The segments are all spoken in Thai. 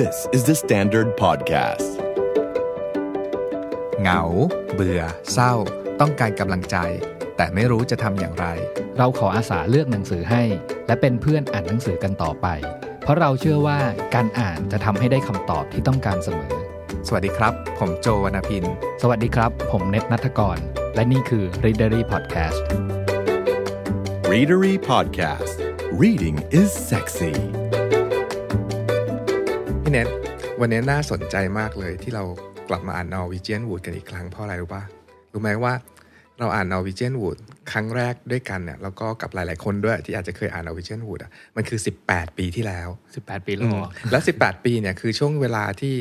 This is the Standard Podcast เหงา เบื่อ เศร้า ต้องการกำลังใจ แต่ไม่รู้จะทำอย่างไร เราขออาสาเลือกหนังสือให้ และเป็นเพื่อนอ่านหนังสือกันต่อไป เพราะเราเชื่อว่าการอ่านจะทำให้ได้คำตอบที่ต้องการเสมอ สวัสดีครับ ผมโจวนาพิน สวัสดีครับ ผมเนตนัทกร และนี่คือ Readery Podcast Readery Podcast Reading is sexy ี่เนตวันนี้น่าสนใจมากเลยที่เรากลับมาอ่านนอร์วิเจียนวูดกันอีกครั้งเพราะอะไรรู้ป่ะ รู้ไหมว่าเราอ่านนอร์วิเจียนวูดครั้งแรกด้วยกันเนี่ยแล้วก็กับหลาย ๆ คนด้วยที่อาจจะเคยอ่านนอร์วิเจียนวูดอ่ะมันคือ 18 ปีที่แล้ว 18 ปีแล้วแล้ว 18 ปีเนี่ยคือช่วงเวลาที่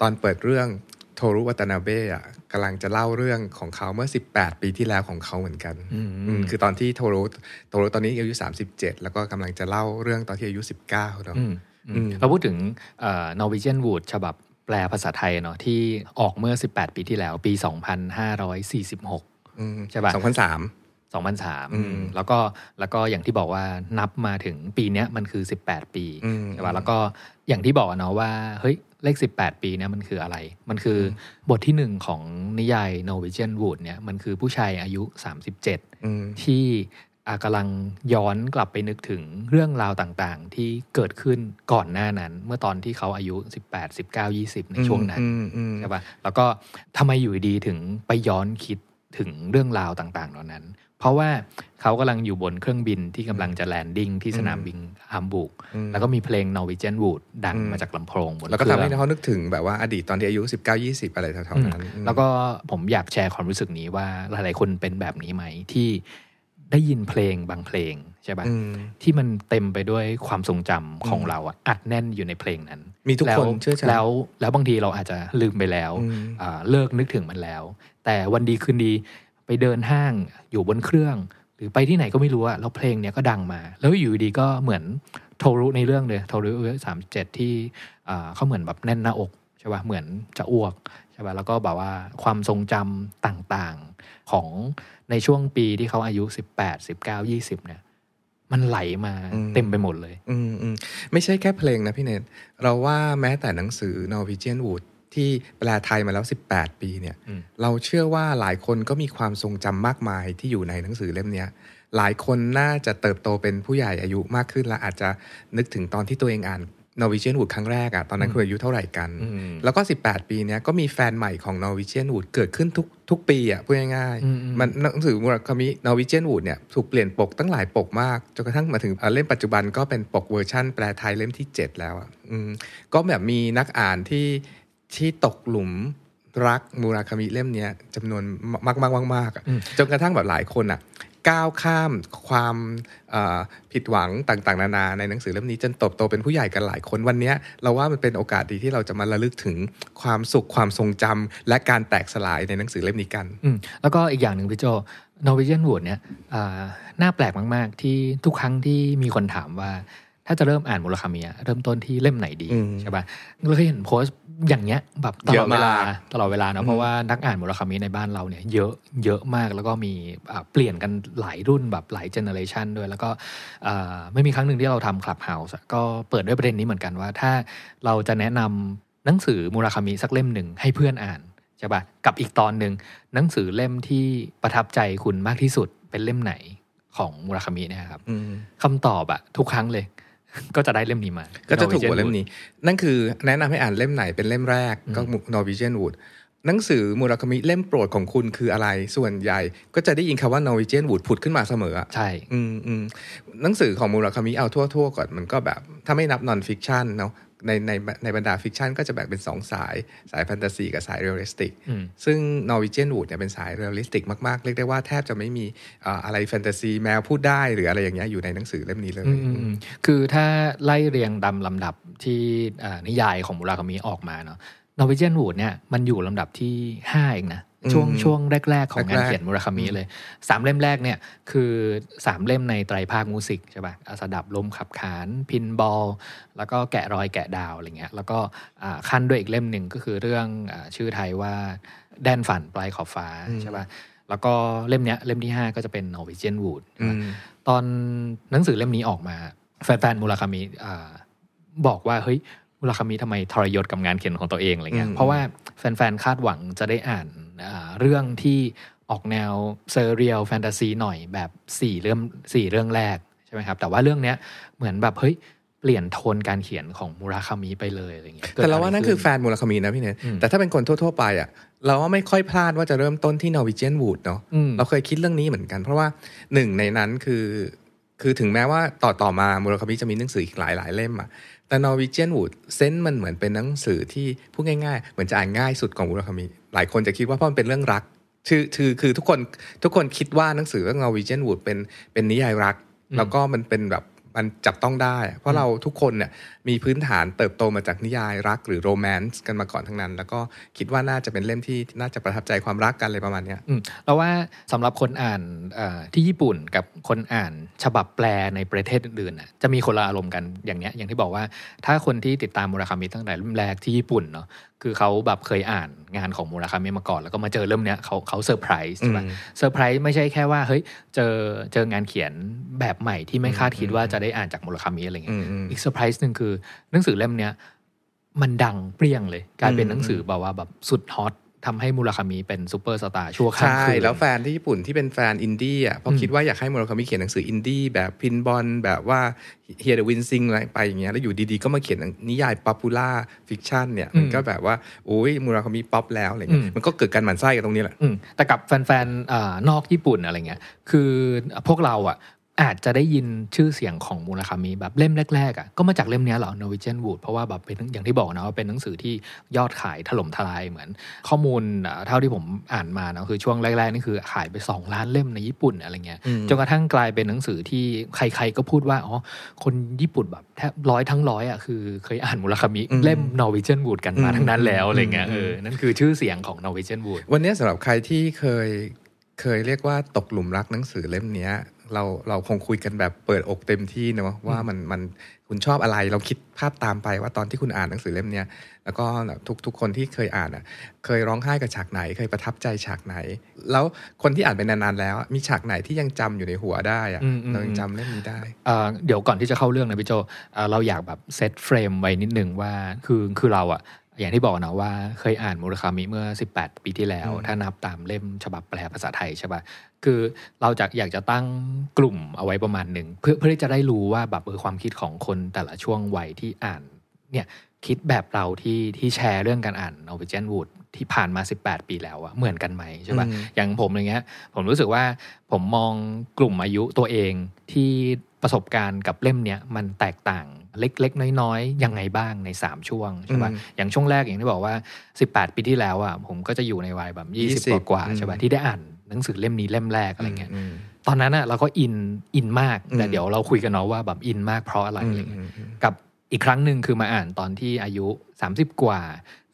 ตอนเปิดเรื่องโทรุวัตนาเบะอ่ะกำลังจะเล่าเรื่องของเขาเมื่อ 18 ปีที่แล้วของเขาเหมือนกันคือตอนที่โทรุโทรุตอนนี้อายุ37แล้วก็กำลังจะเล่าเรื่องตอนที่อายุ19เนาะเราพูดถึง Norwegian Wood ฉบับแปลภาษาไทยเนาะที่ออกเมื่อ 18 ปีที่แล้ว ปี 2546ใช่ป่ะ2003 2003แล้วก็แล้วก็อย่างที่บอกว่านับมาถึงปีนี้มันคือ 18 ปีใช่ป่ะแล้วก็อย่างที่บอกเนาะว่าเฮ้ยเลข 18 ปีเนี่ยมันคืออะไร มันคือบทที่หนึ่งของนิยาย Norwegian Wood เนี่ยมันคือผู้ชายอายุ 37ที่อากำลังย้อนกลับไปนึกถึงเรื่องราวต่างๆ ที่เกิดขึ้นก่อนหน้านั้น เมื่อตอนที่เขาอายุ18 19 20ในช่วงนั้นใช่ปะ่ะแล้วก็ทำไมอยู่ดีถึงไปย้อนคิดถึงเรื่องราวต่างๆเหล่านั้น เพราะว่าเขากำลังอยู่บนเครื่องบิน ที่กำลังจะแลนดิ้งที่สนามบินฮัมบูร์กแล้วก็มีเพลง Norwegian Wood ดังมาจากลำโพงบนแล้วก็ทำให้เขานึกถึงแบบว่าอดีตตอนที่อายุ19 20อะไรเท่าๆนั้น แล้วก็ผมอยากแชร์ความรู้สึกนี้ว่าหลายๆคนเป็นแบบนี้ไหมที่ได้ยินเพลงบางเพลง ใช่ปะที่มันเต็มไปด้วยความทรงจำของเราอะอัดแน่นอยู่ในเพลงนั้น มีทุกคนเชื่อใจแล้ว แล้วบางทีเราอาจจะลืมไปแล้วเลิกนึกถึงมันแล้ว แต่วันดีคืนดีไปเดินห้างอยู่บนเครื่อง หรือไปที่ไหนก็ไม่รู้อะแล้วเพลงเนี้ยก็ดังมา แล้วอยู่ดีก็เหมือนโทรุในเรื่องเลยโทรุสามเจ็ดที่เขาเหมือนแบบแน่นหน้าอกใช่ป่ะเหมือนจะอ้วกใช่ป่ะแล้วก็แบบว่าความทรงจำต่างๆของในช่วงปีที่เขาอายุ 18 19 20 เนี่ย มันไหลมาเต็มไปหมดเลย อืมอืมไม่ใช่แค่เพลงนะพี่เนทเราว่าแม้แต่หนังสือ Norwegian Wood ที่แปลไทยมาแล้ว 18 ปีเนี่ย เราเชื่อว่าหลายคนก็มีความทรงจำมากมายที่อยู่ในหนังสือเล่มนี้หลายคนน่าจะเติบโตเป็นผู้ใหญ่อายุมากขึ้นและอาจจะนึกถึงตอนที่ตัวเองอ่านนอร์วิเจียนวูดครั้งแรกอะตอนนั้นคืออายุเท่าไหร่กัน แล้วก็ 18 ปีเนี้ยก็มีแฟนใหม่ของนอร์วิเจียนวูดเกิดขึ้นทุกทุกปีอะพูดง่ายๆ มันหนังสือมูราคามินอร์วิเจียนวูดเนี่ยถูกเปลี่ยนปกตั้งหลายปกมากจนกระทั่งมาถึงเล่มปัจจุบันก็เป็นปกเวอร์ชั่นแปลไทยเล่มที่ 7 แล้วอะก็แบบมีนักอ่านที่ที่ตกหลุมรักมูราคามิเล่มเนี้ยจำนวนมากมากมากมากจนกระทั่งแบบหลายคนอ่ะก้าวข้ามความผิดหวังต่างๆนานาในหนังสือเล่มนี้ จนโตโตเป็นผู้ใหญ่กันหลายคนวันนี้เราว่ามันเป็นโอกาสดีที่เราจะมาระลึกถึงความสุขความทรงจำ และการแตกสลายในหนังสือเล่มนี้กันแล้วก็อีกอย่างหนึ่งพี่โจโน r w เจน a ูดเนี่ยน่าแปลกมากๆที่ทุกครั้งที่มีคนถามว่า ถ้าจะเริ่มอ่านมูลคามีเริ่มต้นที่เล่มไหนดีใช่ปะ่ะเราเคยเห็นโพสต์อย่างเงี้ยแบบตลอดเวลาตลอดเวลาเนาะเพราะว่านักอ่านมูรคามิในบ้านเราเนี่ย เยอะเยอะมากแล้วก็มีเปลี่ยนกันหลายรุ่นแบบหลายเจเนอเรชันด้วยแล้วก็ไม่มีครั้งหนึ่งที่เราทำคลับเฮาส์ก็เปิดด้วยประเด็นนี้เหมือนกันว่าถ้าเราจะแนะนำหนังสือมูรคามิสักเล่มหนึ่งให้เพื่อนอ่านใช่ปะกับอีกตอนหนึ่งหนังสือเล่มที่ประทับใจคุณมากที่สุดเป็นเล่มไหนของมูรคามิเนี่ยครับคำตอบอะทุกครั้งเลยก็จะได้เล่มนี้มา ก็จะถูกกว่าเล่มนี้ นั่นคือแนะนำให้อ่านเล่มไหนเป็นเล่มแรกก็ Norwegian Wood หนังสือมูราคามิเล่มโปรดของคุณคืออะไรส่วนใหญ่ ก็จะได้ยินคำว่า Norwegian Wood ผุดขึ้นมาเสมอ ใช่ อืมอืมหนังสือของมูราคามิเอาทั่วๆก่อนมันก็แบบถ้าไม่นับนอนฟิกชันเนาะในในในบรรดาฟิกชัน ก็จะแบ่งเป็นสองสาย สายแฟนตาซีกับสายเรียลลิสติกซึ่งนอร์วิเจนวูดเนี่ยเป็นสายเรียลลิสติก มาก ๆเรียกได้ว่าแทบจะไม่มีอะไรแฟนตาซีแมวพูดได้หรืออะไรอย่างเงี้ยอยู่ในหนังสือเล่มนี้เลยคือถ้าไล่เรียงดำลำดับที่นิยายของมุราคามีออกมาเนาะนอร์วิเจนวูดเนี่ยมันอยู่ลำดับที่ 5 เองนะช่วงช่วงแรกๆของงานเขียนมูราคามิเลยสามเล่มแรก เนี่ย คือสามเล่มในไตรภาคมูสิกใช่ป่ะอาสดับ ลม ขับขาน พินบอล แล้วก็แกะรอยแกะดาวอะไรเงี้ยแล้วก็ขั้นด้วยอีกเล่มหนึ่งก็คือเรื่องชื่อไทยว่าแดน ฝันปลายขอบ ฟ้าใช่ป่ะแล้วก็เล่ม เนี้ยเล่มที่ห้าก็จะเป็นโอ r w e g นวูดตอนหนังสือเล่มนี้ออกมา แฟนๆมูราคามิบอกว่าเฮ้ยมูราคามิทำไมทรยศกับงานเขียนของตัวเองอะไรเงี้ยเพราะว่าแฟนๆคาดหวังจะได้อ่านเรื่องที่ออกแนวเซอร์เรียลแฟนตาซีหน่อยแบบสี่เรื่องสี่เรื่องแรก ใช่ไหมครับ แต่ว่าเรื่องเนี้ยเหมือนแบบ เฮ้ย เปลี่ยนโทนการเขียนของมูราคามิไปเลยอะไรเงี้ยแต่เราว่านั่นคือแฟนมูราคามินะพี่เนทแต่ถ้าเป็นคนทั่วๆไปอ่ะเราว่าไม่ค่อยพลาดว่าจะเริ่มต้นที่นอร์วิเจนวูดเนาะเราเคยคิดเรื่องนี้เหมือนกัน เพราะว่าหนึ่งในนั้นคือคือถึงแม้ว่าต่อต่อมามูราคามิจะมีหนังสืออีกหลายหลายเล่มอ่ะแต่นอร์วิเจนวูดเซน์มันเหมือนเป็นหนังสือที่พูดง่ายๆ เหมือนจะอ่านง่ายสุดของมูราคามิหลายคนจะคิดว่าเพราะมันเป็นเรื่องรักคือคือคือ ทุกคน ทุกคนคิดว่า หนังสือเรื่องเ o r w e g i a n w เป็น เป็น นิยายรัก แล้วก็ มัน เป็น แบบ มันจับต้องได้ เพราะเราทุกคน เนี่ยมีพื้นฐานเติบโตมาจากนิยาย รักหรือโรแมนต์กันมาก่อนทั้งนั้น แล้วก็คิดว่าน่าจะเป็นเล่มที่น่าจะประทับใจความรักกันเลยประมาณนี้เราว่าสำหรับคนอ่านที่ญี่ปุ่นกับคนอ่านฉบับแปลในประเทศอื่นๆจะมีคนละอารมณ์กันอย่างเนี้ยอย่างที่บอกว่า ถ้าคนที่ติดตามมูราคามิตั้งแต่เล่มแรกที่ญี่ปุ่นเนาะคือเขาแบบเคยอ่านงานของมูราคามิมาก่อนแล้วก็มาเจอเล่มเนี้ยเขาเขาเซอร์ไพรส์ใช่ไหมเซอร์ไพรส์ไม่ใช่แค่ว่าเฮ้ยเจอเจองานเขียนแบบใหม่ที่ไม่คาดคิดว่าจะได้อ่านจากมูราคามิอะไรเงี้ยอีกเซอร์ไพรส์หนึ่งคือหนังสือเล่มเนี้ยมันดังเปรี้ยงเลย กลายเป็นหนังสือแบบว่าแบบสุดฮอตทำให้มูราคามิเป็นซูเปอร์สตาร์ชั่วคราวใช่แล้วแฟนที่ญี่ปุ่นที่เป็นแฟนอินดี้อ่ะพอคิดว่าอยากให้มูราคามิเขียนหนังสืออินดี้แบบพินบอลแบบว่าเฮียเดวินซิงอะไรไปอย่างเงี้ยแล้วอยู่ดีๆ ก็มาเขียนนิยายป๊อปปูล่าฟิกชันเนี่ยมันก็แบบว่าโอ้ยมูราคามิป๊อปแล้วอะไรเงี้ยมันก็เกิดการหมั่นไส้กันตรงนี้แหละแต่กับแฟนๆนอกญี่ปุ่นอะไรเงี้ยคือพวกเราอ่ะอาจจะได้ยินชื่อเสียงของมูรคามิแบบเล่มแรก ๆอ่ะก็มาจากเล่มนี้เหรอ Norwegian Wood เพราะว่าแบบเป็นอย่างที่บอกนะว่า เป็นหนังสือที่ยอดขายถล่มทลายเหมือนข้อมูลเท่าที่ผมอ่านมานะคือช่วงแรก ๆ นี่คือ ขายไป 2 ล้านเล่มในญี่ปุ่นอะไรเงี้ยจนกระทั่งกลายเป็นหนังสือที่ใครๆก็พูดว่าอ๋อคนญี่ปุ่นแบบแทบร้อยทั้งร้อยอ่ะคือเคยอ่านมูรคามิเล่ม Norwegian Wood กันมาทั้งนั้นแล้วอะไรเงี้ยเออนั่นคือชื่อเสียงของ Norwegian Wood วันนี้สำหรับใครที่เคย เคยเรียกว่าตกหลุมรักหนังสือเล่มนี้เราเราคงคุยกันแบบเปิดอกเต็มที่เนาะว่ามันมันคุณชอบอะไรเราคิดภาพตามไปว่าตอนที่คุณอ่านหนังสือเล่มเนี้ยแล้วก็ทุกทุกคนที่เคยอ่านอ่ะ เคยร้องไห้กับฉากไหน เคยประทับใจฉากไหน แล้วคนที่อ่านไปนานๆแล้ว มีฉากไหนที่ยังจำอยู่ในหัวได้อ่ะเรายังจำเล่มนี้ได้เดี๋ยวก่อนที่จะเข้าเรื่องนะพี่โจเราอยากแบบเซตเฟรมไว้นิดนึงว่าคือคือเราอ่ะอย่างที่บอกนะว่า เคยอ่านมูรคามิ เมื่อ 18 ปีที่แล้ว ถ้านับตามเล่มฉบับแปลภาษาไทยใช่ปะคือเราจะอยากจะตั้งกลุ่มเอาไว้ประมาณหนึ่ง เพื่อเพื่อที่จะได้รู้ว่าแบบเออความคิดของคนแต่ละช่วงวัยที่อ่านเนี่ยคิดแบบเรา ที่ที่แชร์เรื่องการอ่านนอร์เเจนวูดที่ผ่านมา 18 ปีแล้วอะเหมือนกันไหมใช่ปะอย่างผมอย่างเงี้ย ผมรู้สึกว่าผมมองกลุ่มอายุตัวเองที่ประสบการณ์กับเล่มเนี้ยมันแตกต่างเล็กๆน้อยๆ ยังไงบ้างใน 3 ช่วงใช่ป่ะอย่างช่วงแรกอย่างที่บอกว่า 18 ปีที่แล้วอ่ะผมก็จะอยู่ในวัยแบบ20กว่าใช่ป่ะที่ได้อ่านหนังสือเล่มนี้เล่มแรกอะไรเงี้ยตอนนั้นอ่ะเราก็อินอินมากแต่เดี๋ยวเราคุยกันเนาะว่าแบบอินมากเพราะอะไรอะไรเงี้ยกับอีกครั้งหนึ่งคือมาอ่านตอนที่อายุ 30 กว่า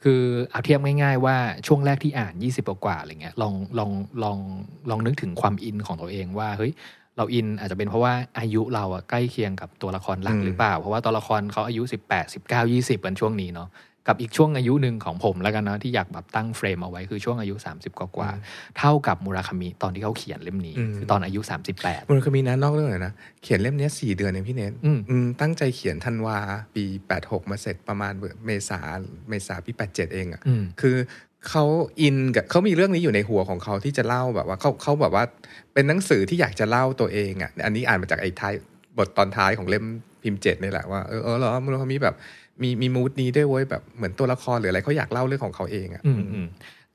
คือเอาเทียบง่าย ๆ ว่าช่วงแรกที่อ่าน 20กว่าอะไรเงี้ยลองลองลองลองนึกถึงความอินของตัวเองว่าเฮ้ยเราอินอาจจะเป็นเพราะว่าอายุเราอะใกล้เคียงกับตัวละครหลักหรือเปล่า เพราะว่าตัวละครเขาอายุ18 19 20เป็นช่วงนี้เนาะกับอีกช่วงอายุหนึ่งของผมแล้วกันเนาะที่อยากแบบตั้งเฟรมเอาไว้คือช่วงอายุ30กว่ากว่าเท่ากับมูราคามิตอนที่เขาเขียนเล่มนี้คือตอนอายุ38มูราคามินะนอกเรื่องหน่อยนะเขียนเล่มนี้4เดือนเองพี่เนนตั้งใจเขียนธันวาปี86มาเสร็จประมาณเมษาเมษาปี87เองอะ่ะคือเขาอินกับเขามีเรื่องนี้อยู่ในหัวของเขาที่จะเล่าแบบว่าเขาเขาแบบว่าเป็นหนังสือที่อยากจะเล่าตัวเองอ่ะ อันนี้อ่านมาจากไอ้ท้ายบทตอนท้ายของเล่มพิมพ์เจ็ดนี่แหละว่าเออเออเหรอมูราคามิแบบมีมีมูดนี้ด้วยเว้ยแบบเหมือนตัวละครหรืออะไรเขาอยากเล่าเรื่องของเขาเองอ่ะ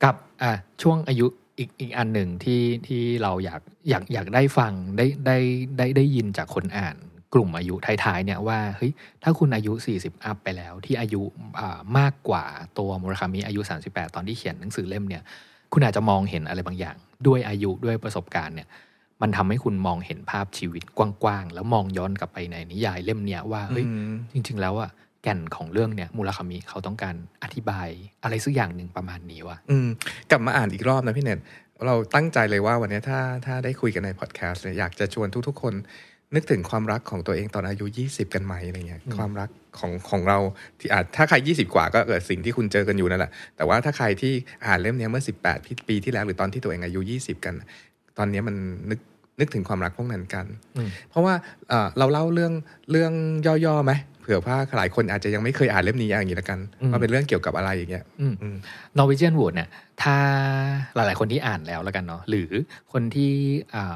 กับอ่าช่วงอายุอีกอีกอันหนึ่งที่ที่เราอยากอยากอยากได้ฟังได้ได้ได้ได้ยินจากคนอ่านกลุ่มอายุท้ายๆเนี่ยว่าเฮ้ยถ้าคุณอายุ 40 อัพไปแล้ว ที่อายุมากกว่าตัวมูรคามิอายุ38ตอนที่เขียนหนังสือเล่มเนี่ย คุณอาจจะมองเห็นอะไรบางอย่าง ด้วยอายุด้วยประสบการณ์เนี่ย มันทำให้คุณมองเห็นภาพชีวิตกว้างๆ แล้วมองย้อนกลับไปในนิยายเล่มเนี้ยว่าเฮ้ยจริง ๆ แล้วอะแก่นของเรื่องเนี่ยมูลคามิเขาต้องการอธิบายอะไรสักอย่างหนึ่งประมาณนี้ว่ะกลับมาอ่านอีกรอบนะพี่เน็ตเราตั้งใจเลยว่า วันนี้ถ้าถ้าได้คุยกันในพอดแคสต์อยากจะชวนทุก ๆ คนนึกถึงความรักของตัวเองตอนอายุ 20 กันไหมอะไรเงี้ยความรักของของเราที่อาจถ้าใคร 20 กว่าก็เกิดสิ่งที่คุณเจอกันอยู่นั่นแหละแต่ว่าถ้าใครที่อ่านเล่มนี้เมื่อ 18 ปีที่แล้วหรือตอนที่ตัวเองอายุ 20 กัน ตอนนี้มันนึกนึกถึงความรักพวกนั้นกัน เพราะว่าเราเล่าเรื่องเรื่องย่อๆไหมเผื่อว่าหลายคนอาจจะยังไม่เคยอ่านเล่มนี้อย่างนี้ละกันมันเป็นเรื่องเกี่ยวกับอะไรอย่างเงี้ยนอร์วิเจียนวูดเนี่ย ถ้าหลายๆคนที่อ่านแล้วละกันเนาะ หรือคนที่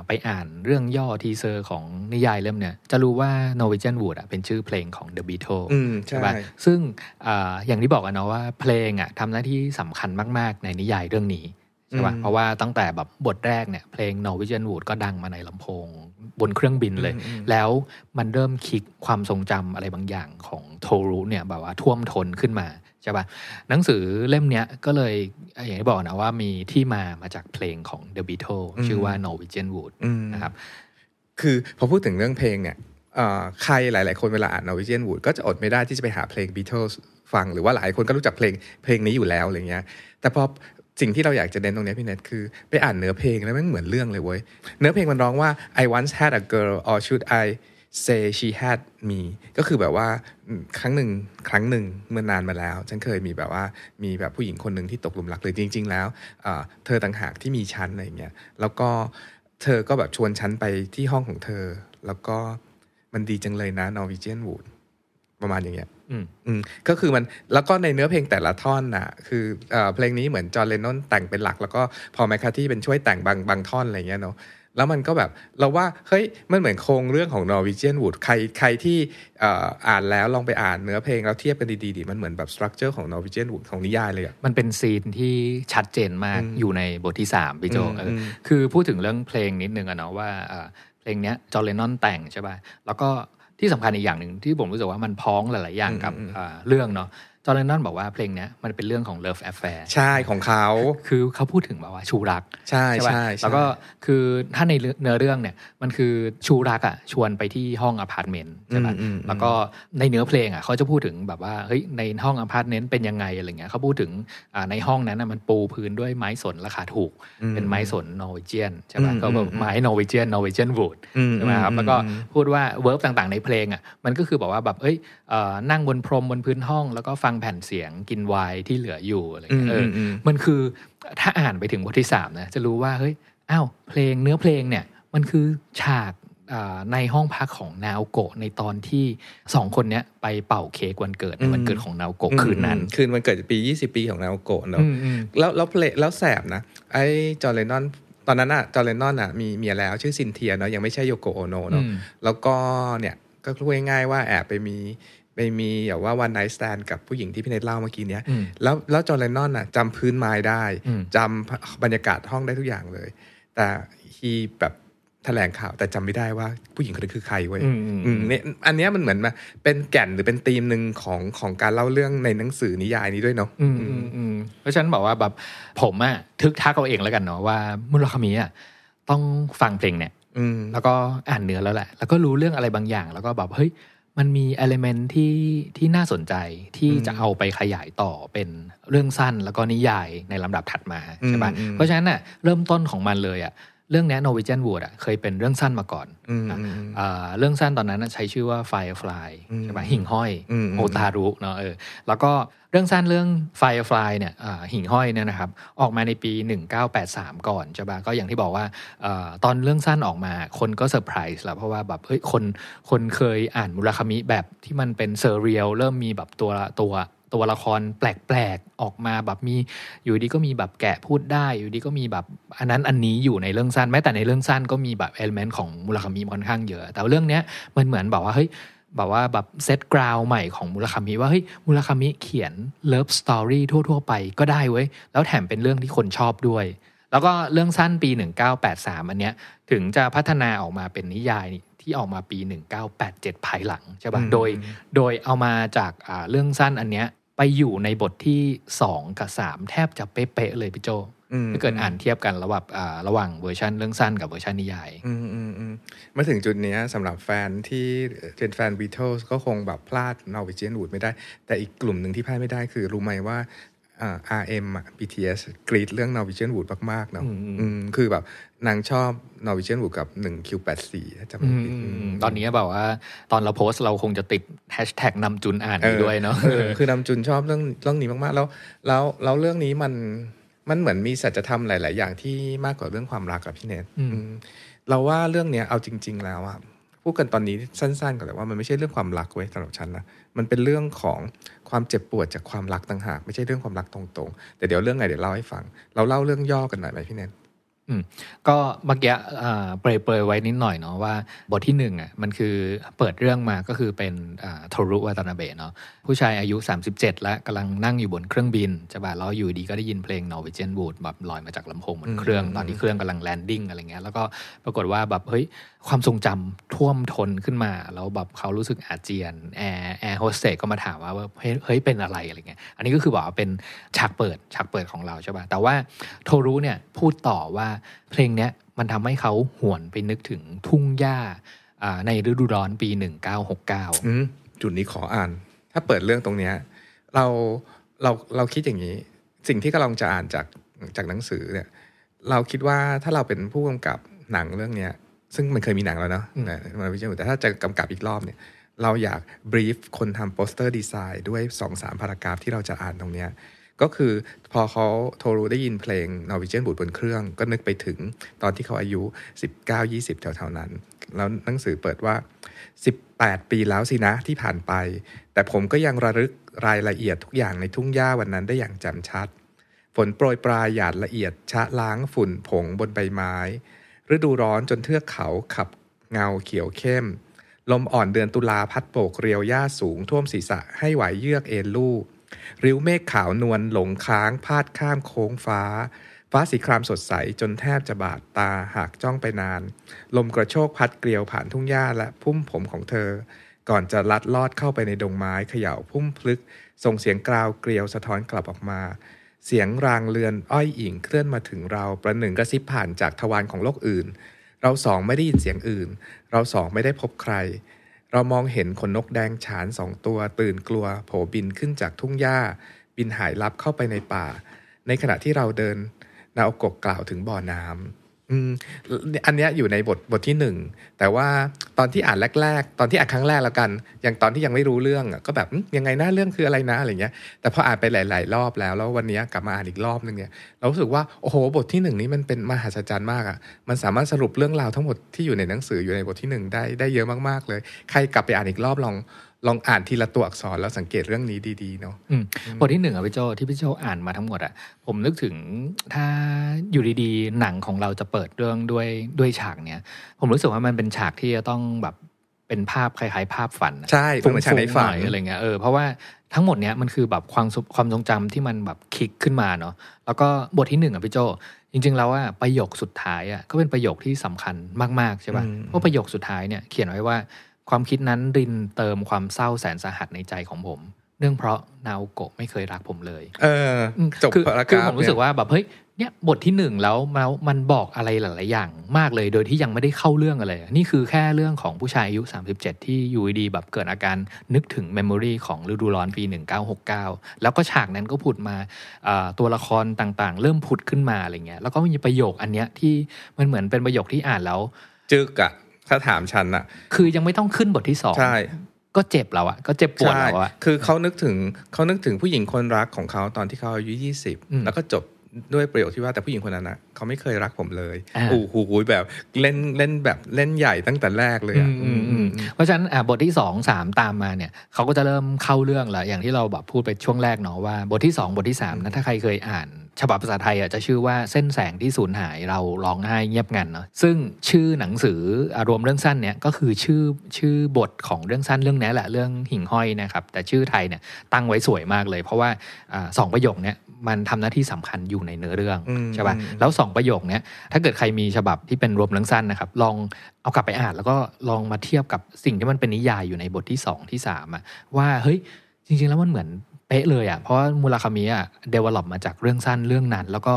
ไปอ่านเรื่องย่อทีเซอร์ของนิยายเล่มเนี่ยจะรู้ว่า Norwegian Wood เป็นชื่อเพลงของ The Beatles ใช่ป่ะ ซึ่งออย่างที่บอกกันเนาะว่าเพลงอะทำหน้าที่สำคัญมากๆในนิยายเรื่องนี้ ใช่ป่ะ เพราะว่าตั้งแต่แบบบทแรกเนี่ยเพลง Norwegian Wood ก็ดังมาในลำโพงบนเครื่องบินเลย แล้วมันเริ่มคิก ความทรงจำอะไรบางอย่างของโทรุเนี่ยแบบว่าท่วมท้นขึ้นมา ใช่ปะ่ะหนังสือเล่มเนี้ยก็เลย อย่างที่บอกนะ ว่ามีที่มามาจากเพลงของ The Beatles ชื่อว่า Norwegian Wood นะครับคือ พอพูดถึงเรื่องเพลงเนี่ยใครหลาย ๆ คนเวลาอ่าน Norwegian Wood ก็จะอดไม่ได้ที่จะไปหาเพลง Beatles ฟังหรือว่าหลายคนก็รู้จักเพลงเพลงนี้อยู่แล้วอะไรเงี้ย แต่พอสิ่งที่เราอยากจะเด่นตรงนี้พี่เน็ต คือไปอ่านเนื้อเพลงแล้วมันเหมือนเรื่องเลยเว้ย เนื้อเพลงมันร้องว่า I once had a girl or should I say she had me ก็คือแบบว่าครั้งหนึ่งครั้งหนึ่งเมื่อนานมาแล้ว ฉันเคยมีแบบว่ามีแบบผู้หญิงคนหนึ่งที่ตกหลุมรักเลยจริงๆแล้ว เธอต่างหากที่มีฉันอะไรยเงี้ยแล้วก็เธอก็แบบชวนฉันไปที่ห้องของเธอ แล้วก็มันดีจังเลยนะนอร์วีเจียนวูดประมาณอย่างเงี้ยอืมก็คือมันแล้วก็ในเนื้อเพลงแต่ละท่อนน่ะคือเพลงนี้เหมือนจอร์เลนนนแต่งเป็นหลัก แล้วก็พอแมคคาที่เป็นช่วยแต่งบางบางท่อนอะไรเงี้ยเนาะแล้วมันก็แบบเราว่าเฮ้ยมันเหมือนโครงเรื่องของ Norwegian Wood ใครใครที่อ่านแล้วลองไปอ่านเนื้อเพลงแล้วเทียบกันดีๆดิมันเหมือนแบบสตรัคเจอร์ของ Norwegian Wood ของนิยายเลยอะมันเป็นซีนที่ชัดเจนมากอยู่ในบทที่3พี่โจคือพูดถึงเรื่องเพลงนิดนึงอะเนาะว่าเพลงเนี้ยจอร์เลนนอนแต่งใช่ป่ะแล้วก็ที่สำคัญอีกอย่างหนึ่งที่ผมรู้สึกว่ามันพ้องหลายๆอย่างกับเรื่องเนาะจอร์แดนนอนบอกว่าเพลงเนี้ยมันเป็นเรื่องของ love affair ใช่ของเขาคือเขาพูดถึงแบบว่าชูรักใช่ใช่แล้วก็คือถ้าในเนื้อเรื่องเนี่ยมันคือชูรักอ่ะชวนไปที่ห้องอพาร์ตเมนต์ใช่ไหมแล้วก็ในเนื้อเพลงอ่ะเขาจะพูดถึงแบบว่าเฮ้ยในห้องอพาร์ตเมนต์เป็นยังไงอะไรเงี้ยเขาพูดถึงในห้องนั้นมันปูพื้นด้วยไม้สนราคาถูกเป็นไม้สนนอร์เวจียนใช่ไหมก็แบบไม้นอร์เวจียนนอร์เวจียนวูดใช่ไหมครับแล้วก็พูดว่าเวิร์บต่างๆในเพลงอ่ะมันก็คือบอกว่าแบบเอ้ยนั่งบนพรมบนพื้นห้อง แล้วก็ฟังแผ่นเสียงกินไวน์ที่เหลืออยู่อะไรเงี้ยเออมันคือ ถ้าอ่านไปถึงบทที่สามนะจะรู้ว่าเฮ้ยอ้าวเพลงเนื้อเพลงเนี่ยมันคือฉากในห้องพักของนาโโกะในตอนที่สองคนเนี้ยไปเป่าเค้กวันเกิดในวันเกิดของนาโโกะคืนนั้น คืนวันเกิดปี20ปีของนาโโกะเนาะแล้วแล้วเพลแล้วแสบนะไอ้จอร์เลนนอน ตอนนั้นอะจอร์เลนนอนอะมีเมียแล้ว ชื่อซินเทียเนาะยังไม่ใช่โยโกโอโนเนาะแล้วก็เนี่ยก็พูดง่ายๆว่าแอบไปมีไปมีแบบว่าวันไนท์สแตนกับผู้หญิงที่พี่เนทเล่าเมื่อกี้เนี้ยแล้วแล้วจอร์แดนนอนอ่ะจำพื้นไม้ได้จำบรรยากาศห้องได้ทุกอย่างเลย แต่ฮีแบบแถลงข่าวแต่จำไม่ได้ว่าผู้หญิงคนนี้คือใครเว้ยเนี่ยอันนี้มันเหมือนมาเป็นแก่นหรือเป็นธีมหนึ่งของของการเล่าเรื่องในหนังสือนิยายนี้ด้วยเนาะเพราะฉะนั้นบอกว่าแบบผมอะทึกทักเอาเองแล้วกันเนาะว่ามุลคามีอะต้องฟังเพลงเนี่ยแล้วก็อ่านเนื้อแล้วแหละ แล้วก็รู้เรื่องอะไรบางอย่าง แล้วก็แบบเฮ้ยมันมีเอลิเมนที่ที่น่าสนใจที่จะเอาไปขยายต่อเป็นเรื่องสั้นแล้วก็นิยายในลำดับถัดมาใช่ปะเพราะฉะนั้นน่ะเริ่มต้นของมันเลยอ่ะเรื่องนี้ Norwegian Wood อ่ะเคยเป็นเรื่องสั้นมาก่อน เรื่องสั้นตอนนั้นใช้ชื่อว่า Firefly ใช่ไหมหิ่งห้อยโอตารุเนาะเออแล้วก็เรื่องสั้นเรื่อง Firefly เนี่ยหิ่งห้อยเนี่ยนะครับออกมาในปี 1983 ก่อนใช่าะก็อย่างที่บอกว่า ตอนเรื่องสั้นออกมาคนก็เซอร์ไพรส์แล้วเพราะว่าแบบเฮ้ยคนคนเคยอ่านมุราคามิแบบที่มันเป็นเซอร์เรียลเริ่มมีแบบตัวตัวตัวละครแปลกๆ ออกมาแบบมี อยู่ดีก็มีแบบแกะพูดได้ อยู่ดีก็มีแบบอันนั้นอันนี้อยู่ในเรื่องสั้น แม้แต่ในเรื่องสั้นก็มีแบบเอลเมนต์ของมูลคามีค่อนข้างเยอะ แต่เรื่องเนี้ยมันเหมือนแบบว่าเฮ้ยแบบว่าแบบเซตกราวใหม่ของมูลคามิว่าเฮ้ยมูลคามิเขียนเลิฟสตอรี่ทั่วๆไปก็ได้เว้ยแล้วแถมเป็นเรื่องที่คนชอบด้วย แล้วก็เรื่องสั้นปี1983อันเนี้ยถึงจะพัฒนาออกมาเป็นนิยายที่ออกมาปี1987ภายหลังใช่ปะ่ะโดย โดยเอามาจากเรื่องสั้นอันเนี้ยไปอยู่ในบทที่สองกับสามแทบจะเป๊ะเลยพี่โจถ้าเกิดอ่านเทียบกันระหว่างระหว่างเวอร์ชันเรื่องสั้นกับเวอร์ชันนิยายมาถึงจุดนี้สำหรับแฟนที่เป็นแฟนบีเทิลก็คงแบบพลาดนอร์วิเจียนวูดไม่ได้ แต่อีกกลุ่มหนึ่งที่พลาดไม่ได้คือรู้ไหมว่า RM อ่ะ BTS กรีดเรื่อง Norwegian Wood มาก ๆ เนาะคือแบบนางชอบ Norwegian Wood กับ 1Q84 ถ้าจำไม่ผิดตอนนี้แบบว่า ตอนเราโพสเราคงจะติดแฮชแท็กนำจุนอ่านด้วยเนาะ คือ นำจุนชอบเรื่องเรื่องนี้มาก ๆ แล้วแล้วแล้วเรื่องนี้มันมันเหมือนมีสัจธรรม หลาย ๆ อย่างที่มากกว่าเรื่องความรักกับพี่เนทเราว่าเรื่องเนี้ยเอาจริง ๆ แล้วอะพูดกันตอนนี้สั้นๆก่อนแต่ว่ามันไม่ใช่เรื่องความรักเว้ยสำหรับฉันนะมันเป็นเรื่องของความเจ็บปวดจากความรักต่างหาก ไม่ใช่เรื่องความรักตรงๆแต่เดี๋ยวเรื่องไหนเดี๋ยวเล่าให้ฟัง เราเล่าเรื่องย่อกันหน่อยไหมพี่เนนอืมก็เมื่อกี้เปรยๆไว้นิดหน่อยเนาะว่าบทที่หนึ่งอ่ะมันคือเปิดเรื่องมาก็คือเป็นโทรุวาตานาเบะเนาะผู้ชายอายุ37แล้วกำลังนั่งอยู่บนเครื่องบินจะบ่าเราอยู่ดีก็ได้ยินเพลง n o r เว g i a นบูดแบบลอยมาจากลำโพงบนเครื่องตอนที่เครื่องกำลังแลนดิ้งอะไรเงี้ยแล้วก็ปรากฏว่าแบบเฮ้ยความทรงจำท่วมทนขึ้นมา แล้วแบบเขารู้สึกอาเจียนแอร์แอร์โฮสเตสก็มาถามว่า เฮ้ยเป็นอะไรอะไรเงี้ยอันนี้ก็คือบอกว่าเป็นฉากเปิดฉากเปิดของเราใช่ป่ะแต่ว่าโทรุเนี่ยพูดต่อว่าเพลงเนี้ยมันทำให้เขา หวนไปนึกถึงทุ่งหญ้าในฤดูร้อนปี 1969 จุดนี้ขออ่านถ้าเปิดเรื่องตรงเนี้ยเราเรา เราคิดอย่างนี้ สิ่งที่กำลังจะอ่านจากจากหนังสือเนี่ยเราคิดว่าถ้าเราเป็นผู้กำกับหนังเรื่องเนี้ยซึ่งมันเคยมีหนังแล้วเนาะมาวิจารณ์แต่ถ้าจะกำกับอีกรอบเนี่ย เราอยากบรีฟคนทำโปสเตอร์ดีไซน์ด้วย 2-3พารากราฟที่เราจะอ่านตรงเนี้ยก็คือพอเขาโทรูได้ยินเพลง Norwegian บูดบนเครื่องก็นึกไปถึงตอนที่เขาอายุ 19-20แถวๆนั้น แล้วหนังสือเปิดว่า 18 ปีแล้วสินะที่ผ่านไป แต่ผมก็ยังระลึกรายละเอียดทุกอย่างในทุ่งหญ้าวันนั้นได้อย่างจำชัด ฝนโปรยปลายหยาดละเอียด ชะล้างฝุ่นผงบนใบไม้ฤดูร้อนจนเทือกเขาขับเงาเขียวเข้ม ลมอ่อนเดือนตุลาพัดโปกเรียวหญ้าสูงท่วมศีรษะให้ไหวเยือกเอนลู่ริ้วเมฆขาวนวลหลงค้างพาดข้ามโค้งฟ้า ฟ้าสีครามสดใสจนแทบจะบาดตาหากจ้องไปนาน ลมกระโชกพัดเกลียวผ่านทุ่งหญ้าและพุ่มผมของเธอ ก่อนจะลัดลอดเข้าไปในดงไม้เขย่าพุ่มพลึกส่งเสียงกราวเกลียวสะท้อนกลับออกมาเสียงรางเรือนอ้อยอิงเคลื่อนมาถึงเราประหนึ่งกระซิบผ่านจากทวารของโลกอื่น เราสองไม่ได้ยินเสียงอื่น เราสองไม่ได้พบใคร เรามองเห็นขนนกแดงฉานสองตัว ตื่นกลัว โผบินขึ้นจากทุ่งหญ้า บินหายลับเข้าไปในป่า ในขณะที่เราเดินนาอกกกล่าวถึงบ่อน้ำอืมอันนี้อยู่ในบทบทที่หนึ่งแต่ว่าตอนที่อ่านแรกๆตอนที่อ่านครั้งแรกแล้วกัน อย่างตอนที่ยังไม่รู้เรื่องก็แบบยังไงนะเรื่องคืออะไรนะอะไรเงี้ยแต่พออ่านไปหลาย ๆรอบแล้วแล้ววันนี้กลับมาอ่านอีกรอบนึงเนี่ยเรารู้สึกว่าโอ้โหบทที่หนึ่งนี้มันเป็นมหัศจรรย์มากอะ่ะมันสามารถสรุปเรื่องราวทั้งหมดที่อยู่ในหนังสืออยู่ในบทที่หนึ่งได้ได้เยอะมากๆเลย ใครกลับไปอ่านอีกรอบลองลองอ่านทีละตัวอักษรแล้วสังเกตเรื่องนี้ดีๆเนาะบทที่หนึ่งอะพี่โจที่พี่โจอ่านมาทั้งหมดอะผมนึกถึงถ้าอยู่ดี ๆ หนังของเราจะเปิดเรื่องด้วยด้วยฉากเนี้ยผมรู้สึกว่ามันเป็นฉากที่จะต้องแบบเป็นภาพคล้ายๆภาพฝันใช่ฟุ้งๆในฝันอะไรเงี้ยเออเพราะว่าทั้งหมดเนี้ยมันคือแบบความความทรงจำที่มันแบบคลิกขึ้นมาเนาะแล้วก็บทที่หนึ่งอ่ะพี่โจจริงๆแล้วว่าประโยคสุดท้ายอ่ะก็เป็นประโยคที่สำคัญมากๆใช่ป่ะเพราะประโยคสุดท้ายเนี่ยเขียนไว้ว่าความคิดนั้นรินเติมความเศร้าแสนสาหัสในใจของผม เนื่องเพราะนาโอกะไม่เคยรักผมเลย เออจบคือผมรู้สึกว่าแบบเฮ้ยเนี่ยบทที่หนึ่งแล้วแล้วมันบอกอะไรหลายๆอย่าง มากเลยโดยที่ยังไม่ได้เข้าเรื่องอะไร นี่คือแค่เรื่องของผู้ชายอายุ37 ที่อยู่ดีแบบเกิดอาการนึกถึงเมมโมรีของฤดูร้อนปี 1969 แล้วก็ฉากนั้นก็ผุดมาตัวละครต่างๆ เริ่มผุดขึ้นมาอะไรเงี้ยแล้วก็มีประโยคอันเนี้ยที่มันเหมือนเป็นประโยคที่อ่านแล้วจึกอะถ้าถามฉันอะคือยังไม่ต้องขึ้นบทที่สองใช่ก็เจ็บเราอะก็เจ็บปวดเราอะคือเขานึกถึงเขานึกถึงผู้หญิงคนรักของเขาตอนที่เขาอายุยี่สิบแล้วก็จบด้วยประโยคที่ว่าแต่ผู้หญิงคนนั้นอ่ะเขาไม่เคยรักผมเลยอู้หูแบบเล่นเล่นแบบเล่นใหญ่ตั้งแต่แรกเลยอเพราะฉะนั้นบทที่สองสามตามมาเนี่ยเขาก็จะเริ่มเข้าเรื่องละอย่างที่เราแบบพูดไปช่วงแรกเนาะว่าบทที่สองบทที่สามนะถ้าใครเคยอ่าน ฉบับภาษาไทยอ่ะจะชื่อว่าเส้นแสงที่สูญหายเราร้องไห้เงียบงันเนาะซึ่งชื่อหนังสือรวมเรื่องสั้นเนี่ยก็คือชื่อชื่อบทของเรื่องสั้นเรื่องนี้แหละเรื่องหิ่งห้อยนะครับแต่ชื่อไทยเนี่ยตั้งไว้สวยมากเลย เพราะว่าสองประโยคเนี่ยมันทำหน้าที่สำคัญอยู่ในเนื้อเรื่องใช่ป่ะ แล้วสองประโยคเนี้ยถ้าเกิดใครมีฉบับที่เป็นรวมเรื่องสั้นนะครับ ลองเอากลับไปอ่านแล้วก็ลองมาเทียบกับสิ่งที่มันเป็นนิยายอยู่ในบทที่สองที่สามอะว่าเฮ้ยจริงๆ แล้วมันเหมือนเป๊ะเลยอะ เพราะมูลคามีอะเดเวล็อปมาจากเรื่องสั้นเรื่องนั้น แล้วก็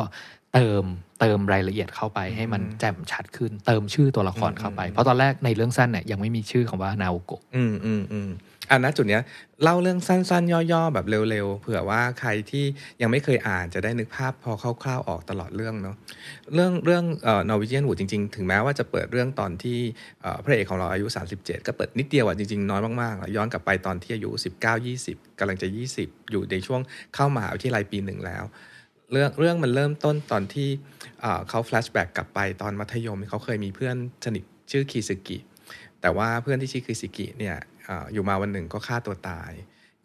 เติมเติมรายละเอียดเข้าไป ให้มันแจ่มชัดขึ้นเติมชื่อตัวละครเข้าไป เพราะตอนแรกในเรื่องสั้นเนี่ยยังไม่มีชื่อของว่านาโกะอืมอืมอืมอันนั้นจุดเนี้ยเล่าเรื่องสั้นๆ ย่อๆ แบบเร็วๆ เผื่อว่าใครที่ยังไม่เคยอ่านจะได้นึกภาพพอคร่าวๆออกตลอดเรื่องเนาะเรื่องเรื่องเอ่อนอร์วิเจียนวูดจริงๆ ถึงแม้ว่าจะเปิดเรื่องตอนที่พระเอกของเราอายุ 37 ก็เปิดนิดเดียวอ่ะจริงๆน้อยมากๆย้อนกลับไปตอนที่อายุ 19-20กำลังจะ 20 อยู่ในช่วงเข้ามหาวิทยาลัยปีหนึ่งแล้ว เรื่องเรื่องมันเริ่มต้นตอนที่เขาแฟลชแบ็กกลับไปตอนมัธยมเขาเคยมีเพื่อนสนิทชื่อคีซึกิ แต่ว่าเพื่อนที่ชื่อคีซึกิเนี่ยอยู่มาวันหนึ่งก็ฆ่าตัวตาย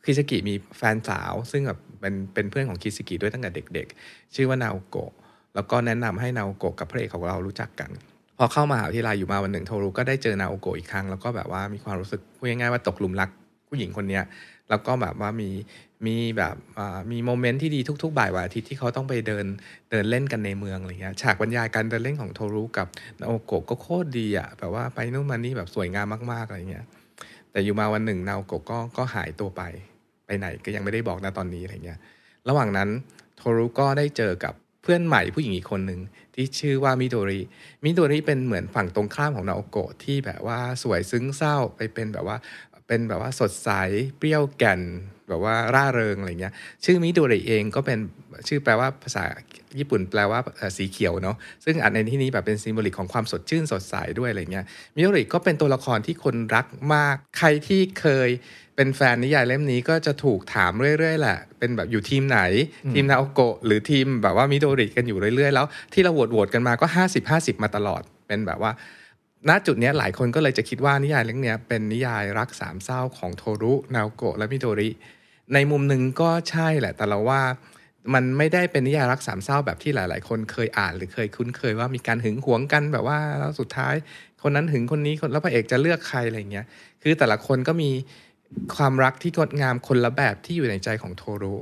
คิสกิมีแฟนสาว ซึ่งแบบเป็นเป็นเพื่อนของคิสกิด้วยตั้งแต่เด็กๆ ชื่อว่านาโอกะ แล้วก็แนะนำให้นาโอกะกับพระเอกของเรารู้จักกัน พอเข้ามาหาวิทยาลัยอยู่มาวันหนึ่งโทรุก็ได้เจอนาโอกะอีกครั้ง แล้วก็แบบว่ามีความรู้สึก พูดง่ายๆว่าตกหลุมรักผู้หญิงคนเนี้ยแล้วก็แบบว่ามีมีแบบมีโมเมนต์ที่ดีทุกๆบ่ายวันอาทิตย์ที่เขาต้องไปเดินเดินเล่นกันในเมืองอะไรเงี้ย ฉากบรรยายการเดินเล่นของโทรุกับนาโอโกะก็โคตรดีอะแบบว่าไปนู่นมานี่แบบสวยงามมากๆอะไรเงี้ยแต่อยู่มาวันหนึ่งเนาโกก็ก็หายตัวไป ไปไหนก็ยังไม่ได้บอกนะตอนนี้อะไรเงี้ย ระหว่างนั้น โทรุก็ได้เจอกับเพื่อนใหม่ผู้หญิงอีกคนหนึ่ง ที่ชื่อว่ามิโดริ มิโดริเป็นเหมือนฝั่งตรงข้ามของนาโอกะที่แบบว่าสวยซึ้งเศร้าไปเป็นแบบว่าเป็นแบบว่าสดใสเปรี้ยวแก่น แบบว่าร่าเริงอะไรเงี้ยชื่อมิดูริเองก็เป็นชื่อแปลว่าภาษาญี่ปุ่นแปลว่าสีเขียวเนาะซึ่งอันในที่นี้แบบเป็นซิมโบลิกของความสดชื่นสดใสด้วยอะไรเงี้ยมิดูริ ก็เป็นตัวละครที่คนรักมากใครที่เคยเป็นแฟนนิยายเล่มนี้ก็จะถูกถามเรื่อย ๆ แหละ เป็นแบบอยู่ทีมไหนทีมนาโอโกะหรือทีมแบบว่ามิโดริ กันอยู่เรื่อยๆแล้วที่เราโหวตๆกันมาก็ 50-50 มาตลอดเป็นแบบว่าณจุดนี้หลายคนก็เลยจะคิดว่านิยายเรื่องนี้เป็นนิยายรักสามเศร้าของโทรุ นาโกะและมิโตริ ในมุมหนึ่งก็ใช่แหละ แต่เราว่ามันไม่ได้เป็นนิยายรักสามเศร้าแบบที่หลาย ๆ คนเคยอ่านหรือเคยคุ้นเคยว่ามีการหึงหวงกันแบบว่าแล้วสุดท้าย คนนั้นหึงคนนี้คนแล้วพระเอกจะเลือกใครอะไรเงี้ย คือแต่ละคนก็มีความรักที่งดงามคนละแบบที่อยู่ในใจของโทรุ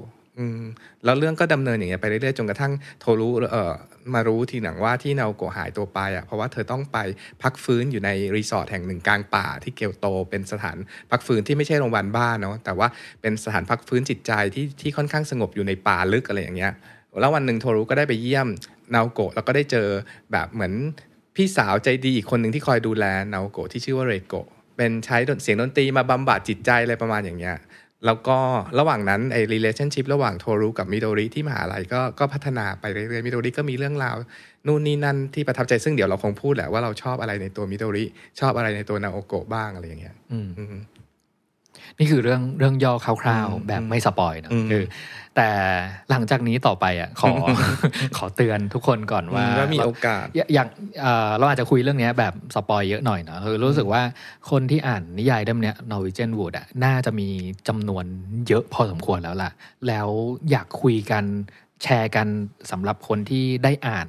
แล้วเรื่องก็ดำเนินอย่างเงี้ยไปเรื่อยๆจนกระทั่งโทรู้เอ่อมารู้ทีหนังว่าที่นาโกหายตัวไปอ่ะเพราะว่าเธอต้องไปพักฟื้นอยู่ในรีสอร์ทแห่งหนึ่งกลางป่าที่เกียวโตเป็นสถานพักฟื้นที่ไม่ใช่โรงพยาบาลบ้านเนาะแต่ว่าเป็นสถานพักฟื้นจิตใจที่ที่ค่อนข้างสงบอยู่ในป่าลึกอะไรอย่างเงี้ยแล้ววันหนึ่งโทรู้ก็ได้ไปเยี่ยมนาโกแล้วก็ได้เจอแบบเหมือนพี่สาวใจดีอีกคนหนึ่งที่คอยดูแลนาโกที่ชื่อว่าเรโกเป็นใช้เสียงดนตรีมาบำบัดจิตใจอะไรประมาณอย่างเงี้ยแล้วก็ระหว่างนั้นไอ้ relationship ระหว่างโทรุกับมิโดริที่มหาลัยก็ก็พัฒนาไปเรื่อยๆมิโดริก็มีเรื่องราว นู่นนี่นั่นที่ประทับใจซึ่งเดี๋ยวเราคงพูดแหละว่าเราชอบอะไรในตัวมิโดริชอบอะไรในตัวนาโอโกะบ้าง อะไรอย่างเงี้ยอืมนี่คือเรื่องเรื่องย่อคร่าวๆ แบบไม่สปอยนะคือแต่หลังจากนี้ต่อไปอ่ะขอขอเตือนทุกคนก่อนว่าล้วมีโอกาสอย่างเราอาจจะคุยเรื่องนี้แบบสปอยเยอะหน่อยเนะคือรู้สึกว่าคนที่อ่านนิยายเล่มนี้ Norwegian Wood อ่ะน่าจะมีจำนวนเยอะพอสมควรแล้วล่ะ แล้วอยากคุยกันแชร์กันสำหรับคนที่ได้อ่าน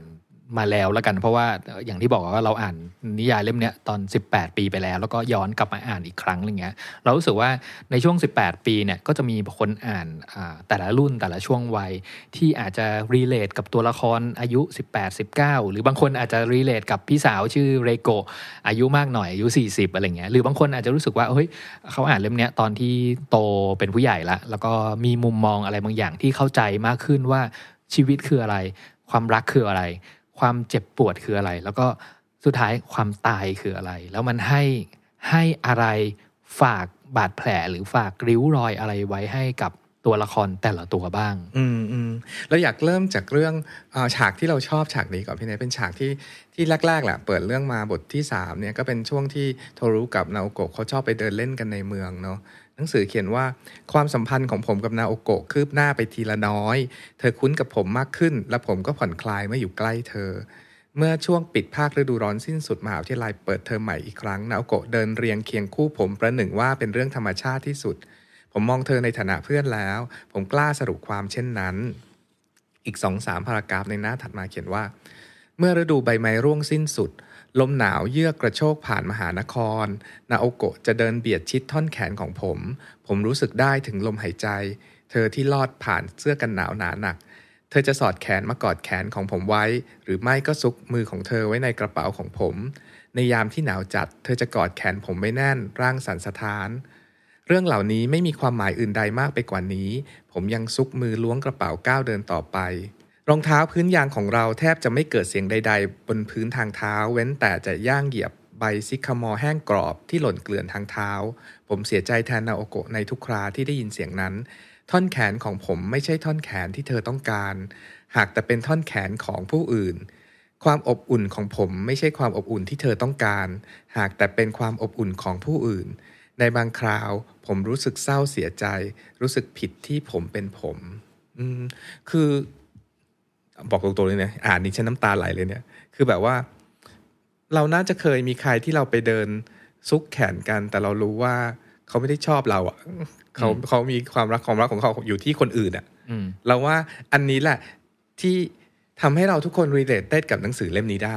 มาแล้วแล้วกันเพราะว่าอย่างที่บอกว่าเราอ่านนิยายเล่มนี้ตอน 18 ปีไปแล้ว แล้วก็ย้อนกลับมาอ่านอีกครั้งอะไรเงี้ยเรารู้สึกว่าในช่วง 18 ปีเนี่ยก็จะมีคนอ่านแต่ละรุ่นแต่ละช่วงวัยที่อาจจะรีเลทกับตัวละครอายุ 18 19หรือบางคนอาจจะรีเลทกับพี่สาวชื่อเรโกอายุมากหน่อยอายุ40อะไรเงี้ยหรือบางคนอาจจะรู้สึกว่าเฮ้ยเขาอ่านเล่มนี้ตอนที่โตเป็นผู้ใหญ่ละแล้วก็มีมุมมองอะไรบางอย่างที่เข้าใจมากขึ้นว่าชีวิตคืออะไร ความรักคืออะไรความเจ็บปวดคืออะไร แล้วก็สุดท้ายความตายคืออะไร แล้วมันให้ให้อะไรฝากบาดแผลหรือฝากริ้วรอยอะไรไว้ให้กับตัวละครแต่ละตัวบ้าง อืมอืมเราอยากเริ่มจากเรื่องอฉากที่เราชอบฉากนี้ก่อนพี่เนยเป็นฉากที่ที่แรกๆแหละ เปิดเรื่องมาบทที่สามเนี่ยก็เป็นช่วงที่โทรุกับนาโอกะเขาชอบไปเดินเล่นกันในเมืองเนาะหนังสือเขียนว่า ความสัมพันธ์ของผม กับนาโอโกะคืบหน้าไปทีละน้อย เธอคุ้นกับผมมากขึ้น และผมก็ผ่อนคลายเมื่ออยู่ใกล้เธอ เมื่อช่วงปิดภาคฤดูร้อนสิ้นสุดมหาวิทยาลัยเปิดเทอมใหม่อีกครั้ง นาโอโกะเดินเรียงเคียงคู่ผมประหนึ่งว่าเป็นเรื่องธรรมชาติที่สุด ผมมองเธอในฐานะเพื่อนแล้ว ผมกล้าสรุปความเช่นนั้น อีกสองสามพารากราฟในหน้าถัดมาเขียนว่า เมื่อฤดูใบไม้ร่วงสิ้นสุดลมหนาวเยือกกระโชกผ่านมหานคร นาโอโกะจะเดินเบียดชิดท่อนแขนของผม ผมรู้สึกได้ถึงลมหายใจ เธอที่ลอดผ่านเสื้อกันหนาวหนาหนัก เธอจะสอดแขนมากอดแขนของผมไว้ หรือไม่ก็ซุกมือของเธอไว้ในกระเป๋าของผม ในยามที่หนาวจัด เธอจะกอดแขนผมไว้แน่นร่างสันสะท้าน เรื่องเหล่านี้ไม่มีความหมายอื่นใดมากไปกว่านี้ ผมยังซุกมือล้วงกระเป๋าก้าวเดินต่อไปรองเท้าพื้นยางของเราแทบจะไม่เกิดเสียงใดๆ บนพื้นทางเท้าเว้นแต่จะย่างเหยียบใบซิคามอแห้งกรอบที่หล่นเกลื่อนทางเท้า ผมเสียใจแทนนาโอโกะในทุกคราที่ได้ยินเสียงนั้น ท่อนแขนของผมไม่ใช่ท่อนแขนที่เธอต้องการ หากแต่เป็นท่อนแขนของผู้อื่น ความอบอุ่นของผมไม่ใช่ความอบอุ่นที่เธอต้องการ หากแต่เป็นความอบอุ่นของผู้อื่น ในบางคราวผมรู้สึกเศร้าเสียใจ รู้สึกผิดที่ผมเป็นผม อืมคือบอกตรงๆเลยเนี่ยอ่านนี่ฉันน้ำตา ไหลเลยเนี่ย คือแบบว่าเราน่าจะเคยมีใครที่เราไปเดินซุกแขนกัน แต่เรารู้ว่าเขาไม่ได้ชอบเราอ่ะเขาเขามีความรักความรักของเขาอยู่ที่คนอื่นอ่ะเราว่าอันนี้แหละที่ทำให้เราทุกคนรีเลทเต้กับหนังสือเล่มนี้ได้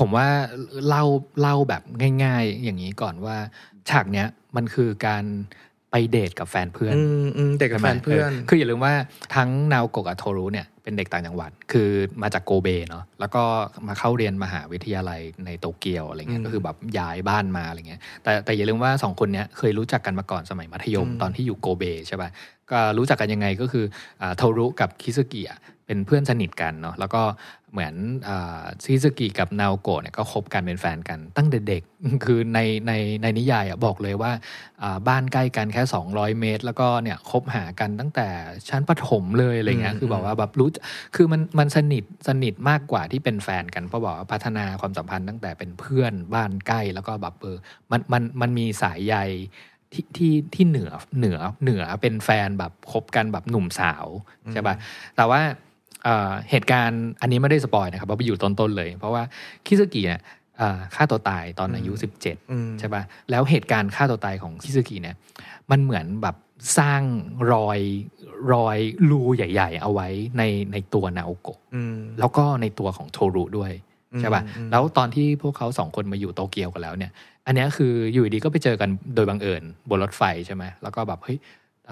ผมว่าเล่าเล่าแบบง่าย ๆ อย่างนี้ก่อนว่า ฉากเนี้ยมันคือการไปเดทกับแฟนเพื่อนเด็กกับแฟนเพื่อน คืออย่าลืมว่าทั้งนาวโกกับโทรุเนี่ยเป็นเด็กต่างจังหวัด คือมาจากโกเบเนาะ แล้วก็มาเข้าเรียนมหาวิทยาลัยในโตเกียวอะไรเงี้ย ก็คือแบบย้ายบ้านมาอะไรเงี้ย แต่แต่อย่าลืมว่าสองคนเนี้ยเคยรู้จักกันมาก่อนสมัยมัธยมตอนที่อยู่โกเบใช่ป่ะก็รู้จักกันยังไงก็คือโทรุกับคิซึกิอะเป็นเพื่อนสนิทกันเนาะ แล้วก็เหมือนซีซูกิกับนาโกะเนี่ยก็คบกันเป็นแฟนกัน ตั้งเด็กๆคือในในในนิยายอะบอกเลยว่า บ้านใกล้กันแค่ 200 เมตร แล้วก็เนี่ยคบหากันตั้งแต่ชั้นประถมเลยอะไรเงี้ย คือบอกว่าแบบรู้ คือมันมันสนิทสนิทมากกว่าที่เป็นแฟนกันเพราะบอกว่าพัฒนาความสัมพันธ์ ตั้งแต่เป็นเพื่อนบ้านใกล้แล้วก็แบบเออมันมันมันมีสายใยที่ที่ที่เหนือเหนือเหนือเป็นแฟนแบบคบกันแบบหนุ่มสาวใช่ป่ะ แต่ว่าเหตุการณ์อันนี้ไม่ได้สปอยนะครับเพราะไปอยู่ต้น ๆ เลย เพราะว่าคิซึกิเนี่ยฆ่าตัวตายตอนอายุสิบเจ็ดใช่ปะ่ะแล้วเหตุการณ์ฆ่าตัวตายของคิซึกิเนี่ยมันเหมือนแบบสร้างรอยรอยรูใหญ่ ๆ เอาไว้ในในตัวนาโอโกะแล้วก็ในตัวของโทรุด้วย ใช่ปะ่ะแล้วตอนที่พวกเขาสองคนมาอยู่โตเกียวกันแล้วเนี่ยอันนี้คืออยู่ดีก็ไปเจอกันโดยบังเอิญบนรถไฟใช่ไหมแล้วก็แบบเฮ้ย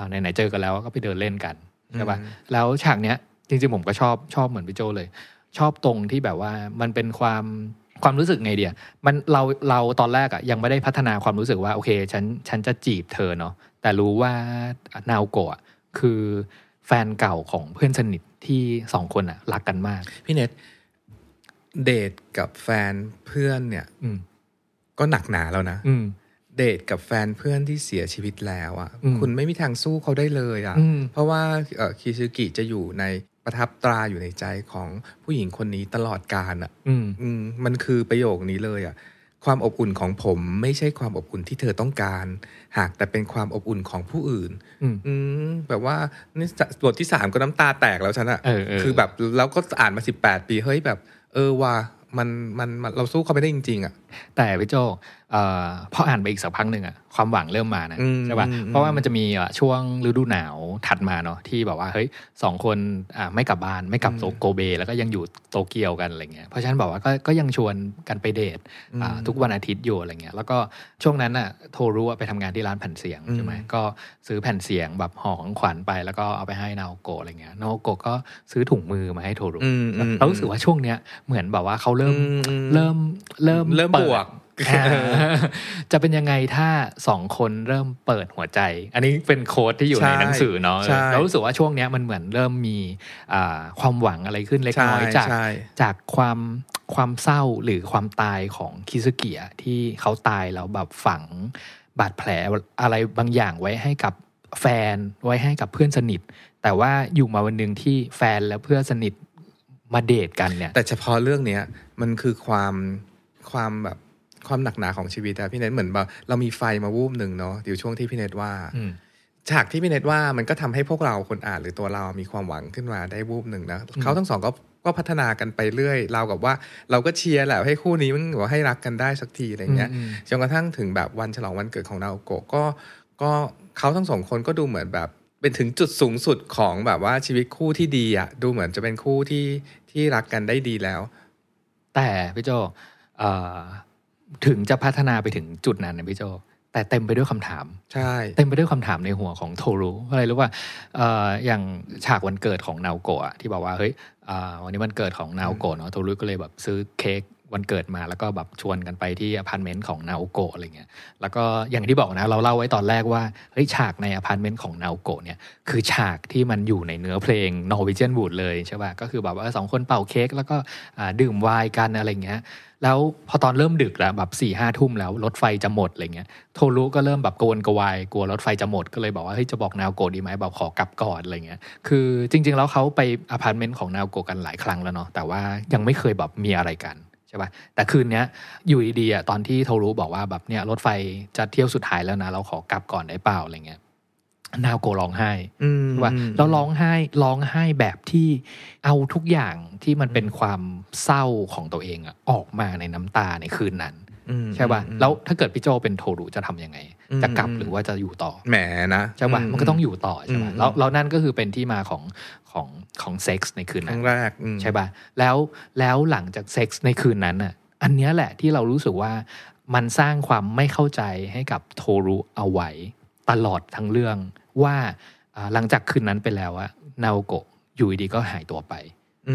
ไหนๆเจอกันแล้วก็ไปเดินเล่นกันใช่ปะ่ะแล้วฉากเนี้ยจริงๆ ผมก็ชอบชอบเหมือนพี่โจเลย ชอบตรงที่แบบว่า มันเป็นความความรู้สึกไงเดียมัน เราเราตอนแรกอะยังไม่ได้พัฒนาความรู้สึกว่า โอเค ฉันฉันจะจีบเธอเนาะแต่รู้ว่านาวโกะคือ แฟนเก่าของเพื่อนสนิท ที่สองคนอะรักกันมาก พี่เนทเดทกับแฟนเพื่อนเนี่ย อืก็หนักหนาแล้วนะอืเดทกับแฟนเพื่อนที่เสียชีวิตแล้วอะ่ะคุณไม่มีทางสู้เขาได้เลยอะ่ะเพราะว่าคิซูกิจะอยู่ในประทับตราอยู่ในใจของผู้หญิงคนนี้ตลอดกาลอ่ะ อืมอืมมันคือประโยคนี้เลยอ่ะ ความอบอุ่นของผมไม่ใช่ความอบอุ่นที่เธอต้องการ หากแต่เป็นความอบอุ่นของผู้อื่นอืมแบบว่านี่บทที่สามก็น้ำตาแตกแล้วฉันอ่ะคือแบบแล้วก็อ่านมาสิบแปดปีเฮ้ยแบบ เออว่ามันมันเราสู้เขาไม่ได้จริงๆ อ่ะ แต่พี่โจออพออ่านไปอีกสักพักหนึ่งอะความหวังเริ่มมานะใช่ป่ะเพราะว่ามันจะมีช่วงฤดูหนาวถัดมาเนาะที่แบบว่าเฮ้ยสองคนไม่กลับบ้านไม่กลับโกเบแล้วก็ยังอยู่โตเกียวกันอะไรเงี้ยเพราะฉะนั้นบอกว่าก็ก็ยังชวนกันไปเดททุกวันอาทิตย์อยู่อะไรเงี้ยแล้วก็ช่วงนั้นอะโทรรู้ว่าไปทำงานที่ร้านแผ่นเสียงใช่ไหมก็ซื้อแผ่นเสียงแบบห่อของขวัญไป แล้วก็เอาไปให้นาโกอะไรเงี้ยนาโกก็ซื้อถุงมือมาให้โทรรู้เรารู้สึกว่าช่วงเนี้ยเหมือนแบบว่าเขาเริ่มเริ่มเริ่มเริ่มบวกจะเป็นยังไงถ้าสองคนเริ่มเปิดหัวใจ อันนี้เป็นโค้ดที่อยู่ในหนังสือเนาะเรารู้สึกว่าช่วงนี้มันเหมือนเริ่มมีความหวังอะไรขึ้นเล็กน้อยจากจากความความเศร้าหรือความตายของคิซุเกียที่เขาตายแล้วแบบฝังบาดแผลอะไรบางอย่างไว้ให้กับแฟนไว้ให้กับเพื่อนสนิทแต่ว่าอยู่มาวันหนึ่งที่แฟนและเพื่อนสนิทมาเดทกันเนี่ย แต่เฉพาะเรื่องเนี้ยมันคือความความแบบความหนักหนาของชีวิตอะพี่เนทเหมือนแบบเรามีไฟมาวูบหนึ่งเนาะเดี๋ยวช่วงที่พี่เนทว่าฉากที่พี่เนทว่ามันก็ทำให้พวกเราคนอ่านหรือตัวเรามีความหวังขึ้นมาได้วูบหนึ่งนะเขาทั้งสองก็ก็พัฒนากันไปเรื่อยเรากับว่า เราก็เชียร์แหละให้คู่นี้มันว่าให้รักกันได้สักทีอะไรเงี้ยจนกระทั่งถึงแบบวันฉลองวันเกิดของนาโกก็ก็เขาทั้งสองคนก็ดูเหมือนแบบ เป็นถึงจุดสูงสุดของแบบว่าชีวิตคู่ที่ดีอะดูเหมือนจะเป็นคู่ที่ที่รักกันได้ดีแล้ว แต่พี่โจถึงจะพัฒนาไปถึงจุดนั้นนะพี่โจ แต่เต็มไปด้วยคำถาม ใช่ เต็มไปด้วยคำถามในหัวของโทรุอะไรรู้ว่า อย่าง ฉากวันเกิดของนาวโกะที่บอกว่า เฮ้ยวันนี้มันเกิดของนาวโกะเนาะโทรุก็เลยแบบซื้อเค้กวันเกิดมาแล้วก็แบบ ชวนกันไปที่อพาร์ตเมนต์ของนาโอโกะอะไรเงี้ย แล้วก็อย่างที่บอกนะ เราเล่าไว้ตอนแรกว่า เฮ้ย ฉากในอพาร์ตเมนต์ของนาโอโกะเนี่ยคือฉากที่มันอยู่ในเนื้อเพลง Norwegian Wood เลยใช่ป่ะ ก็คือแบบว่าสองคนเป่าเค้กแล้วก็ดื่มไวน์กันอะไรเงี้ย แล้วพอตอนเริ่มดึกแล้วแบบสี่ห้าทุ่มแล้วรถไฟจะหมดอะไรเงี้ยโทรุก็เริ่มแบบโกนกวาย กลัวรถไฟจะหมดก็เลยบอกว่าเฮ้ยจะบอกนาโกดีไหมบอกขอกลับก่อนอะไรเงี้ย คือจริงๆแล้วเขาไปอพาร์ตเมนต์ของนาโกกันหลายครั้งแล้วเนาะแต่ว่ายังไม่เคยแบบมีอะไรกันใช่ป่ะ แต่คืนนี้อยู่ดีๆตอนที่โทรู้บอกว่าแบบเนี่ยรถไฟจะเที่ยวสุดท้ายแล้วนะ เราขอกลับก่อนได้เปล่าอะไรเงี้ย นาวโกร้องไห้ว่าเราร้องไห้ร้องไห้แบบที่เอาทุกอย่างที่มันเป็นความเศร้าของตัวเองอออกมาในน้ำตาในคืนนั้นใช่ป่ะ แล้วถ้าเกิดพี่โจเป็นโทรุจะทํำยังไงจะกลับหรือว่าจะอยู่ต่อแหมนะ ใช่ป่ะ มันก็ต้องอยู่ต่อใช่ป่ะ แล้วแล้วนั่นก็คือเป็นที่มาของของของเซ็กส์ในคืนนั้นแรกใช่ป่ะแล้วแล้วหลังจากเซ็กส์ในคืนนั้นอ่ะ อันนี้แหละที่เรารู้สึกว่ามันสร้างความไม่เข้าใจให้กับโทรุเอาไว้ตลอดทั้งเรื่องว่า หลังจากคืนนั้นไปแล้วอะนาโอกะอยู่ดีก็หายตัวไป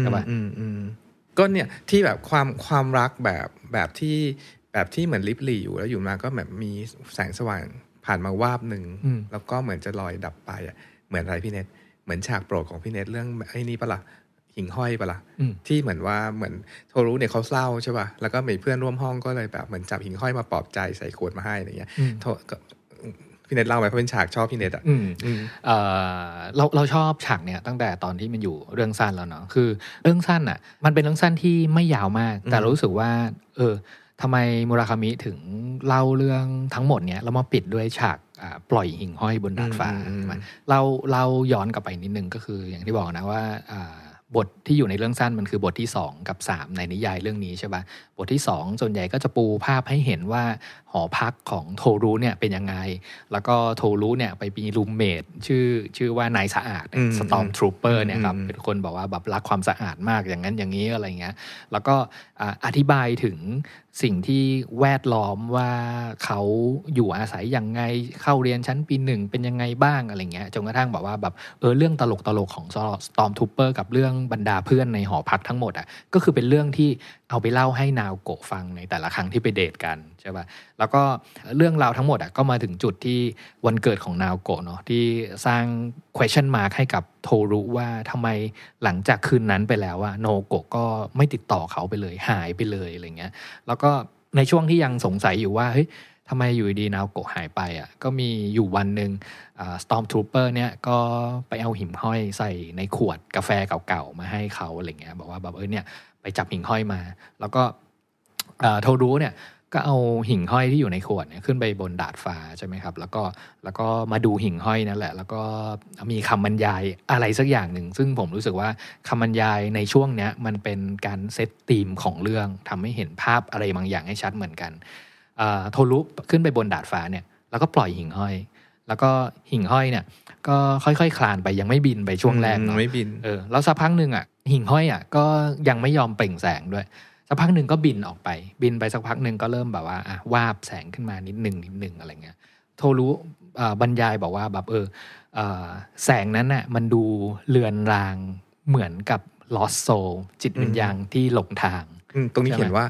ใช่ป่ะก็เนี่ยที่แบบความความรักแบบแบบที่แบบที่เหมือนลิฟลีอยู่แล้วอยู่มาก็แบบมีแสงสว่างผ่านมาวาบหนึ่งแล้วก็เหมือนจะลอยดับไปอ่ะ เหมือนอะไรพี่เนทเหมือนฉากโปรดของพี่เนทเรื่องไอ้นี่ปะละ่ะหิ่งห้อยปะละ่ะที่เหมือนว่าเหมือนโทรู้เนี่ยเขาเศร้าใช่ป่ะ แล้วก็มีเพื่อนร่วมห้องก็เลยแบบเหมือนจับหิ่งห้อยมาปลอบใจใส่ขวดมาให้อะไรเงี้ยพี่เนทเล่าไหมเพราะเป็นฉากชอบพี่เนทอ่ะเราเราชอบฉากเนี่ยตั้งแต่ตอนที่มันอยู่เรื่องสั้นแล้วเนาะคือ เรื่องสั้นอ่ะ มันเป็นเรื่องสั้นที่ไม่ยาวมาก แต่รู้สึกว่าเออทำไมมูราคามิถึง เล่าเรื่องทั้งหมดเนี้ยแล้วมาปิดด้วยฉากปล่อยหิ่งห้อยบนดาดฟ้า เราเราย้อนกลับไปนิดนึง ก็คือ อย่างที่บอกนะว่า บทที่อยู่ในเรื่องสั้นมันคือบทที่ 2 กับ 3 ในนิยายเรื่องนี้ใช่ปะบทที่ 2 ส่วนใหญ่ก็จะปูภาพให้เห็นว่าหอพักของโทรุเนี่ยเป็นยังไง แล้วก็โทรุเนี่ยไปมีรูมเมดชื่อชื่อว่านายสะอาดสตอมทรูเปอร์เนี่ยครับ เป็นคนบอกว่าแบบรักความสะอาดมากอย่างนั้นอย่างนี้อะไรเงี้ยแล้วก็อธิบายถึงสิ่งที่แวดล้อมว่าเขาอยู่อาศัยยังไง เข้าเรียนชั้นปีหนึ่งเป็นยังไงบ้างอะไรเงี้ยจนกระทั่งบอกว่าแบบเออเรื่องตลกตลกของสตอมทูเปอร์กับเรื่องบรรดาเพื่อนในหอพักทั้งหมดอะ่ะก็คือเป็นเรื่องที่เอาไปเล่าให้นาวโกฟังในแต่ละครั้งที่ไปเดทกันช่ป่ะแล้วก็เรื่องราวทั้งหมดอ่ะก็มาถึงจุดที่วันเกิดของนาโกะเนาะที่สร้าง question mark ให้กับ โทรุว่าทำไมหลังจากคืนนั้นไปแล้วอะโนโกะก็ไม่ติดต่อเขาไปเลยหายไปเลยอะไรเงี้ยแล้วก็ในช่วงที่ยังสงสัยอยู่ว่าเฮ้ยทำไมอยู่ดีนาวโกหายไปอ่ะก็มีอยู่วันหนึ่งสตอมทรูเปอร์เนี่ยก็ไปเอาหิมห้อยใส่ในขวดกาแฟเก่าๆมาให้เขาอะไรเงี้ยบอกว่าแบบเออเนี่ยไปจับหิ่งห้อยมา แล้วก็โทรู้เนี่ยก็เอาหิ่งห้อยที่อยู่ในขวดเนี่ยขึ้นไปบนดาดฟ้าใช่ไหมครับ แล้วก็แล้วก็มาดูหิ่งห้อยนั่นแหละแล้วก็มีคำบรรยายอะไรสักอย่างหนึ่ง ซึ่งผมรู้สึกว่าคำบรรยายในช่วงเนี้ย มันเป็นการเซตธีมของเรื่อง ทำให้เห็นภาพอะไรบางอย่างให้ชัดเหมือนกันโทลุขึ้นไปบนดาดฟ้าเนี่ย แล้วก็ปล่อยหิ่งห้อยแล้วก็หิ่งห้อยเนี่ย ก็ค่อยๆคลานไปยังไม่บินไปช่วงแรกเนาะไม่บินเออแล้วสักพักหนึ่งอ่ะหิ่งห้อยอ่ะก็ยังไม่ยอมเปล่งแสงด้วยสักพักหนึ่งก็บินออกไป บินไปสักพักหนึ่งก็เริ่มแบบว่าอ่ะวาบแสงขึ้นมานิดหนึ่งนิดหนึ่งอะไรเงี้ย โทรู้บรรยายบอกว่าแบบเออแสงนั้นน่ะมันดูเลือนรางเหมือนกับลอสโซจิตวิญญาณที่หลงทาง ตรงนี้เขียนว่า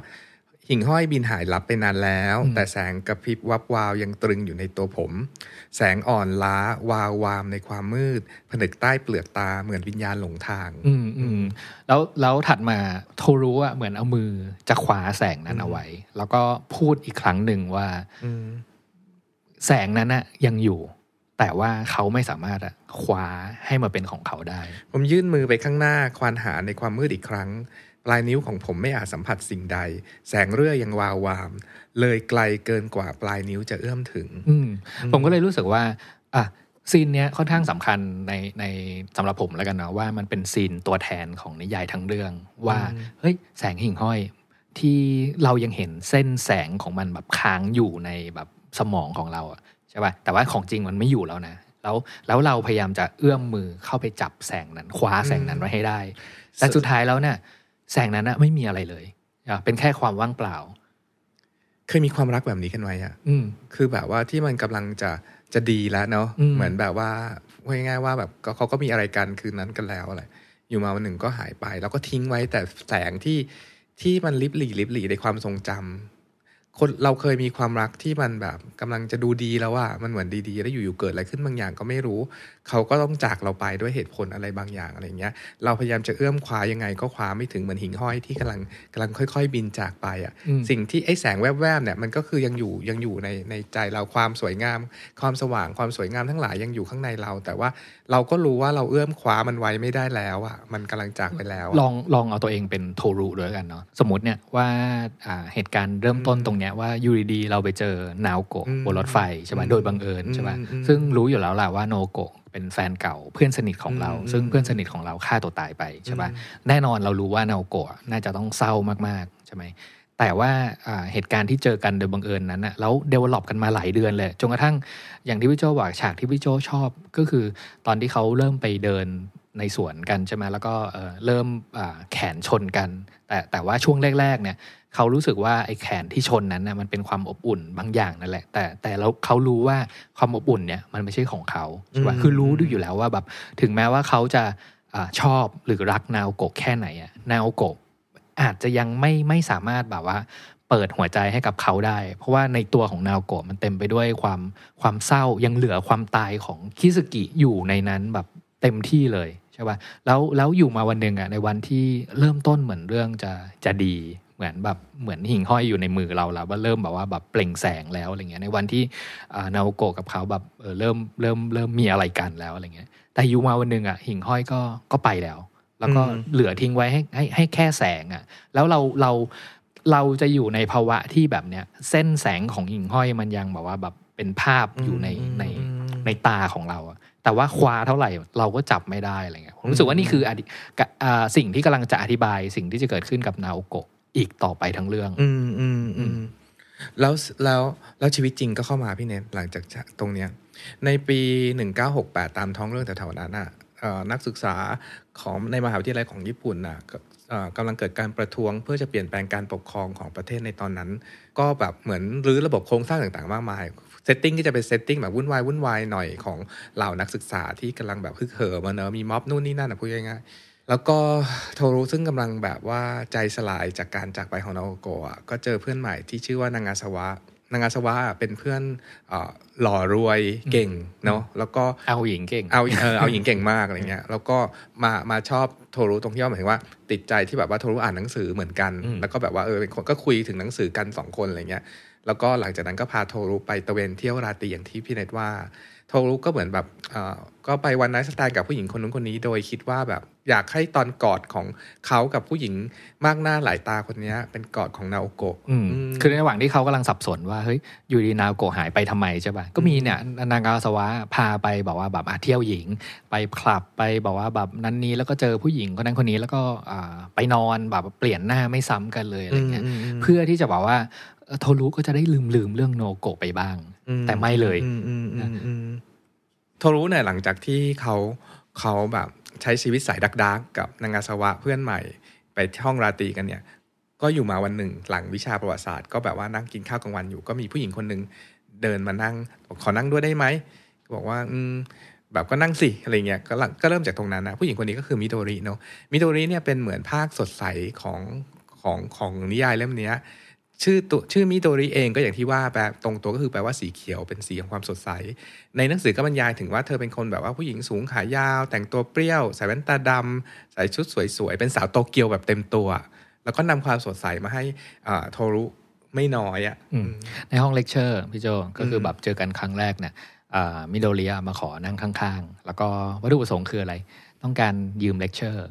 หิ่งห้อยบินหายลับไปนานแล้ว แต่แสงกระพริบวับวาวยังตรึงอยู่ในตัวผม แสงอ่อนล้าวาววามในความมืด ผนึกใต้เปลือกตาเหมือนวิญญาณหลงทาง อืมอมแล้วแล้วถัดมาโทรู้อ่ะเหมือนเอามือจะคว้าแสงนั้นเอาไว้ แล้วก็พูดอีกครั้งหนึ่งว่าแสงนั้นอะยังอยู่ แต่ว่าเขาไม่สามารถคว้าให้มาเป็นของเขาได้ ผมยื่นมือไปข้างหน้าควานหาในความมืดอีกครั้งลายนิ้วของผม ไม่อาจสัมผัสสิ่งใด แสงเรื่อยยังวาววาม เลยไกลเกินกว่าปลายนิ้วจะเอื้อมถึงผมก็เลยรู้สึกว่าอ่ะซีนเนี้ยค่อนข้างสำคัญในในสำหรับผมแล้วกันเนาะว่ามันเป็นซีนตัวแทนของ นิยายทั้งเรื่อง ว่าเฮ้ยแสงหิ่งห้อย ที่เรายังเห็นเส้นแสงของมันแบบค้างอยู่ในแบบสมองของเราใช่ป่ะแต่ว่าของจริงมันไม่อยู่แล้วนะแล้วแล้วเราพยายามจะเอื้อมมือเข้าไปจับแสงนั้น คว้าแสงนั้นไว้ให้ได้แต่สุดท้ายแล้วเนี่ยแสงนั้นนะไม่มีอะไรเลยเป็นแค่ความว่างเปล่า เคยมีความรักแบบนี้กันไว้อืมคือแบบว่าที่มันกำลังจะจะดีแล้วเนาะเหมือนแบบว่าง่ายๆว่า แบบเขาก็มีอะไรกันคืนนั้นกันแล้วอะไรอยู่มาวันหนึ่งก็หายไป แล้วก็ทิ้งไว้แต่แสงที่ที่มันลิบหลีลิบหลีในความทรงจำ คนเราเคยมีความรักที่มันแบบกำลังจะดูดีแล้วว่ามันเหมือนดีๆแล้วอยู่ๆเกิดอะไรขึ้นบางอย่างก็ไม่รู้เขาก็ต้องจากเราไปด้วยเหตุผลอะไรบางอย่างอะไรเงี้ย เราพยายามจะเอื้อมคว้ายังไงก็คว้าไม่ถึงเหมือนหิ่งห้อยที่กำลังกำลังค่อยๆบินจากไปอะ่ะ สิ่งที่ไอ้แสงแวบๆเนี่ยมันก็คือยังอยู่ยังอยู่ในในใจเราความสวยงาม ความสว่างความสวยงามทั้งหลายยังอยู่ข้างในเรา แต่ว่าเราก็รู้ว่าเราเอื้อมคว้ามันไว้ไม่ได้แล้วอะ่ะมันกำลังจากไปแล้วลองลองเอาตัวเองเป็นโทรูด้วยกันเนาะสมมติเนี่ยว่าเหตุการณ์เริ่มต้นตรงเนี้ยว่ายูรดี เราไปเจอนาวโกะบนรถไฟใช่ไหมโดยบังเอิญใช่ไหมซึ่งรู้อยู่แล้วล่ะว่าโนโกะเป็นแฟนเก่าเพื่อนสนิทของเรา ซึ่งเพื่อนสนิทของเราฆ่าตัวตายไปใช่ไหมแน่นอนเรารู้ว่านาโกะน่าจะต้องเศร้ามากๆใช่ไหมแต่ว่าเหตุการณ์ที่เจอกันโดยบังเอิญนั้นแล้วเดเวล็อปกันมาหลายเดือนเลยจนกระทั่งอย่างที่พี่โจบอกฉากที่พี่โจชอบก็คือตอนที่เขาเริ่มไปเดินในสวนกันใช่ไหมแล้วก็เริ่มแขนชนกัน แต่แต่ว่าช่วงแรก ๆเนี่ย เขารู้สึกว่าไอ้แขนที่ชนนั้นนะมันเป็นความอบอุ่นบางอย่างนั่นแหละแต่แต่แล้วเขารู้ว่าความอบอุ่นเนี่ยมันไม่ใช่ของเขาใช่ไหมคือรู้ดูอยู่แล้วว่าแบบถึงแม้ว่าเขาจะชอบหรือรักนาวโกะแค่ไหนอะนาวโกะอาจจะยังไม่ไม่สามารถแบบว่าเปิดหัวใจให้กับเขาได้ เพราะว่าในตัวของนาวโกะมันเต็มไปด้วยความความเศร้า ยังเหลือความตายของคิสกิอยู่ในนั้นแบบเต็มที่เลยใช่ป่ะ แล้วแล้วอยู่มาวันหนึ่งอ่ะ ในวันที่เริ่มต้นเหมือนเรื่องจะจะดีเหมือนแบบเหมือนหิ่งห้อยอยู่ในมือเราแล้วว่าเริ่มแบบว่าแบบเปล่งแสงแล้วอะไรเงี้ย ในวันที่นาโกะกับเขาแบบเริ่มเริ่มเริ่มมีอะไรกันแล้วอะไรเงี้ย แต่อยู่มาวันหนึ่งอ่ะหิ่งห้อยก็ก็ไปแล้ว แล้วก็เหลือทิ้งไว้ให้ให้ให้แค่แสงอ่ะ แล้วเราเราเราจะอยู่ในภาวะที่แบบเนี้ยเส้นแสงของหิ่งห้อยมันยังแบบว่าแบบเป็นภาพอยู่ในในในตาของเราอ่ะแต่ว่าคว้าเท่าไหร่เราก็จับไม่ได้อะไรเงี้ยผมรู้สึกว่านี่คืออสิ่งที่กำลังจะอธิบายสิ่งที่จะเกิดขึ้นกับนาโอโกะอีกต่อไปทั้งเรื่อง อืมอืมอืมแล้วแล้วแล้วชีวิตจริงก็เข้ามาพี่เนทหลังจากตรงเนี้ยในปีหหนึ่งเก้ากแปดตามท้องเรื่องแถวนั้นอ่ะนักศึกษาของในมหาวิทยาลัยของญี่ปุ่นน่ะกำลังเกิดการประท้วงเพื่อจะเปลี่ยนแปลงการปกครองของประเทศในตอนนั้น ก็แบบเหมือนรื้อระบบโครงสร้างต่างๆ มากมายเซตติ้งก็จะเป็นเซตติ้งแบบวุ่นวายวุ่นวายหน่อยของเหล่านักศึกษาที่กำลังแบบฮึกเหิมเนอะมีม็อบนู่นนี่นั่นนะพูดง่ายๆแล้วก็โทรุซึ่งกำลังแบบว่าใจสลายจากการจากไปของนาโอกะก็เจอเพื่อนใหม่ที่ชื่อว่านางาสวะ นางาสวะเป็นเพื่อนหล่อรวยเก่งเนาะแล้วก็เอาหญิงเก่งเอาเออเอาหญิงเก่งมากอะไรเงี้ยแล้วก็มามาชอบโทรุตรงที่อ่หมายถึงว่าติดใจที่แบบว่าโทรุอ่านหนังสือเหมือนกัน แล้วก็แบบว่าเออเป็นคนก็คุยถึงหนังสือกันสองคนอะไรเงี้ยแล้วก็หลังจากนั้นก็พาโทรุไปตะเวนเที่ยวราตรีอย่างที่พี่เนตว่า โทรุก็เหมือนแบบก็ไปวันนั้นสไตล์กับผู้หญิงคนนู้นคนนี้ โดยคิดว่าแบบอยากให้ตอนกอดของเขากับผู้หญิงมากหน้าหลายตาคนนี้เป็นกอดของนาโอโกะคือในระหว่างที่เขากำลังสับสนว่าเฮ้ยอยู่ดีนาโอโกะหายไปทำไมใช่ป่ะก็มีเนี่ยนางาสวะพาไปบอกว่าแบบอาเที่ยวหญิง ไปคลับไปบอกว่าแบบนั้นนี้แล้วก็เจอผู้หญิงคนนั้นคนนี้ แล้วก็ไปนอนแบบเปลี่ยนหน้าไม่ซ้ำกันเลยอะไรเงี้ยเพื่อที่จะบอกว่าโทรุก็จะได้ลืมลืมเรื่องโนโกไปบ้าง แต่ไม่เลยโทรู้เนี่ยหลังจากที่เขาเขาแบบใช้ชีวิตสายดักดักกับ นางาสวะ เพื่อนใหม่ ไปห้องราตรีกันเนี่ย ก็อยู่มาวันหนึ่งหลังวิชาประวัติศาสตร์ ก็แบบว่านั่งกินข้าวกลางวันอยู่ ก็มีผู้หญิงคนหนึ่งเดินมานั่งขอนั่งด้วยได้ไหม บอกว่า อืมแบบก็นั่งสิ อะไรเงี้ยก็ก็เริ่มจากตรงนั้นนะผู้หญิงคนนี้ก็คือมิโตริเนาะมิโตริเนี่ยเป็นเหมือนภาคสดใสของของของนิยายเล่มนี้ยชื่อตัวชื่อมิโตริเองก็อย่างที่ว่าแปลตรงตัวก็คือแปลว่าสีเขียวเป็นสีของความสดใส ในหนังสือก็บรรยายถึงว่าเธอเป็นคนแบบว่าผู้หญิงสูงขายาวแต่งตัวเปรี้ยว ใส่แว่นตาดำใส่ชุดสวยๆ เป็นสาวโตเกียวแบบเต็มตัว แล้วก็นำความสดใสมาให้โทรุไม่น้อยอะ่ะในห้องเลคเชอร์ พี่โจก็คือแบบเจอกันครั้งแรกเนี่ยมิโดริมาขอนั่งข้าง ๆ แล้วก็วัตถุประสงค์คืออะไรต้องการยืมเลคเชอร์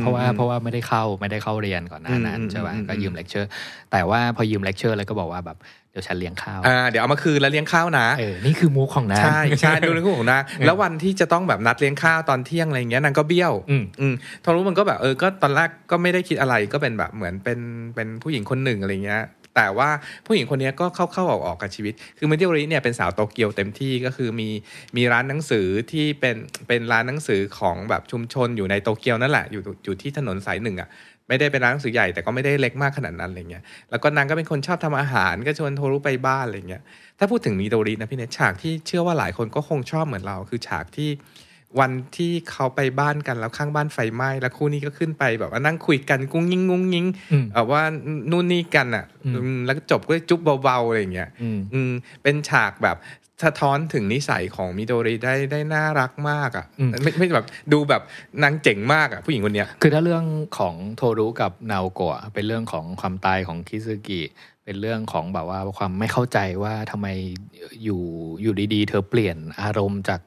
เพราะว่าเพราะว่าไม่ได้เข้าไม่ได้เข้าเรียนก่อนหน้านั้นใช่ป่ะก็ยืมเลคเชอร์แต่ว่าพอยืมเลคเชอร์แล้วก็บอกว่าแบบเดี๋ยวฉันเลี้ยงข้าวอ่าเดี๋ยวเอามาคืนแล้วเลี้ยงข้าวนะเออนี่คือมูฟของนางใช่ใช่ดูในมูฟของนางแล้ววันที่จะต้องแบบนัดเลี้ยงข้าวตอนเที่ยงอะไรเงี้ยนางก็เบี้ยวอืมทอรู้มันก็แบบเออก็ตอนแรกก็ไม่ได้คิดอะไรก็เป็นแบบเหมือนเป็นเป็นผู้หญิงคนหนึ่งอะไรเงี้ยแต่ว่าผู้หญิงคนนี้ก็เข้าๆออกๆกับชีวิต คือมิเดียริเนี่ยเป็นสาวโตเกียวเต็มที่ ก็คือมีมีร้านหนังสือที่เป็นเป็นร้านหนังสือของแบบชุมชนอยู่ในโตเกียวนั่นแหละอยู่อยู่ที่ถนนสายหนึ่งอะ่ะไม่ได้เป็นร้านหนังสือใหญ่แต่ก็ไม่ได้เล็กมากขนาดนั้นอะไรเงี้ยแล้วก็นางก็เป็นคนชอบทำอาหารก็ชวนโทรุไปบ้านอะไรเงี้ยถ้าพูดถึงมีโดรินะพี่เนฉากที่เชื่อว่าหลายคนก็คงชอบเหมือนเรา คือฉากที่วันที่เขาไปบ้านกัน แล้วข้างบ้านไฟไหม้ แล้วคู่นี้ก็ขึ้นไป แบบว่านั่งคุยกันกุ้งยิงงุ้งยิงแบบว่านู่นนี่กันอ่ะแล้วจบก็จุ๊บเบาๆอะไรอย่างเงี้ยอืมเป็นฉากแบบสะท้อนถึงนิสัยของมิโดริได้ได้น่ารักมากอะ่ะไม่ไม่แบบดูแบบนางเจ๋งมากอะ่ะผู้หญิงคนเนี้ยคือถ้าเรื่องของโทรุกับนาโอกะเป็นเรื่องของความตายของคิซึกิ เป็นเรื่องของแบบว่าความไม่เข้าใจว่าทำไมอยู่อยู่ดีๆเธอเปลี่ยนอารมณ์จาก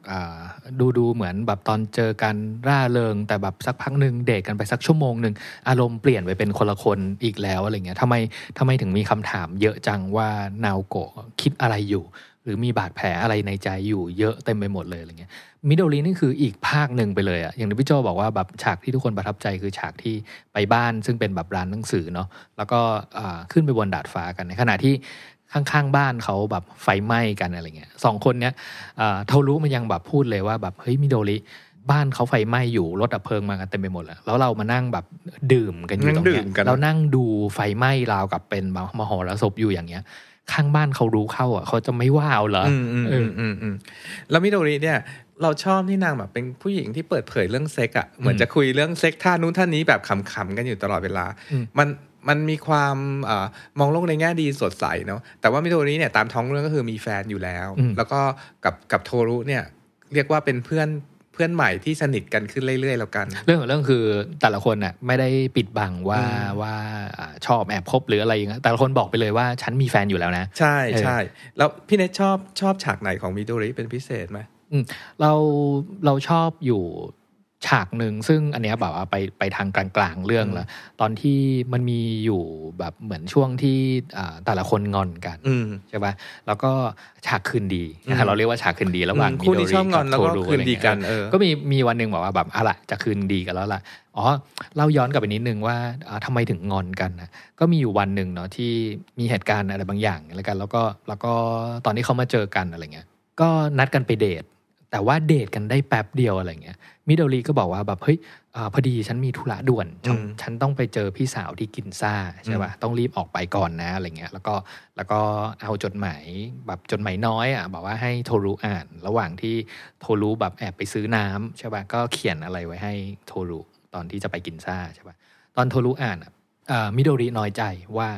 ดูดูเหมือนแบบตอนเจอกันร่าเริง แต่แบบสักพักหนึ่งเดทกันไปสักชั่วโมงหนึ่ง อารมณ์เปลี่ยนไปเป็นคนละคนอีกแล้วอะไรเงี้ยทำไมทำไมถึงมีคำถามเยอะจังว่านาโกะคิดอะไรอยู่รือมีบาดแผลอะไรในใจอยู่เยอะเต็มไปหมดเลยอะไรเงี้ยมิดเดิลลีนี่คืออีกภาคหนึ่งไปเลยอะอย่างที่พี่โจบอกว่าแบบฉากที่ทุกคนประทับใจคือฉากที่ไปบ้านซึ่งเป็นแบบร้านหนังสือเนาะแล้วก็ขึ้นไปบนดาดฟ้ากันใน ขณะที่ข้างๆ บ้านเขาแบบไฟไหม้กันอะไรเงี้ยสองคนเนี้ยเท่ารู้มันยังแบบพูดเลยว่าแบบเฮ้ยมิโดริบ้านเขาไฟไหม้อยู่รถดับเพลิงมากันเต็มไปหมดแล้วแล้ว เรามานั่งแบบดื่มกันอยู่ตรงเนี้ยเรานั่งดูไฟไหม้ราวกับเป็นมหรสพอยู่อย่างเงี้ยข้างบ้านเขารู้เข้า อ่ะ เขาจะไม่ว้าวเหรอออออืืืืมมมมแล้วมิโดริเนี่ย เราชอบที่นางแบบเป็นผู้หญิงที่เปิดเผยเรื่องเซ็กอะ่ะเหมือนจะคุยเรื่องเซ็กท่านู้นท่านี้แบบขำๆกัน อยู่ตลอดเวลา มันมันมีความอมองโลกในแง่ดีสดใสเนาะแต่ว่ามิโดริเนี่ยตามท้องเรื่องก็คือมีแฟนอยู่แล้ว แล้วก็กับกับโทรุเนี่ย เรียกว่าเป็นเพื่อนพื่อนใหม่ที่สนิทกันขึ้นเรื่อยๆ แล้วกัน เรื่องของเรื่องคือแต่ละคนน่ะไม่ได้ปิดบังว่าว่าชอบแอบคบหรืออะไรอย่างเงี้ยแต่ละคนบอกไปเลยว่า ฉันมีแฟนอยู่แล้วนะ ใช่ใช่แล้วพี่เนทชอบชอบฉากไหนของมิโดริเป็นพิเศษไหมเราเราชอบอยู่ฉากหนึ่งซึ่งอันเนี้ยแบบว่าไปไปทางกลางๆเรื่องละตอนที่มันมีอยู่แบบเหมือนช่วงที่แต่ละคนงอนกันใช่ป่ะแล้วก็ฉากคืนดีเราเรียกว่าฉากคืนดีระหว่างคู่ที่ชอบงอนแล้วก็คืนดีกันก็มีมีวันหนึ่งบอกว่าแบบอะไรจะคืนดีกันแล้วล่ะอ๋อเล่าย้อนกลับไปนิดนึงว่า ทำไมถึงงอนกันนะก็มีอยู่วันหนึ่งเนาะที่มีเหตุการณ์อะไรบางอย่างแล้วกันแล้วก็แล้วก็ตอนที่เขามาเจอกันอะไรเงี้ย ก็นัดกันไปเดทแต่ว่าเดทกันได้แป๊บเดียวอะไรเงี้ย มิดลีก็บอกว่าแบบเฮ้ยอพอดีฉันมีธุระด่วนฉันต้องไปเจอพี่สาวที่กินซ่าใช่ป่ะต้องรีบออกไปก่อนนะอะไรเงี้ย แล้วก็แล้วก็เอาจดหมายแบบจดหมายน้อยอ่ะ บอกว่าให้โทรุอ่านระหว่างที่โทรุแบบแอบไปซื้อน้ำใช่ป่ะก็เขียนอะไรไว้ให้โทรุตอนที่จะไปกินซ่าใช่ป่ะตอนโทรุอ่านอ่ะมิเดลีน้อยใจว่า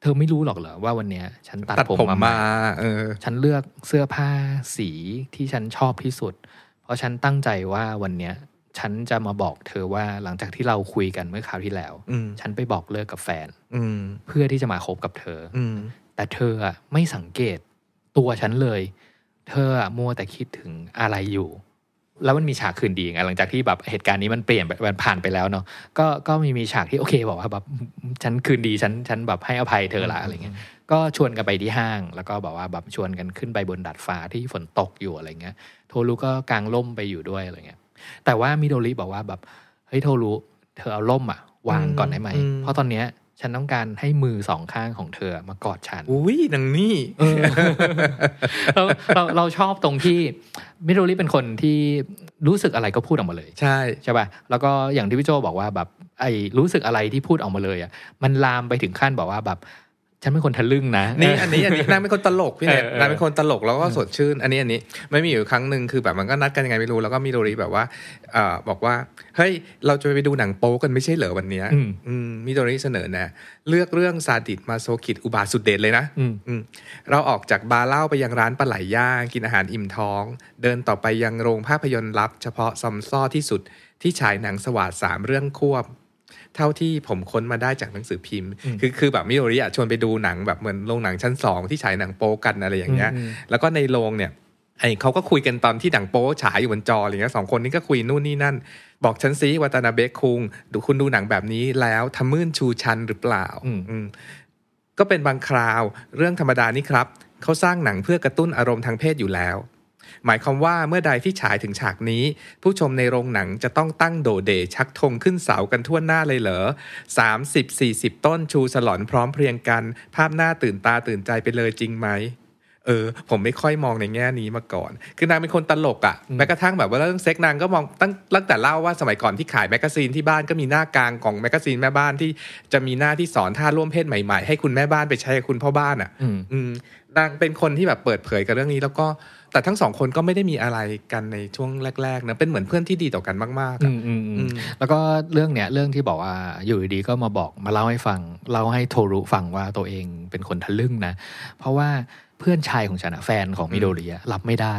เธอไม่รู้หรอกเหรอว่าวันเนี้ยฉันตัดตดผมผมมามาเออ ฉันเลือกเสื้อผ้าสีที่ฉันชอบที่สุด เพราะฉันตั้งใจว่าวันเนี้ย ฉันจะมาบอกเธอว่าหลังจากที่เราคุยกันเมื่อคราวที่แล้ว อืฉันไปบอกเลิกกับแฟนอืเพื่อที่จะมาคบกับเธอ อืมแต่เธอไม่สังเกตตัวฉันเลย เธอมัวแต่คิดถึงอะไรอยู่แล้วมันมีฉากคืนดีไง หลังจากที่แบบเหตุการณ์นี้มันเปลี่ยนมันผ่านไปแล้วเนาะก็ก็มีมีฉากที่โอเคบอกว่าแบบฉันคืนดีฉันฉันแบบให้อภัยเธอละอะไรเงี้ยก็ชวนกันไปที่ห้างแล้วก็บอกว่าแบบชวนกันขึ้นไปบนดาดฟ้าที่ฝนตกอยู่อะไรเงี้ยโทรุก็กางล่มไปอยู่ด้วยอะไรเงี้ยแต่ว่ามิโดริบอกว่าแบบเฮ้ยโทรุเธอเอาล่มอ่ะวางก่อนได้ไหมเพราะตอนเนี้ยฉันต้องการให้มือสองข้างของเธอมากอดฉัน อุ้ยดังนี้เราเราเราชอบตรงที่ มิโรลี่เป็นคนที่รู้สึกอะไรก็พูดออกมาเลย ใช่ใช่ป่ะ แล้วก็อย่างที่พี่โจบอกว่าแบบไอ้รู้สึกอะไรที่พูดออกมาเลยอ่ะมันลามไปถึงขั้นบอกว่าแบบฉันเป็นคนทะลึ่งนะนี่อันนี้อันนี้นางเป็นคนตลกพี่เนี่ยนางเป็นคนตลกแล้วก็สดชื่น อันนี้อันนี้ไม่มีอยู่ครั้งหนึ่งคือแบบมันก็นัดกันยังไง ไม่รู้แล้วก็มีโรีแบบว่าเอ่อบอกว่า เฮ้ย เราจะไปดูหนังโป๊กันไม่ใช่เหรอวันเนี้ยมีโรีเสนอเนี่ยเลือกเรื่องซาดิสมาโซคิดอุบาสุดเด็ดเลยนะเราออกจากบาร์เล่าไปยังร้านปลาไหลย่างกินอาหารอิ่มท้อง เดินต่อไปยังโรงภาพยนตร์ลับเฉพาะซอมซ้อที่สุดที่ฉายหนังสวัสดสามเรื่องควบเท่าที่ผมค้นมาได้จากหนังสือพิมพ์ คือคือแบบมิโอริอะชวนไปดูหนังแบบเหมือนโรงหนังชั้นสองที่ฉายหนังโป๊กันอะไรอย่างเงี้ย แล้วก็ในโรงเนี่ย ไอเขาก็คุยกันตอนที่ดังโป๊ฉายอยู่บนจออะไรเงี้ยสองคนนี้ก็คุยนู่นนี่นั่น บอกฉันซีวัตนาเบคคุง ดูคุณดูหนังแบบนี้ แล้วทะมื่นชูชันหรือเปล่าก็เป็นบางคราวเรื่องธรรมดานี่ครับเขาสร้างหนังเพื่อกระตุ้นอารมณ์ทางเพศอยู่แล้วหมายความว่าเมื่อใดที่ฉายถึงฉากนี้ ผู้ชมในโรงหนังจะต้องตั้งโดเดชักธงขึ้นเสากันทั่วหน้าเลยเหรอ30-40 ต้นชูสลอนพร้อมเพรียงกัน ภาพหน้าตื่นตาตื่นใจไปเลยจริงไหม เออ ผมไม่ค่อยมองในแง่นี้มาก่อน คือนางเป็นคนตลกอะ่ะ แม้กระทั่งแบบว่าเรื่องเซ็กนางก็มองตั้งตั้งแต่เล่าว่าสมัยก่อนที่ขายแมกกาซีนที่บ้านก็มีหน้ากลางของแมกกาซีนแม่บ้านที่จะมีหน้าที่สอนท่าร่วมเพศใหม่ ๆ ให้คุณแม่บ้านไปใช้กับคุณพ่อบ้านอะ่ะ อืมนางเป็นคนที่แบบเปิดเผยกับเรื่องนี้แล้วก็แต่ทั้งสองคนก็ไม่ได้มีอะไรกันในช่วงแรกๆนะเป็นเหมือนเพื่อนที่ดีต่อกันมากๆครับแล้วก็เรื่องเนี้ยเรื่องที่บอกว่าอยู่ดีก็มาบอกมาเล่าให้ฟังเล่าให้โทรุฟังว่าตัวเองเป็นคนทะลึ่งนะเพราะว่าเพื่อนชายของฉันอะแฟนของมิโดริอะรับไม่ได้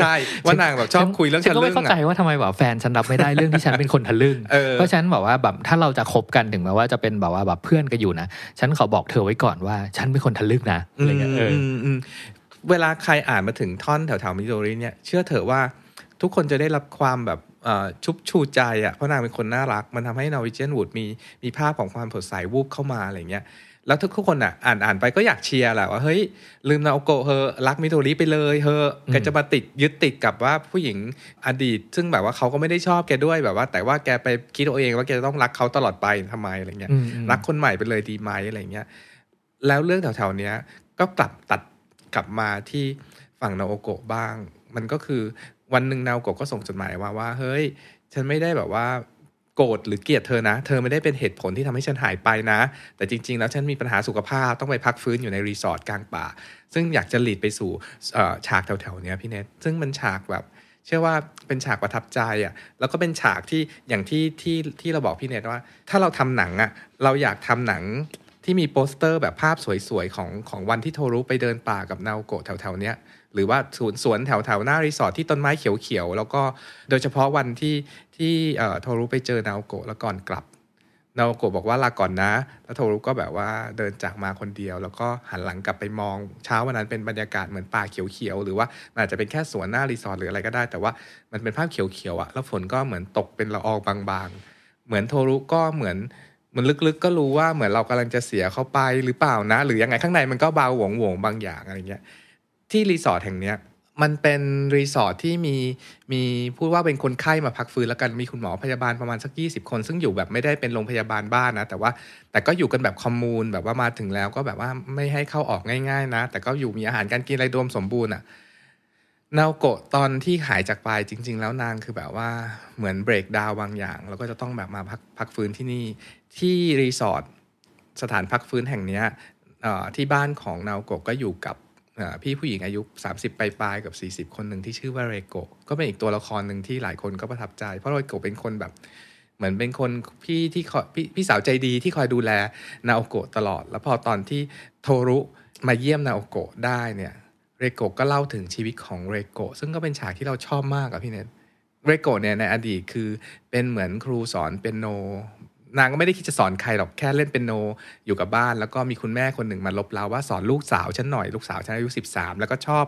ใช่ว่านางแบบชอบคุยเรื่องทะลึ่งฉันก็ไม่เข้าใจว่าทำไมแบบแฟนฉันรับไม่ได้เรื่องที่ฉันเป็นคนทะลึ่งเพราะฉันบอกว่าแบบถ้าเราจะคบกัน ถึงแม้ว่า จะเป็นแบบว่าแบบเพื่อนกันอยู่นะฉันขอบอกเธอไว้ก่อนว่าฉันเป็นคนทะลึ่งนะอะไรเงี้ยเวลาใครอ่านมาถึงท่อนแถวๆมิโดริเนี่ยเชื่อเถอะว่า ทุกคนจะได้รับความแบบชุบชูใจอะ่ะเพราะนางเป็นคนน่ารักมันทำให้นอร์วิเจนวูดมีมีภาพของความสดใสวูบเข้ามาอะไรเงี้ยแล้วทุกคนอ่ะอ่านอ่านไปก็อยากเชียร์แหละว่าเฮ้ยลืมนาโอโกเฮอรักมิโทริไปเลย เฮอแกจะมาติด ยึดติดกับว่าผู้หญิงอดีตซึ่งแบบว่าเขาก็ไม่ได้ชอบแกด้วยแบบว่า แต่ว่าแกไปคิดเอาเองว่าแกจะต้องรักเขาตลอดไปทำไมอะไรเงี้ยรักคนใหม่ไปเลยดีไหมอะไรเงี้ยแล้วเรื่องแถวๆนี้ก็กลับตัดกลับมาที่ฝั่งนาโอโกะบ้าง มันก็คือวันหนึ่งนาโอโกะก็ส่งจดหมายมาว่า เฮ้ย ฉันไม่ได้แบบว่าโกรธหรือเกลียดเธอนะ เธอไม่ได้เป็นเหตุผลที่ทำให้ฉันหายไปนะ แต่จริงๆ แล้วฉันมีปัญหาสุขภาพต้องไปพักฟื้นอยู่ในรีสอร์ทกลางป่า ซึ่งอยากจะหลีดไปสู่ฉากแถวๆนี้พี่เนทซึ่งมันฉากแบบ เชื่อว่าเป็นฉากประทับใจอะ่ะแล้วก็เป็นฉากที่อย่างที่ที่ที่เราบอกพี่เนทว่าถ้าเราทำหนังอะ่ะเราอยากทำหนังที่มีโปสเตอร์แบบภาพสวยๆ ของของวันที่โทรุไปเดินป่ากับนาโกะแถวๆ เนี้ยหรือว่าสวนสวนแถวๆหน้ารีสอร์ทที่ต้นไม้เขียวๆ แล้วก็โดยเฉพาะวันที่ที่โทรุไปเจอนาโกะแล้วก่อนกลับ นาโกะบอกว่าลาก่อนนะ แล้วโทรุก็แบบว่าเดินจากมาคนเดียวแล้วก็หันหลังกลับไปมองเช้าวันนั้นเป็นบรรยากาศเหมือนป่าเขียวๆ หรือว่าอาจจะเป็นแค่สวนหน้ารีสอร์ทหรืออะไรก็ได้ แต่ว่ามันเป็นภาพเขียวๆอะแล้วฝนก็เหมือนตกเป็นละอองบางๆ เหมือนโทรุก็เหมือนมันลึก ๆ ก็รู้ว่าเหมือนเรากำลังจะเสียเข้าไปหรือเปล่านะ หรือยังไงข้างในมันก็เบาหวงหวงบางอย่างอะไรเงี้ยที่รีสอร์ทแห่งเนี้ยมันเป็นรีสอร์ทที่มีมีพูดว่าเป็นคนไข้มาพักฟื้นแล้วกันมีคุณหมอพยาบาลประมาณสักยี่ิบคน ซึ่งอยู่แบบไม่ได้เป็นโรงพยาบาลบ้านนะ แต่ว่า แต่ก็อยู่กันแบบคอมมูนแบบว่ามาถึงแล้ว ก็แบบว่าไม่ให้เข้าออกง่ายๆ นะ แต่ก็อยู่มีอาหารการกินอะไรรวมสมบูรณ์อ่ะนาโกะตอนที่หายจากไปจริง ๆแล้วนางคือแบบว่าเหมือนเบรกดาวบางอย่างแล้วก็จะต้องแบบมาพักพักฟื้นที่นี่ที่รีสอร์ทสถานพักฟื้นแห่งนี้ที่บ้านของนาวโกก็อยู่กับพี่ผู้หญิงอายุ 30 ปลายกับ 40 คนหนึ่งที่ชื่อว่าเรโกก็เป็นอีกตัวละครหนึ่งที่หลายคนก็ประทับใจเพราะเรโกเป็นคนแบบเหมือนเป็นคนพี่ที่คอยพพี่สาวใจดี ที่คอยดูแลนาโอโกะตลอด แล้วพอตอนที่โทรุมาเยี่ยมนาโอโกะได้เนี่ยเรโกะก็เล่าถึงชีวิตของเรโกะซึ่งก็เป็นฉากที่เราชอบมากอะพี่เนทเรโกะเนี่ยในอดีตคือเป็นเหมือนครูสอนเปียโนนางก็ไม่ได้คิดจะสอนใครหรอกแค่เล่นเป็นโน อยู่กับบ้าน แล้วก็มีคุณแม่คนหนึ่งมาลบเราว่าสอนลูกสาวฉันหน่อยลูกสาวฉันอายุ13แล้วก็ชอบ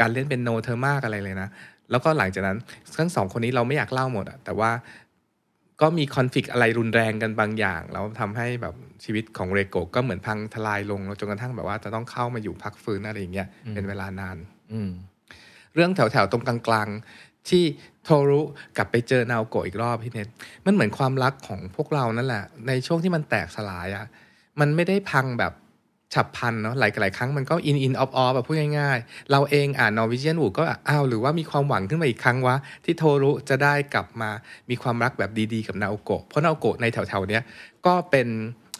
การเล่นเป็นโนเธอมากอะไรเลยนะแล้วก็หลังจากนั้นทั้งสองคนนี้เราไม่อยากเล่าหมดอะแต่ว่า ก็มีคอนฟ lict อะไรรุนแรงกันบางอย่างแล้วทำให้แบบชีวิตของเรโกก็เหมือนพังทลายลงจนกระทั่งแบบว่าจะต้องเข้ามาอยู่พักฟื้นอะไรอย่างเงี้ยเป็นเวลานาน อืเรื่องแถวๆตรงกลางๆที่โทรุกลับไปเจอนาโกอีกรอบพี่เนทมันเหมือนความรักของพวกเรานั่นแหละ ในช่วงที่มันแตกสลายอะ่ะ มันไม่ได้พังแบบฉับพันเนาะหลายหลายครั้งมันก็อินอินออฟออฟแบบพูดง่ายๆ เราเองอ่านนอร์วิเจียนวูก็อ้าว หรือว่ามีความหวังขึ้นมาอีกครั้งวะ ที่โทรุจะได้กลับมามีความรักแบบดีๆกับนาโกเพราะนาโกในแถวๆเนี้ยก็เป็น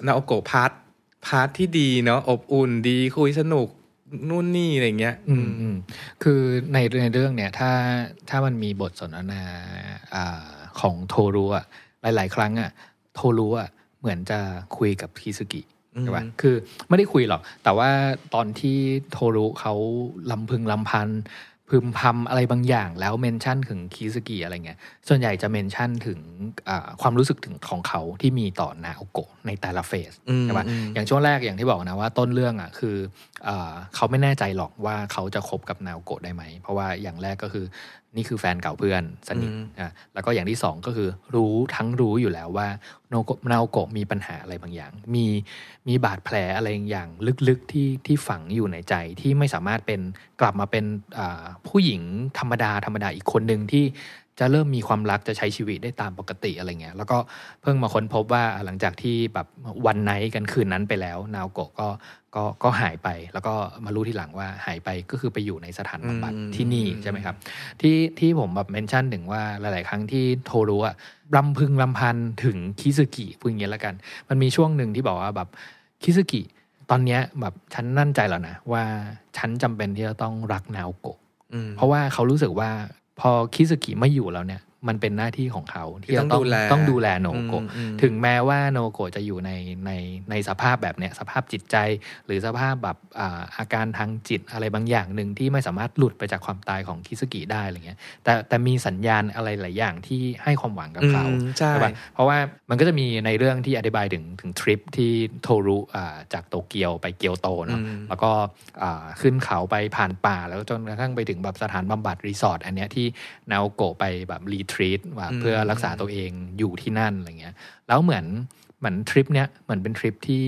นาโกพาร์ทพาร์ทที่ดีเนาะอบอุ่นดีคุยสนุกนู่นนี่อะไรเงี้ยอืมคือในในเรื่องเนี่ย ถ้าถ้ามันมีบทสนทนาอ่าของโทรุอ่ะหลาย ๆ ครั้งอ่ะ โทรุอ่ะเหมือนจะคุยกับคิสุกิใช่ป่ะ คือไม่ได้คุยหรอก แต่ว่าตอนที่โทรุเขาลำพึงลำพันพึมพำอะไรบางอย่าง แล้วเมนชั่นถึงคีสกีอะไรเงี้ยส่วนใหญ่จะเมนชั่นถึงความรู้สึกถึงของเขาที่มีต่อนาโอโกะในแต่ละเฟสใช่ปะอย่างช่วงแรกอย่างที่บอกนะว่าต้นเรื่องอ่ะคือเขาไม่แน่ใจหรอกว่าเขาจะคบกับนาโอโกะได้ไหม เพราะว่าอย่างแรกก็คือนี่คือแฟนเก่าเพื่อนสนิทนะแล้วก็อย่างที่สองก็คือ รู้ทั้งรู้อยู่แล้วว่า โนโนาโกะมีปัญหาอะไรบางอย่าง มีมีบาดแผลอะไรอย่างลึกๆที่ที่ฝังอยู่ในใจที่ไม่สามารถเป็นกลับมาเป็นผู้หญิงธรรมดาธรรมดาอีกคนหนึ่งที่จะเริ่มมีความรัก จะใช้ชีวิตได้ตามปกติอะไรเงี้ยแล้วก็เพิ่งมาค้นพบว่าหลังจากที่แบบวันไนกันคืนนั้นไปแล้ว นาวโกะก็ก็ก็หายไป แล้วก็มารู้ทีหลังว่าหายไปก็คือไปอยู่ในสถานบำบัดที่นี่ใช่ไหมครับที่ที่ผมแบบเมนชั่นถึงว่าหลาย ๆ ครั้งที่โทรู้อะรำพึงรำพันถึงคิซึกิพูดเงี้แล้วกัน มันมีช่วงหนึ่งที่บอกว่าแบบคิซึกิ ตอนเนี้ยแบบฉันนั่นใจแล้วนะ ว่าฉันจำเป็นที่จะต้องรักนาวโกะเพราะว่าเขารู้สึกว่าพอคิสกิไม่อยู่แล้วเนี่ยมันเป็นหน้าที่ของเขาที่ต้องดูแลต้องดูแลโนโกะถึงแม้ว่าโนโกะจะอยู่ในในในสภาพแบบเนี้ยสภาพจิตใจ หรือสภาพแบบอาการทางจิตอะไรบางอย่างหนึ่งที่ไม่สามารถหลุดไปจากความตายของคิสกิได้อะไรเงี้ยแต่แต่มีสัญญาณอะไรหลายอย่างที่ให้ความหวังกับเขา ใช่ปหะเพราะว่ามันก็จะมีในเรื่องที่อธิบายถึง ถึงทริปที่โทรุจากโตเกียวไปเกียวโตเนาะแล้วก็ขึ้นเขาไปผ่านป่า แล้วจนกระทั่งไปถึงแบบสถานบำบัดรีสอร์ทอันเนี้ยที่นาโกะไปแบบรีททรีตว่าเพื่อรักษาตัวเองอยู่ที่นั่นอะไรเงี้ย แล้วเหมือนเหมือนทริปเนี้ยเหมือนเป็นทริปที่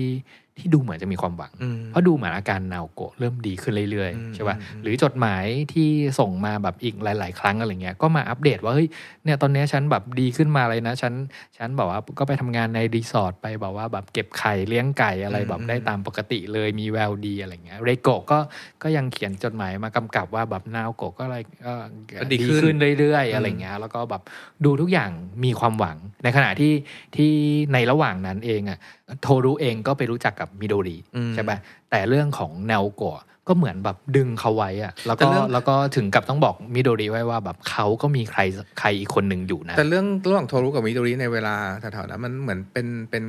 ที่ดูเหมือนจะมีความหวัง เพราะดูเหมือนอาการนาวโกะเริ่มดีขึ้นเรื่อยๆใช่ป่ะ หรือจดหมายที่ส่งมาแบบอีกหลายๆ ครั้งอะไรเงี้ย ก็มาอัปเดตว่า เฮ้ย เนี่ยตอนนี้ฉันแบบดีขึ้นมาเลยนะ ฉัน ฉันบอกว่าก็ไปทำงานในรีสอร์ทไปบอกว่าแบบเก็บไข่เลี้ยงไก่อะไรแบบได้ตามปกติเลย มีแววดีอะไรเงี้ย เรโกะก็ ก็ยังเขียนจดหมายมากำกับว่าแบบนาวโกะก็อะไรก็ดีขึ้นเรื่อยๆอะไรเงี้ย แล้วก็แบบดูทุกอย่างมีความหวัง ในขณะที่ที่ในระหว่างนั้นเองอะ โทรุเองก็ไปรู้จักกับับมิโดริใช่ไหมแต่เรื่องของแนวก่อก็เหมือนแบบดึงเขาไว้อะแล้วก็แล้วก็ถึงกับต้องบอกมิโดริไว้ว่าแบบเขาก็มีใครใครอีกคนหนึ่งอยู่นะแต่เรื่องระหว่างโทรุกับมิโดริในเวลาแถวๆนั้นมันเหมือนเป็นเป็น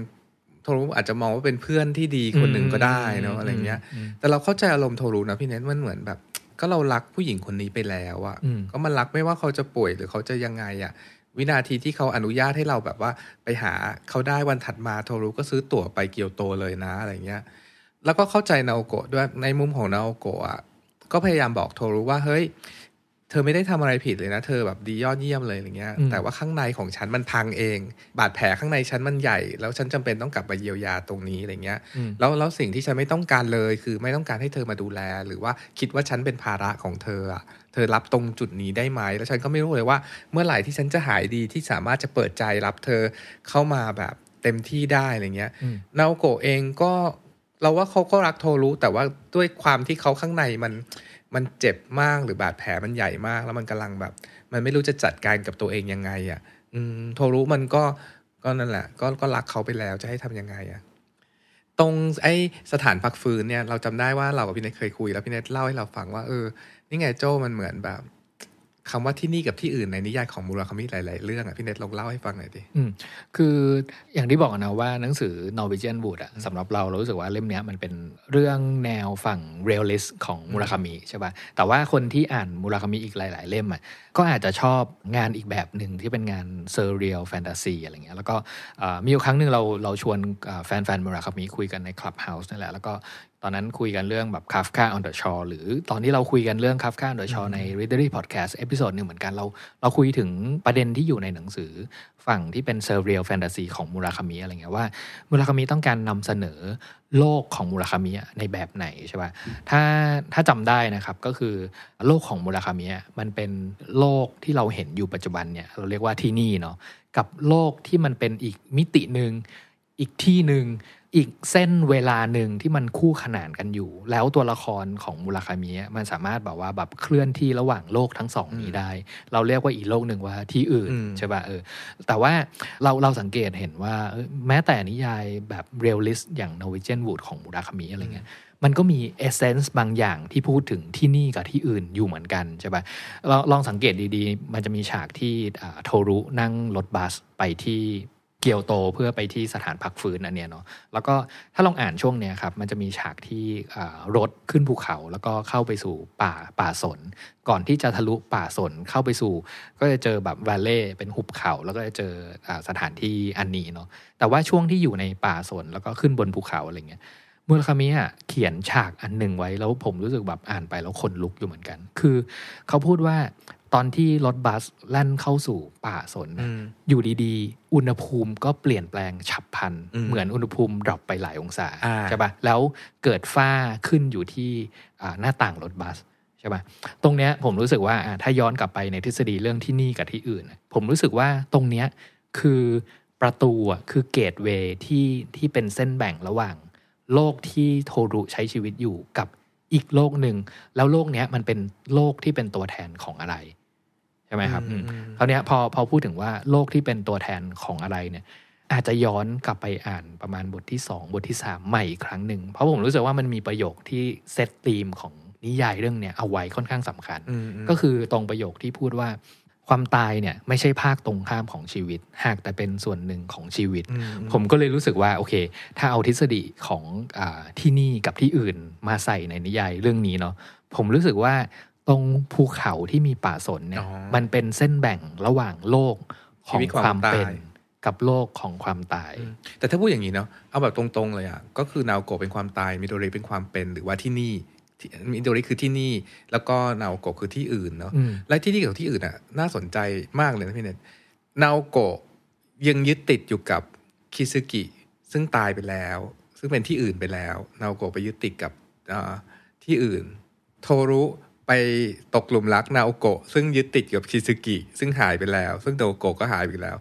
โทรุอาจจะมองว่าเป็นเพื่อนที่ดีคนหนึ่งก็ได้เนาะอะไรเงี้ยแต่เราเข้าใจอารมณ์โทรุนะพี่เน้นมันเหมือนแบบ ก็เรารักผู้หญิงคนนี้ไปแล้วอะก็มันรักไม่ว่าเขาจะป่วยหรือเขาจะยังไงอะวินาทีที่เขาอนุญาตให้เราแบบว่าไปหาเขาได้วันถัดมาโทรุก็ซื้อตั๋วไปเกียวโตเลยนะอะไรเงี้ยแล้วก็เข้าใจนาโอโกะด้วยในมุมของนาโอโกะอ่ะก็พยายามบอกโทรุว่าเฮ้ยเธอไม่ได้ทำอะไรผิดเลยนะเธอแบบดียอดเยี่ยมเลยอะไรเงี้ย แต่ว่าข้างในของฉันมันพังเอง บาดแผลข้างในฉันมันใหญ่แล้วฉันจำเป็นต้องกลับมาเยียวยาตรงนี้อะไรเงี้ย แล้วแล้วสิ่งที่ฉันไม่ต้องการเลยคือไม่ต้องการให้เธอมาดูแล หรือว่าคิดว่าฉันเป็นภาระของเธออ่ะเธอรับตรงจุดนี้ได้ไหมแล้วฉันก็ไม่รู้เลยว่าเมื่อไหร่ที่ฉันจะหายดีที่สามารถจะเปิดใจรับเธอเข้ามาแบบเต็มที่ได้อะไรเงี้ยนาโกะเองก็เราว่าเขาก็รักโทรู้แต่ว่าด้วยความที่เขาข้างในมันมันเจ็บมากหรือบาดแผลมันใหญ่มาก แล้วมันกำลังแบบ มันไม่รู้จะจัดการกับตัวเองยังไงอะ่ะอืมโทรู้มันก็ก็นั่นแหละก็ก็รักเขาไปแล้วจะให้ทํำยังไงอะ่ะ ตรงไอสถานพักฟื้นเนี่ย เราจำได้ว่าเรากับพี่เนทเคยคุย แล้วพี่เนทเล่าให้เราฟังว่าเออนี่ไงโจมันเหมือนแบบคำว่าที่นี่กับที่อื่นในนิยายของมูราคามิหลายๆ เรื่องอ่ะพี่เน็ตลองเล่าให้ฟังหน่อยดิคืออย่างที่บอกนะว่าหนังสือ Norwegian Wood อ่ะสำหรับเรา เรารู้สึกว่าเล่มนี้มันเป็นเรื่องแนวฝั่ง realist ของมูราคามิใช่ป่ะแต่ว่าคนที่อ่านมูราคามิอีกหลายๆ เล่มอ่ะก็อาจจะชอบงานอีกแบบหนึ่งที่เป็นงาน surreal fantasy อะไรเงี้ยแล้วก็มีอยู่ครั้งหนึ่งเราเราชวนแฟนๆมูราคามิคุยกันใน Clubhouse นี่แหละแล้วก็ตอนนั้นคุยกันเรื่องแบบ Kafka อ n the s h o ชอหรือตอนที่เราคุยกันเรื่อง Kafka อ n the s h o ชอใน Readery Podcast เอพิโซดหนึ่งเหมือนกันเราเราคุยถึงประเด็นที่อยู่ในหนังสือฝั่งที่เป็นเซอร์เรียลแฟนตาซีของมูราคามิอะไรเงี้ยว่ามูราคามิต้องการนำเสนอโลกของมูราคามิในแบบไหนใช่ป่ะถ้าถ้าจำได้นะครับ ก็คือโลกของมูราคามิมันเป็นโลกที่เราเห็นอยู่ปัจจุบันเนี่ยเราเรียกว่าที่นี่เนาะกับโลกที่มันเป็นอีกมิติหนึ่งอีกที่หนึ่งอีกเส้นเวลาหนึ่งที่มันคู่ขนานกันอยู่ แล้วตัวละครของมูราคามีมันสามารถแบบว่า แบบเคลื่อนที่ระหว่างโลกทั้งสองนี้ได้ เราเรียกว่าอีโลกหนึ่งว่าที่อื่น ใช่ป่ะเออแต่ว่าเราเราสังเกตเห็นว่า แม้แต่นิยายแบบเรียลลิสต์อย่างโนวิเจนวูดของมูราคามีอะไรเงี้ยมันก็มีเอเซนส์บางอย่างที่พูดถึงที่นี่กับที่อื่นอยู่เหมือนกันใช่ปะ่ะลองสังเกตดีๆ มันจะมีฉากที่โทรุนั่งรถบัสไปที่กียวโตเพื่อไปที่สถานพักฟื้นอันเนี้ยเนาะแล้วก็ถ้าลองอ่านช่วงเนี้ยครับมันจะมีฉากที่รถขึ้นภูเขาแล้วก็เข้าไปสู่ป่าป่าสนก่อนที่จะทะลุป่าสนเข้าไปสู่ ก็จะเจอแบบวาลเล่เป็นหุบเขา แล้วก็จะเจอสถานที่อันนี้เนาะแต่ว่าช่วงที่อยู่ในป่าสนแล้วก็ขึ้นบนภูเขาอะไรเงี้ยมูลคามิอ่ะเขียนฉากอันหนึ่งไว้แล้วผมรู้สึกแบบอ่านไปแล้วขนลุกอยู่เหมือนกัน คือเขาพูดว่าตอนที่รถบัสแล่นเข้าสู่ป่าสน อยู่ดีๆ อุณหภูมิก็เปลี่ยนแปลงฉับพลันเหมือนอุณหภูมิดรอปไปหลายองศา ใช่ปะแล้วเกิดฝ้าขึ้นอยู่ที่หน้าต่างรถบัส ใช่ปะตรงเนี้ยผมรู้สึกว่าถ้าย้อนกลับไปในทฤษฎีเรื่องที่นี่กับที่อื่น ผมรู้สึกว่าตรงเนี้ยคือประตูคือเกตเวย์ที่ที่เป็นเส้นแบ่งระหว่าง โลกที่โทรุใช้ชีวิตอยู่กับอีกโลกหนึ่งแล้วโลกเนี้ยมันเป็นโลกที่เป็นตัวแทนของอะไรใช่ไหมครับ คราวนี้พอพอพูดถึงว่าโลกที่เป็นตัวแทนของอะไรเนี่ยอาจจะย้อนกลับไปอ่านประมาณบทที่ 2 บทที่ 3 ใหม่อีกครั้งหนึ่งเพราะผมรู้สึกว่ามันมีประโยคที่เซตธีมของนิยายเรื่องเนี้ย เอาไว้ค่อนข้างสำคัญ ก็คือตรงประโยคที่พูดว่าความตายเนี่ยไม่ใช่ภาคตรงข้ามของชีวิต หากแต่เป็นส่วนหนึ่งของชีวิต ผมก็เลยรู้สึกว่าโอเค ถ้าเอาทฤษฎีของอที่นี่กับที่อื่นมาใส่ในนิยายเรื่องนี้เนาะผมรู้สึกว่าตรงภูเขาที่มีป่าสนเนี่ยมันเป็นเส้นแบ่งระหว่างโลกของความเป็นกับโลกของความตาย แต่ถ้าพูดอย่างนี้เนาะเอาแบบตรงๆเลยอะ่ะก็คือนาโกเป็นความตายมิโดริเป็นความเป็นหรือว่าที่นี่มิโดริคือที่นี่ แล้วก็ นาโกคือที่อื่นเนาะและที่นี่กับที่อื่นอะ่ะน่าสนใจมากเลยนะพี่เน็ตนาโกยังยึดติดอยู่กับคิซึกิซึ่งตายไปแล้ว ซึ่งเป็นที่อื่นไปแล้ว นาโกไปยึดติดกับที่อื่น โทรุไปตกหลุมรักนาโอโกะ ซึ่งยึดติดกับชิซึกิ ซึ่งหายไปแล้ว ซึ่งโตโกะก็หายไปแล้ว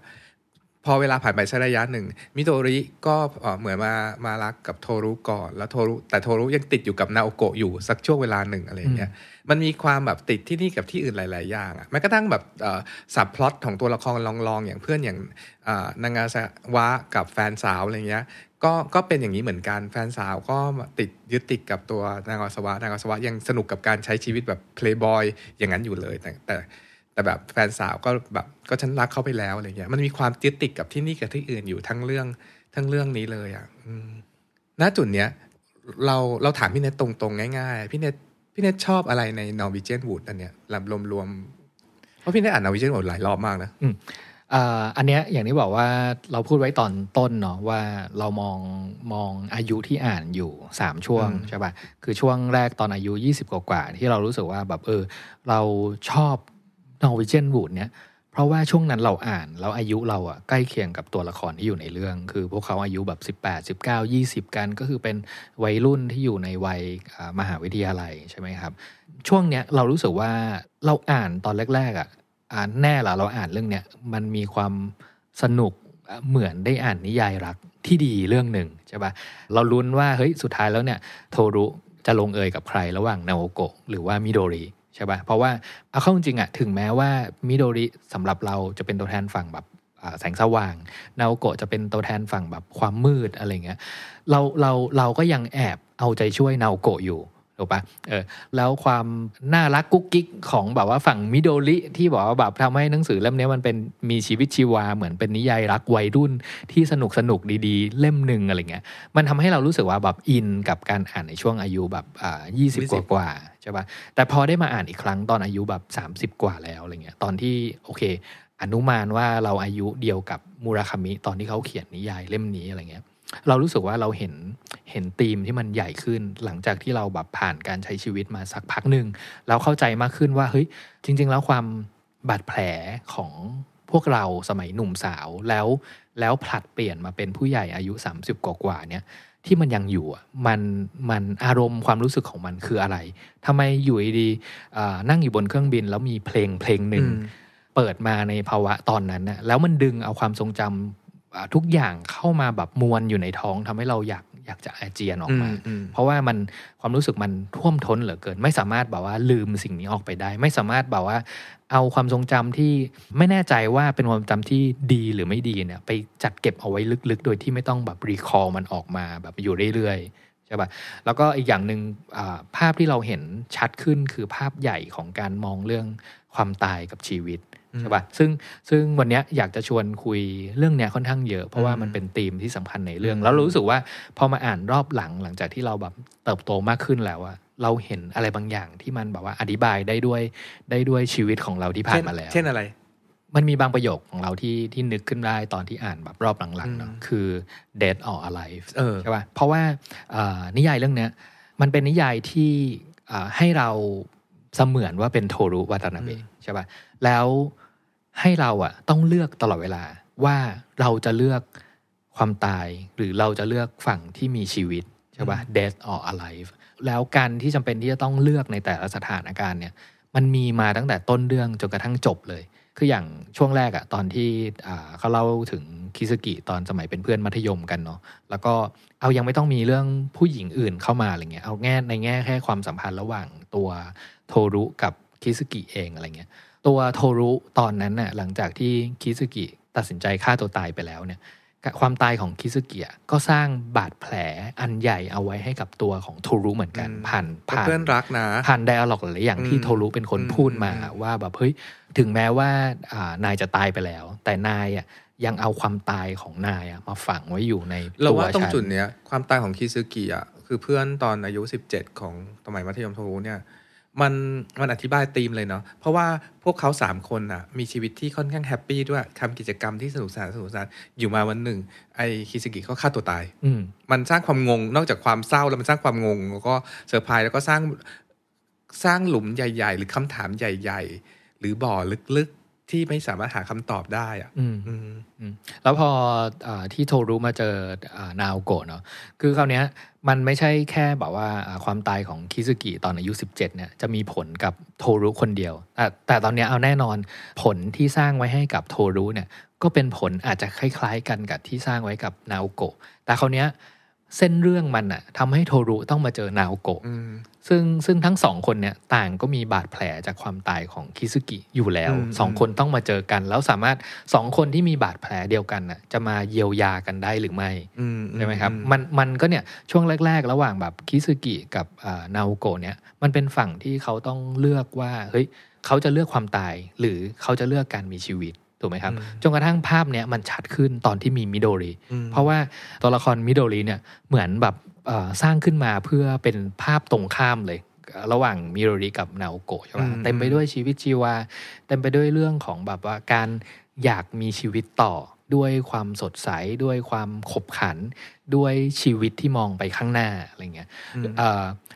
พอเวลาผ่านไปสักระยะหนึ่ง มิโตริก็เหมือนมามารักกับโทรุก่อนแล้วโทรุแต่โทรุยังติดอยู่กับนาโอโกะ อยู่สักช่วงเวลาหนึ่งอะไรเงี้ยมันมีความแบบติดที่นี่กับที่อื่นหลายๆอย่างอ่ะแม้กระทั่งแบบสับพล็อตของตัวละครลองๆอย่างเพื่อนอย่างนางาสวะกับแฟนสาวอะไรเงี้ยก็ก็เป็นอย่างนี้เหมือนกันแฟนสาวก็ติดยึดติดกับตัวนางอสวะนางอสวะยังสนุกกับการใช้ชีวิตแบบเพลย์บอยอย่างนั้นอยู่เลย แต่ แต่แต่แบบแฟนสาวก็แบบก็ฉันรักเขาไปแล้วอะไรเงี้ยมันมีความยึดติดกับที่นี่กับที่อื่นอยู่ทั้งเรื่องทั้งเรื่องนี้เลยอ่ะณจุดเนี้ย เราเราถามพี่เนตตรงๆ ง่าย ๆ พี่เนตพี่เนตชอบอะไรในนอร์วิเจนวูดอันเนี้ยรวมรวม เพราะพี่เนตอ่านนอร์วิเจนวูดหลายรอบมากนะอันเนี้ยอย่างที่บอกว่าเราพูดไว้ตอนต้นเนาะว่าเรามองมองอายุที่อ่านอยู่ 3 ช่วงใช่ปะคือช่วงแรกตอนอายุ 20กว่ากว่าที่เรารู้สึกว่าแบบเออเราชอบนอร์วิเ a นบูดเนี่ยเพราะว่าช่วงนั้นเราอ่านแล้วอายุเราอะใกล้เคียงกับตัวละครที่อยู่ในเรื่อง คือพวกเขาอายุแบบ 18 19 20 กันก็คือเป็นวัยรุ่นที่อยู่ในวัยมหาวิทยาลัยใช่ไหมครับช่วงเนี้ยเรารู้สึกว่าเราอ่านตอนแรกๆอะแน่หรอเราอ่านเรื่องเนี้ยมันมีความสนุกเหมือนได้อ่านนิยายรักที่ดีเรื่องหนึ่งใช่ปะ่ะเราลุ้นว่าเฮ้ยสุดท้ายแล้วเนี่ย โทรุจะลงเอยกับใครระหว่างนาโอโกะหรือว่ามิโดริใช่ปะ่ะเพราะว่า เอาเข้าจริงอะถึงแม้ว่ามิโดริสำหรับเราจะเป็นตัวแทนฝั่งแบบแสงสว่าง นาโอโกะจะเป็นตัวแทนฝั่งแบบความมืดอะไรเงี้ยเราเราเราก็ยังแอบเอาใจช่วยนาโอโกะอยู่ถูกปะเออแล้วความน่ารักกุ๊กกิ๊กของแบบว่าฝั่งมิโดริที่บอกว่าแบบทำให้หนังสือเล่มนี้มันเป็นมีชีวิตชีวาเหมือนเป็นนิยายรักวัยรุ่นที่สนุกสนุกดีๆ เล่มหนึ่งอะไรเงี้ย มันทำให้เรารู้สึกว่าแบบอินกับการอ่านในช่วงอายุแบบอ่ายี่สิบกว่าใช่ปะแต่พอได้มาอ่านอีกครั้งตอนอายุแบบ 30 กว่าแล้วอะไรเงี้ย ตอนที่โอเค อนุมานว่าเราอายุเดียวกับมูราคามิตอนที่เขาเขียนนิยายเล่มนี้อะไรเงี้ยเรารู้สึกว่าเราเห็นเห็นธีมที่มันใหญ่ขึ้น หลังจากที่เราแบบผ่านการใช้ชีวิตมาสักพักหนึ่งแล้วเข้าใจมากขึ้นว่าเฮ้ยจริง ๆ แล้วความบาดแผลของพวกเราสมัยหนุ่มสาวแล้วแล้วผลัดเปลี่ยนมาเป็นผู้ใหญ่อายุ30กว่ากว่าเนี่ยที่มันยังอยู่มันมันอารมณ์ความรู้สึกของมันคืออะไรทำไมอยู่ดีนั่งอยู่บนเครื่องบิน แล้วมีเพลงเพลงหนึ่งเปิดมาในภาวะตอนนั้นนะแล้วมันดึงเอาความทรงจำทุกอย่างเข้ามาแบบมวลอยู่ในท้องทำให้เราอยากอยากจะอาเจียนออกมา เพราะว่ามันความรู้สึกมันท่วมท้นเหลือเกินไม่สามารถแบบว่าลืมสิ่งนี้ออกไปได้ ไม่สามารถแบบว่าเอาความทรงจำที่ไม่แน่ใจว่าเป็นความจำที่ดีหรือไม่ดีเนี่ยไปจัดเก็บเอาไว้ลึกๆ โดยที่ไม่ต้องแบบรีคอร์มันออกมาแบบอยู่เรื่อยๆใช่ป่ะแล้วก็อีกอย่างหนึง่งภาพที่เราเห็นชัดขึ้นคือภาพใหญ่ของการมองเรื่องความตายกับชีวิตใช่ป่ะซึ่งซึ่งวันนี้อยากจะชวนคุยเรื่องเนี้ยค่อนข้างเยอะ เพราะว่ามันเป็นธีมที่สำคัญในเรื่องแล้วรู้สึกว่าพอมาอ่านรอบหลังหลังจากที่เราแบบเติบโตมากขึ้นแล้วอะเราเห็นอะไรบางอย่างที่มันแบบว่าอธิบายได้ด้วยได้ด้วยชีวิตของเราที่ผ่านมาแล้วเช่นอะไร มันมีบางประโยคของเราที่ที่นึกขึ้นได้ตอนที่อ่านแบบรอบหลังๆเนาะคือ dead or alive ใช่ป่ะเพราะว่านิยายเรื่องเนี้ยมันเป็นนิยายที่ให้เราเสมือนว่าเป็นโทรุวัตนาเบใช่ป่ะแล้วให้เราอะต้องเลือกตลอดเวลาว่าเราจะเลือกความตายหรือเราจะเลือกฝั่งที่มีชีวิตใช่ปะ่ะ death or alive แล้วการที่จำเป็นที่จะต้องเลือกในแต่ละสถานการณ์เนี่ยมันมีมาตั้งแต่ต้นเรื่องจนกระทั่งจบเลย คืออย่างช่วงแรกอะตอนที่เขาเล่าถึงคิสกิตอนสมัยเป็นเพื่อนมัธยมกันเนาะแล้วก็เอายังไม่ต้องมีเรื่องผู้หญิงอื่นเข้ามาอะไรเงี้ยเอาแง่ในแง่แค่ความสัมพันธ์ระหว่างตัวโทรุกับคิสกิเองอะไรเงี้ยตัวโทรุตอนนั้นน่ะหลังจากที่คิซึกิตัดสินใจฆ่าตัวตายไปแล้วเนี่ยความตายของคิซึกิก็สร้างบาดแผลอันใหญ่เอาไว้ให้กับตัวของโทรุเหมือนกันผ่านผ่านเพื่อนรักนะผ่านไดอะล็อกหลายอย่างที่โทรุเป็นคนพูดมาว่าแบบเฮ้ยถึงแม้ว่านายจะตายไปแล้ว แต่นายอ่ะยังเอาความตายของนายมาฝังไว้อยู่ในตัว ฉันเราว่าตรงจุดเนี้ยความตายของคิซึกิอ่ะคือเพื่อนตอนอายุ 17 ของสมัยมัธยมโทรุเนี่ยมันมันอธิบายธีมเลยเนาะเพราะว่าพวกเขาสามคนอะมีชีวิตที่ค่อนข้างแฮปปี้ด้วยทำกิจกรรมที่สนุกสนานสนุกสนานอยู่มาวันหนึ่งไอคิสกิเขาฆ่าตัวตายมันสร้างความงงนอกจากความเศร้าแล้วมันสร้างความงง แล้วก็เซอร์ไพรส์แล้วก็สร้างสร้างหลุมใหญ่ๆ หรือคำถามใหญ่ๆ หรือบ่อลึกที่ไม่สามารถหาคำตอบได้อ่ะแล้วพออที่โทรุมาเจออนาโกะเนาะ คือคราวนี้ยมันไม่ใช่แค่แบบว่าความตายของคิซุกิตอนอายุ17เนี่ยจะมีผลกับโทรุคนเดียว แต่ตอนนี้เอาแน่นอนผลที่สร้างไว้ให้กับโทรุเนี่ย ก็เป็นผลอาจจะคล้ายๆ กันกับที่สร้างไว้กับนาโกะ แต่คราวนี้เส้นเรื่องมันอะทำให้โทรุต้องมาเจอนาโกะซึ่งซึ่งทั้งสองคนเนี่ยต่างก็มีบาดแผลจากความตายของคิซุกิอยู่แล้วสองคนต้องมาเจอกัน แล้วสามารถสองคนที่มีบาดแผลเดียวกันน่ะจะมาเยียวยากันได้หรือไม่ใช่ไหมครับ มันมันก็เนี่ยช่วงแรก ๆ ระหว่างแบบคิซุกิกับนาโกะเนี่ยมันเป็นฝั่งที่เขาต้องเลือกว่าเฮ้ยเขาจะเลือกความตาย หรือเขาจะเลือกการมีชีวิตถูกไหมครับจนกระทั่งภาพเนี้ยมันชัดขึ้นตอนที่มีมิโดรีเพราะว่าตัวละครมิโดรีเนี่ยเหมือนแบบสร้างขึ้นมาเพื่อเป็นภาพตรงข้ามเลย ระหว่างมิโรริกับนาโกะใช่ไหมเต็มไปด้วยชีวิตชีวาเต็มไปด้วยเรื่องของแบบว่าการอยากมีชีวิตต่อ ด้วยความสดใสด้วยความขบขัน ด้วยชีวิตที่มองไปข้างหน้าอะไรเงี้ย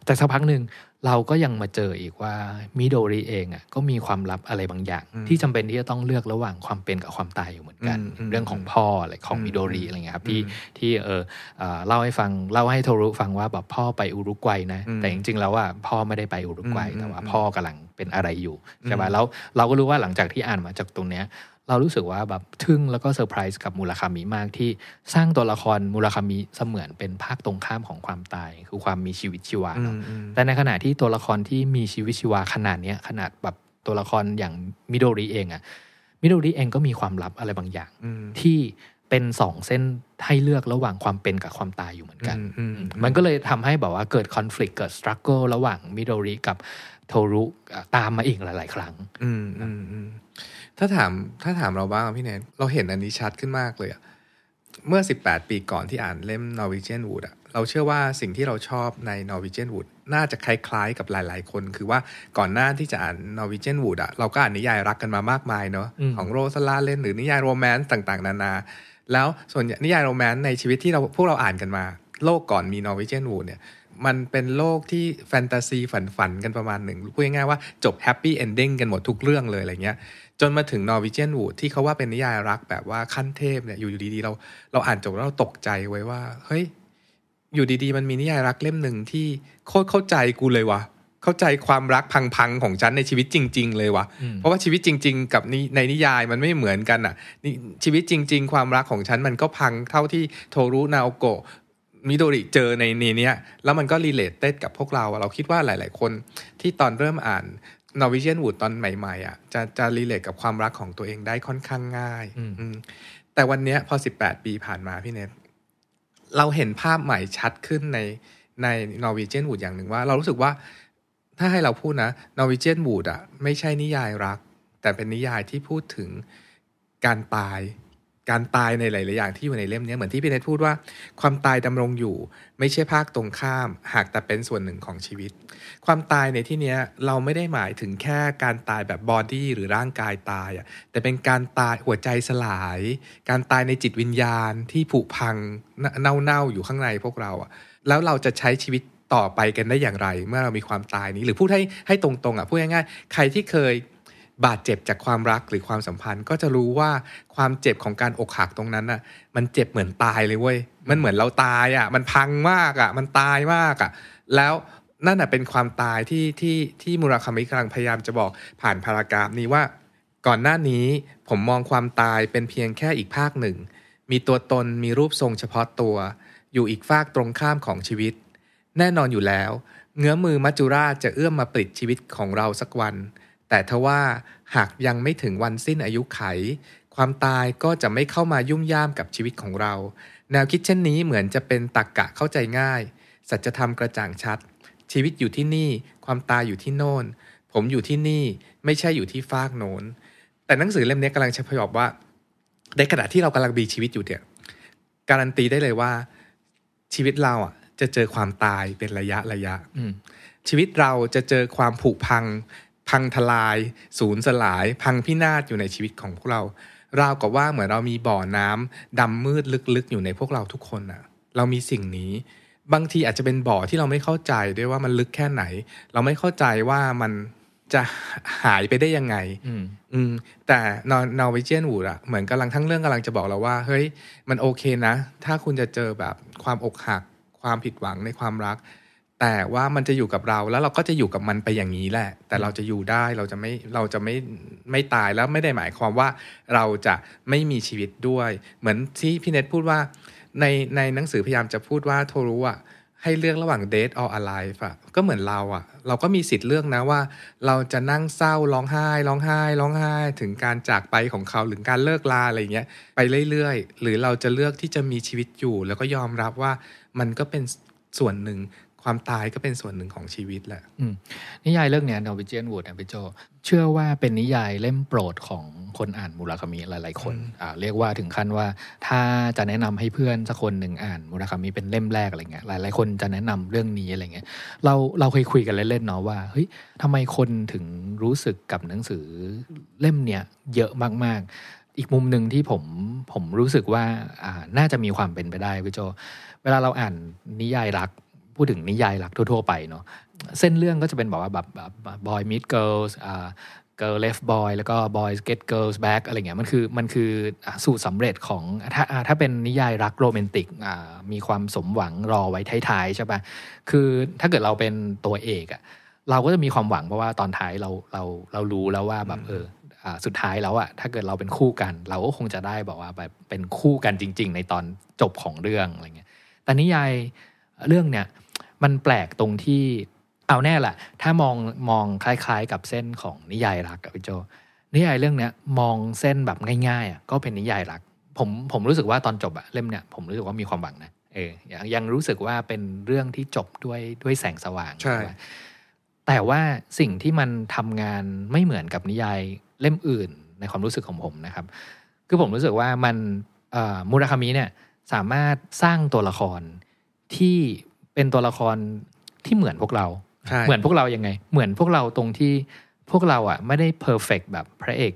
แต่สักพักหนึ่งเราก็ยังมาเจออีกว่า มิโดริเองอ่ะก็มีความลับอะไรบางอย่าง ที่จำเป็นที่จะต้องเลือกระหว่างความเป็นกับความตายอยู่เหมือนกัน เรื่องของพ่ออะไรของมิโดริอะไรเงี้ยครับที่ที่เออเล่าให้ฟังเล่าให้โทรุฟังว่าแบบพ่อไปอุรุกวัยนะแต่จริงๆแล้วว่าพ่อไม่ได้ไปอุรุกวัยแต่ว่าพ่อกำลังเป็นอะไรอยู่ใช่ไหมแล้วเราก็รู้ว่าหลังจากที่อ่านมาจากตรงเนี้ยเรารู้สึกว่าแบบทึ่งแล้วก็เซอร์ไพรส์กับมูลคามิมากที่สร้างตัวละครมูลคามิเสมือนเป็นภาคตรงข้ามของความตาย คือความมีชีวิตชีวาแต่ในขณะที่ตัวละครที่มีชีวิตชีวาขนาดเนี้ยขนาดแบบตัวละครอย่างมิโดริเองอะมิโดริเองก็มีความลับอะไรบางอย่างที่เป็นสองเส้นให้เลือกระหว่างความเป็นกับความตายอยู่เหมือนกันมันก็เลยทำให้แบบว่าเกิดคอน FLICT เกิดสครัคเกิลระหว่างมิโดริกับโทรุตามมาอีกหลาย ๆ ครั้งอืมถ้าถามถ้าถามเราบ้างพี่แนนเราเห็นอันนี้ชัดขึ้นมากเลยอะเมื่อ 18 ปีก่อนที่อ่านเล่ม Norwegian Wood อะเราเชื่อว่าสิ่งที่เราชอบใน Norwegian Wood น่าจะคล้ายๆกับหลาย ๆคน คือว่าก่อนหน้าที่จะอ่าน Norwegian Wood อะเราก็อ่านนิยายรักกันมามากมายเนาะของโรสลาเลนหรือนิยายโรแมนต์ต่างๆ นานา แล้วส่วนนิยายโรแมนต์ในชีวิตที่เราพวกเราอ่านกันมา โลกก่อนมี Norwegian Wood เนี่ย มันเป็นโลกที่แฟนตาซีฝันๆกันประมาณหนึ่งพูดง่ายๆว่า จบแฮปปี้เอนดิ้งกันหมดทุกเรื่องเลยอะไรเงี้ยจนมาถึงนอร์วิเจนวูดที่เขาว่าเป็นนิยายรักแบบว่าขั้นเทพเนี่ยอยู่ดีๆเราเราอ่านจบแล้วตกใจไว้ว่า เฮ้ยอยู่ดีๆ มันมีนิยายรักเล่มหนึ่งที่โคตรเข้าใจกูเลยวะ่ะเข้าใจความรักพังๆของฉันในชีวิตจริงๆเลยวะ่ะเพราะว่าชีวิตจริงๆกับในนิยายมันไม่เหมือนกันอะ่ะชีวิตจริงๆความรักของฉันมันก็พังเท่าที่โทรุนาโอโกะมิโดริเจอในนี้เนี้ยแล้วมันก็รีเลทเต็ดกับพวกเราเราคิดว่าหลาย ๆ คนที่ตอนเริ่มอ่านนอร์วิเชียนวูดตอนใหม่ ๆ อ่ะจะจะรีเลทกับ ความรักของตัวเองได้ค่อนข้าง ง่ายแต่วัน เนี้ย พอ 18 ปีผ่านมาพี่เนทเราเห็นภาพใหม่ชัดขึ้นในในนอร์วิเชียนวูดอย่างหนึ่งว่า เรา รู้สึกว่าถ้าให้เราพูดนะนอร์วิเชียนวูดอ่ะไม่ ใช่นิยายรัก แต่เป็นนิยายที่พูดถึงการ ตายการตายในหลายๆอย่าง ที่อยู่ในเล่มนี้เหมือนที่พี่เนทพูดว่าความตายดำรงอยู่ไม่ใช่ภาคตรงข้าม หากแต่เป็นส่วนหนึ่งของชีวิต ความตายในที่นี้เราไม่ได้หมายถึงแค่การตายแบบบอดี้หรือร่างกายตายอ่ะแต่เป็นการตายหัวใจสลาย การตายในจิตวิญญาณที่ผุพังเน่าๆอยู่ข้างในพวกเราอ่ะแล้วเราจะใช้ชีวิตต่อไปกันได้อย่างไร เมื่อเรามีความตายนี้หรือพูดให้ให้ตรงๆ อ่ะพูดง่ายๆใครที่เคยบาดเจ็บจากความรักหรือความสัมพันธ์ก็จะรู้ว่าความเจ็บของการอกหักตรงนั้นน่ะ มันเจ็บเหมือนตายเลยเว้ยมันเหมือนเราตายอ่ะมันพังมากอ่ะ มันตายมากอ่ะ แล้วนั่นน่ะเป็นความตายที่ที่ที่มูราคามิกำลังพยายามจะบอกผ่านพารากราฟนี้ว่า ก่อนหน้านี้ผมมองความตายเป็นเพียงแค่อีกภาคหนึ่ง มีตัวตนมีรูปทรงเฉพาะตัว อยู่อีกฝากตรงข้ามของชีวิต แน่นอนอยู่แล้ว เงื้อมือมัจจุราชจะเอื้อมมาปลิดชีวิตของเราสักวันแต่ทว่าหากยังไม่ถึงวันสิ้นอายุไข ความตายก็จะไม่เข้ามายุ่งย่ามกับชีวิตของเรา แนวคิดเช่นนี้เหมือนจะเป็นตรกกะเข้าใจง่าย สัจธรรมกระจ่างชัด ชีวิตอยู่ที่นี่ ความตายอยู่ที่โน่นผมอยู่ที่นี่ ไม่ใช่อยู่ที่ฟากโน้นแต่หนังสือเล่มนี้กำลังชะพยอบว่า ในขณะที่เรากำลังมีชีวิตอยู่เนี่ยการันตีได้เลยว่า ชีวิตเราอ่ะ จะเจอความตายเป็นระยะระยะชีวิตเราจะเจอความผุพังพังทลายสูญสลายพังพินาศอยู่ในชีวิตของพวกเรา ราวกับว่าเหมือนเรามีบ่อน้ำ ดำมืดลึกๆอยู่ในพวกเราทุกคนน่ะ เรามีสิ่งนี้ บางทีอาจจะเป็นบ่อที่เราไม่เข้าใจด้วยว่ามันลึกแค่ไหน เราไม่เข้าใจว่ามันจะหายไปได้ยังไง อืมแต่นอนอร์เวเจียนวูดอะเหมือนกำลังทั้งเรื่องกำลังจะบอกเราว่า เฮ้ย มันโอเคนะ ถ้าคุณจะเจอแบบความอกหักความผิดหวังในความรักแต่ว่ามันจะอยู่กับเราแล้วเราก็จะอยู่กับมันไปอย่างนี้แหละ แต่เราจะอยู่ได้ เราจะไม่ เราจะไม่ ไม่ตายแล้วไม่ได้หมายความว่าเราจะไม่มีชีวิตด้วย เหมือนที่พี่เน็ตพูดว่าในในหนังสือพยายามจะพูดว่าโทรู้อ่ะให้เลือกระหว่างเดท d or alive อะก็เหมือนเราอะเราก็มีสิทธิ์เลือกนะว่า เราจะนั่งเศร้าร้องไห้ร้องไห้ร้องไห้ ถึงการจากไปของเขาหรือการเลิกลาอะไรเงี้ยไปเรื่อย ๆ หรือเราจะเลือกที่จะมีชีวิตอยู่แล้วก็ยอมรับว่ามันก็เป็นส่วนหนึ่งความตายก็เป็นส่วนหนึ่งของชีวิตแหละนิยายเรื่องนี้นอร์วิเจนวูดนะพี่โจ เชื่อว่าเป็นนิยายเล่มโปรดของคนอ่านมูราคามิหลายๆคนอ่าเรียกว่าถึงขั้นว่าถ้าจะแนะนำให้เพื่อนสักคนหนึ่งอ่านมูราคามิเป็นเล่มแรกอะไรเงี้ย หลายๆคนจะแนะนำเรื่องนี้อะไรเงี้ย เราเราเคยคุยกันเล่นๆเนาะว่าเฮ้ยทำไมคนถึงรู้สึกกับหนังสือเล่มเนี้ยเยอะมากๆ อีกมุมหนึ่งที่ผมผมรู้สึกว่าอ่า น่าจะมีความเป็นไปได้พี่โจ เวลาเราอ่านนิยายรักพูดถึงนิยายหลักทั่วๆไปเนาะเส้นเรื่องก็จะเป็นบอกว่าแบบบอยมิดเกิลส์อ่าเกิร์ลเลฟบอยแล้วก็บอยเก็ตเกิร์ลแบ็กอะไรเงี้ยมันคือมันคือสูตรสำเร็จของถ้าถ้าเป็นนิยายรักโรแมนติกมีความสมหวังรอไว้ท้ายๆใช่ปะคือถ้าเกิดเราเป็นตัวเอกอะเราก็จะมีความหวังเพราะว่าตอนท้ายเราเราเรารู้แล้วว่าแบบเออสุดท้ายแล้วอะถ้าเกิดเราเป็นคู่กัน เราก็คงจะได้บอกว่าแบบเป็นคู่กันจริงๆ ในตอนจบของเรื่องอะไรเงี้ยแต่นิยายเรื่องเนี้ยมันแปลกตรงที่เอาแน่แหละถ้ามองมองคล้าย ๆ กับเส้นของนิยายรัก กับพี่โจนิยายเรื่องเนี้ยมองเส้นแบบง่ายๆก็เป็นนิยายรักผมผมรู้สึกว่าตอนจบอะเล่มเนี้ยผมรู้สึกว่ามีความหวังนะเออยังยังรู้สึกว่าเป็นเรื่องที่จบด้วยด้วยแสงสว่างใช่แต่ว่าสิ่งที่มันทำงานไม่เหมือนกับนิยายเล่มอื่นในความรู้สึกของผมนะครับ คือผมรู้สึกว่ามันมูราคามิเนี่ยสามารถสร้างตัวละครที่เป็นตัวละครที่เหมือนพวกเรา เหมือนพวกเรายังไง เหมือนพวกเราตรงที่พวกเราอ่ะไม่ได้เพอร์เฟกแบบพระเอก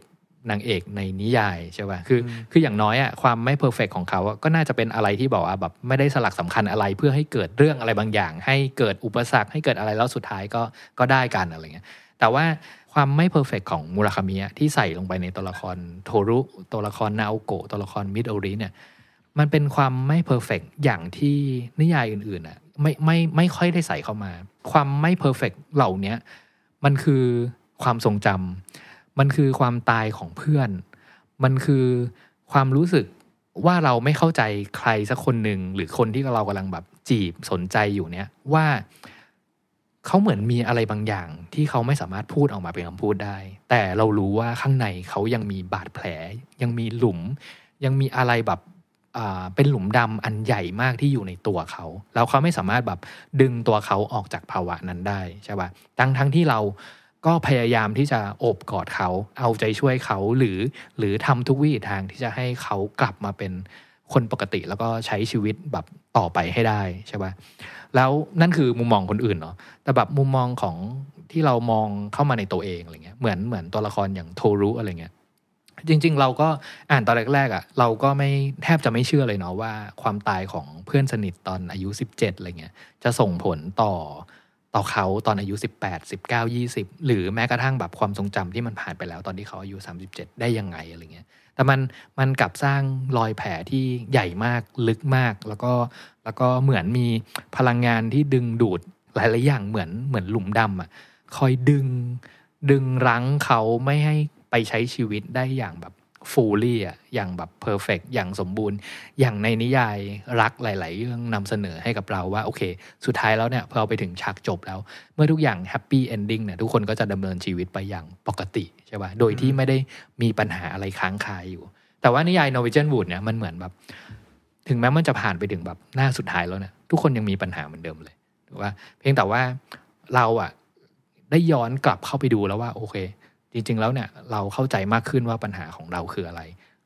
นางเอกในนิยายใช่ป่ะ คือ คืออย่างน้อยอ่ะความไม่เพอร์เฟกของเขาก็น่าจะเป็นอะไรที่บอกว่าแบบไม่ได้สลักสำคัญอะไรเพื่อให้เกิดเรื่องอะไรบางอย่าง ให้เกิดอุปสรรคให้เกิดอะไรแล้วสุดท้ายก็ ก็ได้กันอะไรเงี้ย แต่ว่าความไม่เพอร์เฟกของมูราคามิที่ใส่ลงไปในตัวละครโทรุตัวละครนาโอโกตัวละครมิดโอริเนี่ย มันเป็นความไม่เพอร์เฟกอย่างที่นิยายอื่นๆอ่ะไม่ไม่ไม่ค่อยได้ใส่เข้ามา ความไม่เพอร์เฟกเหล่านี้มันคือความทรงจำมันคือความตายของเพื่อน มันคือความรู้สึกว่าเราไม่เข้าใจใครสักคนหนึ่งหรือคนที่เรากำลังแบบจีบสนใจอยู่เนี้ยว่า เขาเหมือนมีอะไรบางอย่างที่เขาไม่สามารถพูดออกมาเป็นคำพูดได้ แต่เรารู้ว่าข้างในเขายังมีบาดแผล ยังมีหลุม ยังมีอะไรแบบเป็นหลุมดำอันใหญ่มากที่อยู่ในตัวเขา แล้วเขาไม่สามารถแบบดึงตัวเขาออกจากภาวะนั้นได้ใช่ปะ่ะ ทั้งทั้งที่เราก็พยายามที่จะโอบกอดเขา เอาใจช่วยเขาหรือ หรือทำทุกวิถีทางที่จะให้เขากลับมาเป็นคนปกติ แล้วก็ใช้ชีวิตแบบต่อไปให้ได้ใช่ปะ่ะ แล้วนั่นคือมุมมองคนอื่นเนาะแต่แบบมุมมองของที่เรามองเข้ามาในตัวเองอะไรเงี้ยเหมือนเหมือนตัวละครอย่างโทรุอะไรเงี้ยจริงๆ เราก็อ่านตอนแรกๆอะ่ะเราก็ไม่แทบจะไม่เชื่อเลยเนาะว่าความตายของเพื่อนสนิทตอนอายุ 17อะไรเงี้ยจะส่งผลต่อต่อเขาตอนอายุ 18 19 20 หรือแม้กระทั่งแบบความทรงจำที่มันผ่านไปแล้วตอนที่เขาอายุ 37 ได้ยังไงอะไรเงี้ยแต่มันมัน กลับสร้างรอยแผลที่ใหญ่มากลึกมากแล้วก็แล้วก็เหมือนมีพลังงานที่ดึงดูดหลายๆ อย่างเหมือนเหมือนหลุมดำอ่ะคอยดึงดึงรั้งเขาไม่ให้ไปใช้ชีวิตได้อย่างแบบ ฟูลี่อ่ะ อย่างแบบเพอร์เฟกอย่างสมบูรณ์ อย่างในนิยายรักหลายๆ เรื่องนำเสนอให้กับเราว่าโอเค สุดท้ายแล้วเนี่ยพอไปถึงฉากจบแล้วเมื่อทุกอย่างแฮปปี้เอนดิ้งเนี่ยทุกคนก็จะดำเนินชีวิตไปอย่างปกติใช่ป่ะ โดยที่ไม่ได้มีปัญหาอะไรค้างคายอยู่ แต่ว่านิยาย n o r w ว g i เ n น o ูดเนี่ยมันเหมือนแบบ ถึงแม้มันจะผ่านไปถึงแบบหน้าสุดท้ายแล้วเนี่ยทุกคนยังมีปัญหาเหมือนเดิมเลยว่า เพียงแต่ว่าเราอ่ะได้ย้อนกลับเข้าไปดูแล้วว่าโอเคจริงๆแล้วเนี่ย เราเข้าใจมากขึ้นว่าปัญหาของเราคืออะไร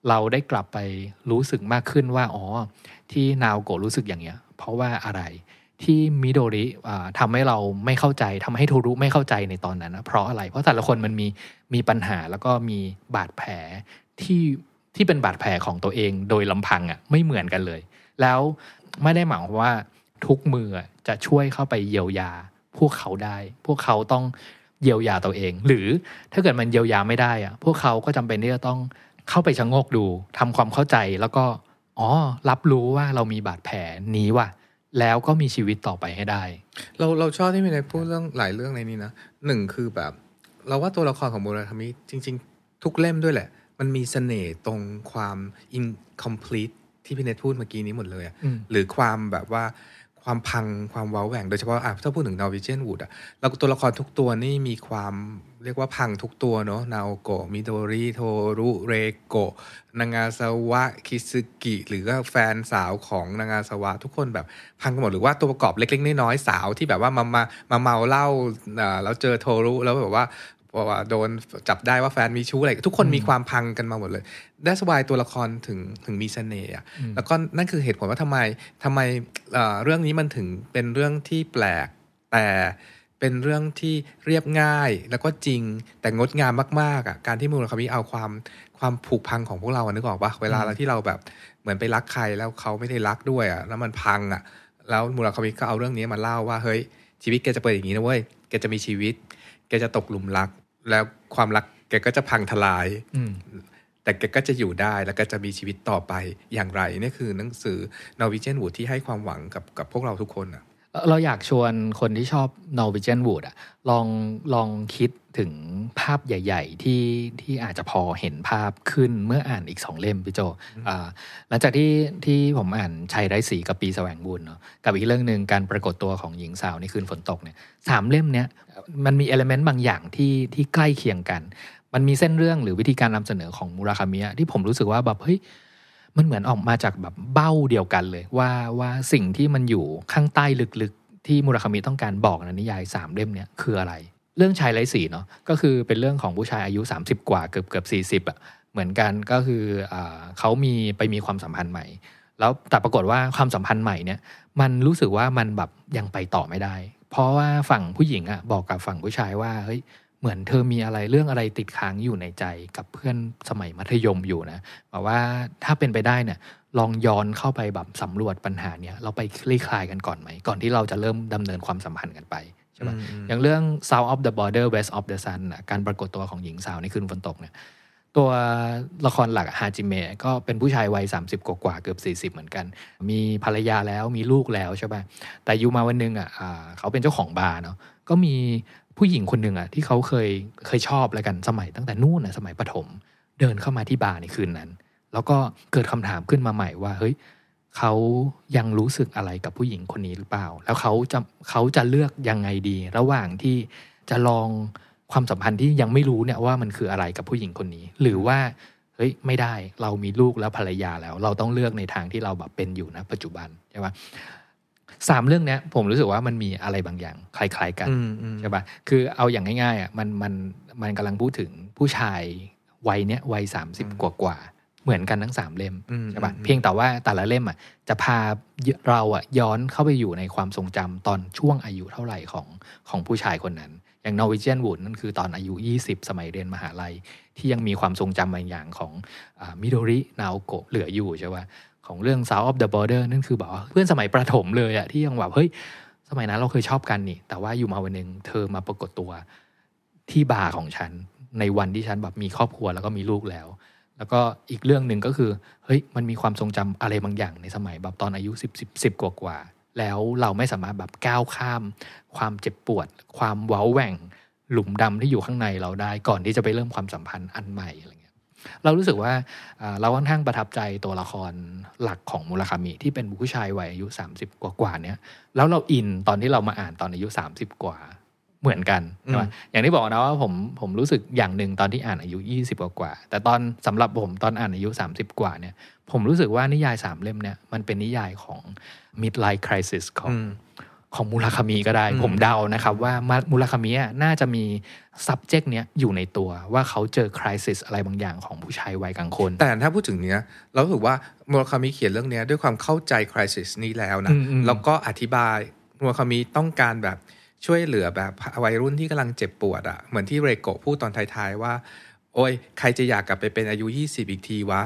เราได้กลับไปรู้สึกมากขึ้นว่า อ๋อ ที่นาวโกรู้สึกอย่างเงี้ย เพราะว่าอะไรที่มิโดริทำให้เราไม่เข้าใจทำให้โทรุไม่เข้าใจในตอนนั้นนะเพราะอะไรเพราะแต่ละคนมันมีมีปัญหาแล้วก็มีบาดแผลที่ ที่เป็นบาดแผลของตัวเองโดยลำพังอะ่ะไม่เหมือนกันเลย แล้วไม่ได้หมายความว่าทุกมือจะช่วยเข้าไปเยียวยาพวกเขาได้ พวกเขาต้องเยียวยาตัวเอง หรือถ้าเกิดมันเยียวยาไม่ได้อะพวกเขาก็จำเป็นที่จะต้องเข้าไปชะโงกดู ทำความเข้าใจแล้วก็ อ๋อรับรู้ว่าเรามีบาดแผลนี้ว่ะแล้วก็มีชีวิตต่อไปให้ได้ เราเราชอบที่มีในพูดเรื่องหลายเรื่องในนี้นะหนึ่งคือแบบ เราว่าตัวละครของโมรารรมิจริง ๆ ทุกเล่มด้วยแหละมันมีสเสน่ห์ตรงความ incomplete ที่พี่เนทพูดเมื่อกี้นี้หมดเลยหรือความแบบว่าความพัง ความว้าแหว่งโดยเฉพาะอ่ะถ้าพูดถึงนาวิเจนวูดอ่ะเราตัวละครทุกตัวนี่ มีความเรียกว่าพังทุกตัวเนาะนาโกะมิโดริโทรุเรโกะนางาสวะคิสึกิ หรือก็แฟนสาวของนางาสวะทุกคนแบบพังกันหมด หรือว่าตัวประกอบเล็กๆน้อยๆสาวที่แบบว่ามามามาเมาเหล้าแล้วเจอโทรุแล้วแบบว่าว่าโดนจับได้ว่าแฟนมีชู้อะไรทุกคนมีความพังกันมาหมดเลยด้สวายตัวละครถึงถึงมีเสน่ห์แล้วก็นั่นคือเหตุผลว่าทำไมทำไมเรื่องนี้มันถึงเป็นเรื่องที่แปลก แต่เป็นเรื่องที่เรียบง่าย แล้วก็จริงแต่งดงามมากๆอ่ะการที่มูลคามิเอาความความผูกพันของพวกเราอะนึกออกปะเวลาเราที่เราแบบเหมือนไปรักใครแล้วเขาไม่ได้รักด้วยอ่ะแล้วมันพังอ่ะ แล้วมูลคามิก็เอาเรื่องนี้มาเล่าว่าเฮ้ย ชีวิตแกจะเป็นอย่างนี้นะเว้ยแกจะมีชีวิตแกจะตกหลุมรักแล้วความรักแกก็จะพังทลาย แต่แกก็จะอยู่ได้แล้วก็จะมีชีวิตต่อไปอย่างไร นี่คือหนังสือ Norwegian Wood ที่ให้ความหวังกับกับพวกเราทุกคนอะเราอยากชวน คนที่ชอบ Norwegian Wood อะลองลองคิดถึงภาพใหญ่ๆที่ที่อาจจะพอเห็นภาพขึ้นเมื่ออ่านอีกสองเล่มพี่โจหลังจากที่ที่ผมอ่านชัยไร้สีกับปีแสวงบุญเนาะกับอีกเรื่องหนึ่งการปรากฏตัวของหญิงสาวในคืนฝนตกเนี่ยสามเล่มเนี้ยมันมีเอลเมนต์บางอย่างที่ที่ใกล้เคียงกัน มันมีเส้นเรื่องหรือวิธีการนำเสนอของมูราคามิที่ผมรู้สึกว่าแบบ เฮ้ยมันเหมือนออกมาจากแบบเบ้าเดียวกันเลยว่าว่าสิ่งที่มันอยู่ข้างใต้ลึกๆ ที่มูราคามิต้องการบอกในนิยายสามเล่มเนี้ยคืออะไรเรื่องชายไร้สีเนาะก็คือเป็นเรื่องของผู้ชายอายุ 30 กว่าเกือบเกือบสี่สิบอ่ะเหมือนกันก็คืออเขามีไปมีความสัมพันธ์ใหม่ แล้วแต่ปรากฏว่าความสัมพันธ์ใหม่เนี่ยมันรู้สึกว่ามันแบบยังไปต่อไม่ได้ เพราะว่าฝั่งผู้หญิงอะบอกกับฝั่งผู้ชายว่าเฮ้ยเหมือนเธอมีอะไรเรื่องอะไรติดค้างอยู่ในใจกับเพื่อนสมัยมัธยมอยู่นะบอกว่าถ้าเป็นไปได้เนี่ยลองย้อนเข้าไปแบบสำรวจปัญหาเนี่ยเราไปคลี่คลายกันก่อนไหมก่อนที่เราจะเริ่มดำเนินความสัมพันธ์กันไปช่ป่ะอย่างเรื่อง South of the Border West of the Sun การปรากฏตัวของหญิงสาวในคืนฝนตกเนี่ยตัวละครหลักฮาจิเมะก็เป็นผู้ชายวัย 30กว่ากว่าเกือบ 40 เหมือนกัน มีภรรยาแล้วมีลูกแล้วใช่ป่ะแต่อยู่มาวันนึงอ่ะเขาเป็นเจ้าของบาร์เนาะก็มีผู้หญิงคนหนึ่งอ่ะที่เขาเคยเคยชอบแล้วกันสมัยตั้งแต่นู่นอ่ะสมัยปฐมเดินเข้ามาที่บาร์ในคืนนั้น แล้วก็เกิดคำถามขึ้นมาใหม่ว่าเฮ้ยเขายังรู้สึกอะไรกับผู้หญิงคนนี้หรือเปล่า แล้วเขาจะเขาจะเลือกยังไงดี ระหว่างที่จะลองความสัมพันธ์ที่ยังไม่รู้เนี่ยว่ามันคืออะไรกับผู้หญิงคนนี้ หรือว่าเฮ้ยไม่ได้เรามีลูกแล้วภรรยาแล้ว เราต้องเลือกในทางที่เราแบบเป็นอยู่นะปัจจุบันใช่ปะสามเรื่องเนี้ยผมรู้สึกว่ามันมีอะไรบางอย่าง คล้ายๆ กันใช่ปะคือเอาอย่างง่ายๆอ่ะมันมันมันกำลังพูดถึงผู้ชายวัยเนี้ยวัยสามสิบกว่ากว่าเหมือนกันทั้งสามเล่มใช่ป่ะเพียงแต่ว่าแต่ละเล่มอ่ะจะพาเราอ่ะย้อนเข้าไปอยู่ในความทรงจำตอนช่วงอายุเท่าไหร่ของของผู้ชายคนนั้น อย่าง Norwegian w o o นั่นคือตอนอายุ 20 สมัยเรียนมหาลัยที่ยังมีความทรงจำบางอย่างของมิโดรินาโอกะเหลืออยู่ใช่ป่ะของเรื่องาวออฟเดอะบอร์เดอร์นั่นคือแบบเพื่อนสมัยประถมเลยอ่ะที่ยังแบบเฮ้ย สมัยนั้นเราเคยชอบกันนี่ แต่ว่าอยู่มาวันหนึ่งเธอมาปรากฏตัวที่บาร์ของฉันในวันที่ฉันแบบมีครอบครัวแล้วก็มีลูกแล้วแล้วก็อีกเรื่องหนึ่งก็คือเฮ้ยมันมีความทรงจำอะไรบางอย่างในสมัยแบบตอนอายุ 10บสิบกว่ากว่าแล้วเราไม่สามารถแบบก้าวข้ามความเจ็บปวด ความเว้าแหว่ง หลุมดำที่อยู่ข้างในเราได้ก่อนที่จะไปเริ่มความสัมพันธ์อันใหม่อะไรเงี้ยเรารู้สึกว่าเราค่อนข้างประทับใจตัวละครหลักของมูลคามิที่เป็นผู้ชายวัยอายุ 30 กว่ากว่าเนี้ยแล้วเราอินตอนที่เรามาอ่านตอนอายุ 30 กว่าเหมือนกันใช่ไหมอย่างที่บอกนะว่าผมผมรู้สึกอย่างหนึ่งตอนที่อ่านอายุ 20 กว่ากว่า แต่ตอนสำหรับผมตอนอ่านอายุ 30 กว่าเนี่ยผมรู้สึกว่านิยายสามเล่มเนี่ยมันเป็นนิยายของ midlife crisis ของของมูลคามีก็ได้ ผมเดานะครับ ว่ามูลคามีน่าจะมี subject เนี้ยอยู่ในตัวว่าเขาเจอ crisis อะไรบางอย่างของผู้ชายวัยกลางคน แต่ถ้าพูดถึงเนี้ยเราถือว่ามูลคามีเขียนเรื่องเนี้ยด้วยความเข้าใจ crisis นี้แล้วนะแล้วก็อธิบายมูลคามีต้องการแบบช่วยเหลือแบบวัยรุ่นที่กำลังเจ็บปวดอะเหมือนที่เรโกพูดตอนท้ายๆว่า โอ้ย ใครจะอยากกลับไปเป็นอายุ 20 อีกทีวะ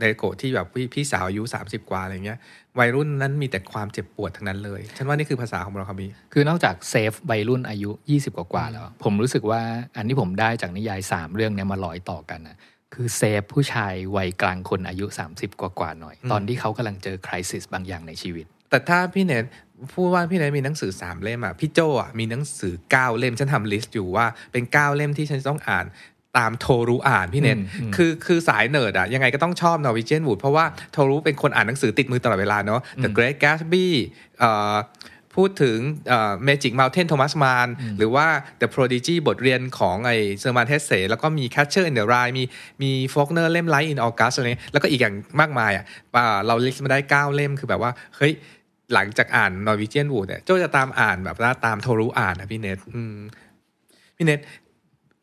เรโกที่แบบพี่สาวอายุ 30 กว่า อะไรเงี้ย วัยรุ่นนั้นมีแต่ความเจ็บปวดทั้งนั้นเลย ฉันว่านี่คือภาษาของเราคามี คือนอกจากเซฟวัยรุ่นอายุ 20 กว่าแล้ว ผมรู้สึกว่า อันที่ผมได้จากนิยาย3เรื่องเนี้มาลอยต่อกันนะคือเซฟผู้ชายวัยกลางคนอายุ 30 กว่ากว่าหน่อยตอนที่เขากำลังเจอคริสิสบางอย่างในชีวิต แต่ถ้าพี่เนทพูดว่าพี่นายมีหนังสือสามเล่มอ่ะพี่โจอ่ะมีหนังสือเก้าเล่มฉันทำลิสต์อยู่ว่าเป็นเก้าเล่มที่ฉันต้องอ่านตามโทรู้อ่านพี่เน็ตคือคือสายเนิร์ดอะยังไงก็ต้องชอบนอร์วิเจน w ูดเพราะว่าโทรู้เป็นคนอ่านหนังสือติดมือตลอดเวลาเนาะ The Great Gatsby พูดถึง Magic Mountain Thomas Mann หรือว่า The Prodigy บทเรียนของไอเซอร์มานเทสเซแล้วก็มี Catcher in the Rye มีมีฟอกเนอร์เล่ม Light in August อะไรแล้วก็อีกอย่างมากมายอะเราลิสต์มาได้9เล่มคือแบบว่าเฮ้ยหลังจากอ่านนอร์วิเจียนวูดเนี่ยโจจะตามอ่านแบบว่าตามโทร้อ่านนะพี่เนทพี่เนท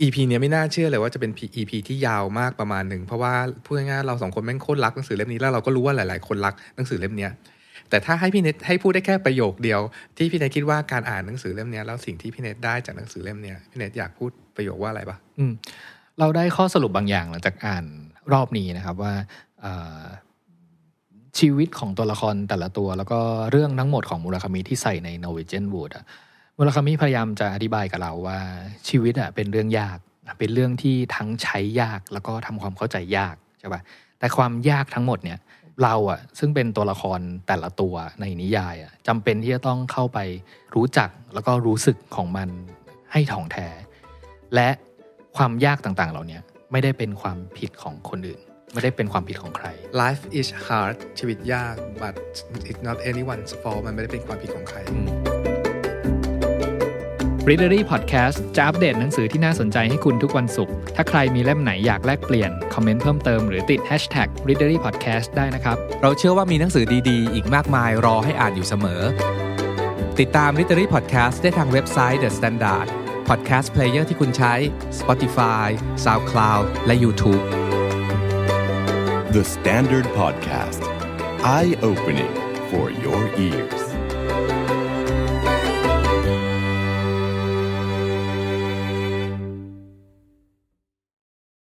อีพีเนี้ยไม่น่าเชื่อเลยว่าจะเป็นอีพีที่ยาวมากประมาณหนึ่ง เพราะว่าพูดง่ายๆเราสองคนแม่งโคตรรักหนังสือเล่มนี้ แล้วเราก็รู้ว่าหลาย ๆ คนรักหนังสือเล่มเนี้ยแต่ถ้าให้พี่เนทให้พูดได้แค่ประโยคเดียว ที่พี่เนทคิดว่าการอ่านหนังสือเล่มเนี้ยแล้วสิ่งที่พี่เนทได้จากหนังสือเล่มเนี้ยพี่เนทอยากพูดประโยคว่าอะไรปะอืม เราได้ข้อสรุปบางอย่างหลังจากอ่านรอบนี้นะครับว่าชีวิตของตัวละครแต่ละตัว แล้วก็เรื่องทั้งหมดของมูราคามิที่ใส่ใน Norwegian Wood อะมูราคามิพยายามจะอธิบายกับเราว่า ชีวิตอะเป็นเรื่องยากเป็นเรื่องที่ทั้งใช้ยาก แล้วก็ทำความเข้าใจยากใช่ปะแต่ความยากทั้งหมดเนี่ยเราอะซึ่งเป็นตัวละครแต่ละตัวในนิยายอะจำเป็นที่จะต้องเข้าไปรู้จักแล้วก็รู้สึกของมันให้ถ่องแท้และความยากต่าง ๆ เหล่านี้ไม่ได้เป็นความผิดของคนอื่นไม่ได้เป็นความผิดของใคร life is hard ชีวิตยาก but it's not anyone's fault มันไม่ได้เป็นความผิดของใคร Readery Podcast จะอัปเดตหนังสือที่น่าสนใจให้คุณทุกวันศุกร์ ถ้าใครมีเล่มไหนอยากแลกเปลี่ยน คอมเมนต์เพิ่มเติม หรือติด Hashtag Readery Podcast ได้นะครับ เราเชื่อว่ามีหนังสือดี ๆ อีกมากมายรอให้อ่านอยู่เสมอ ติดตาม Readery Podcast ได้ทางเว็บไซต์ The Standard Podcast Player ที่คุณใช้ Spotify SoundCloud และ YouTube The Standard Podcast. Eye opening for your ears.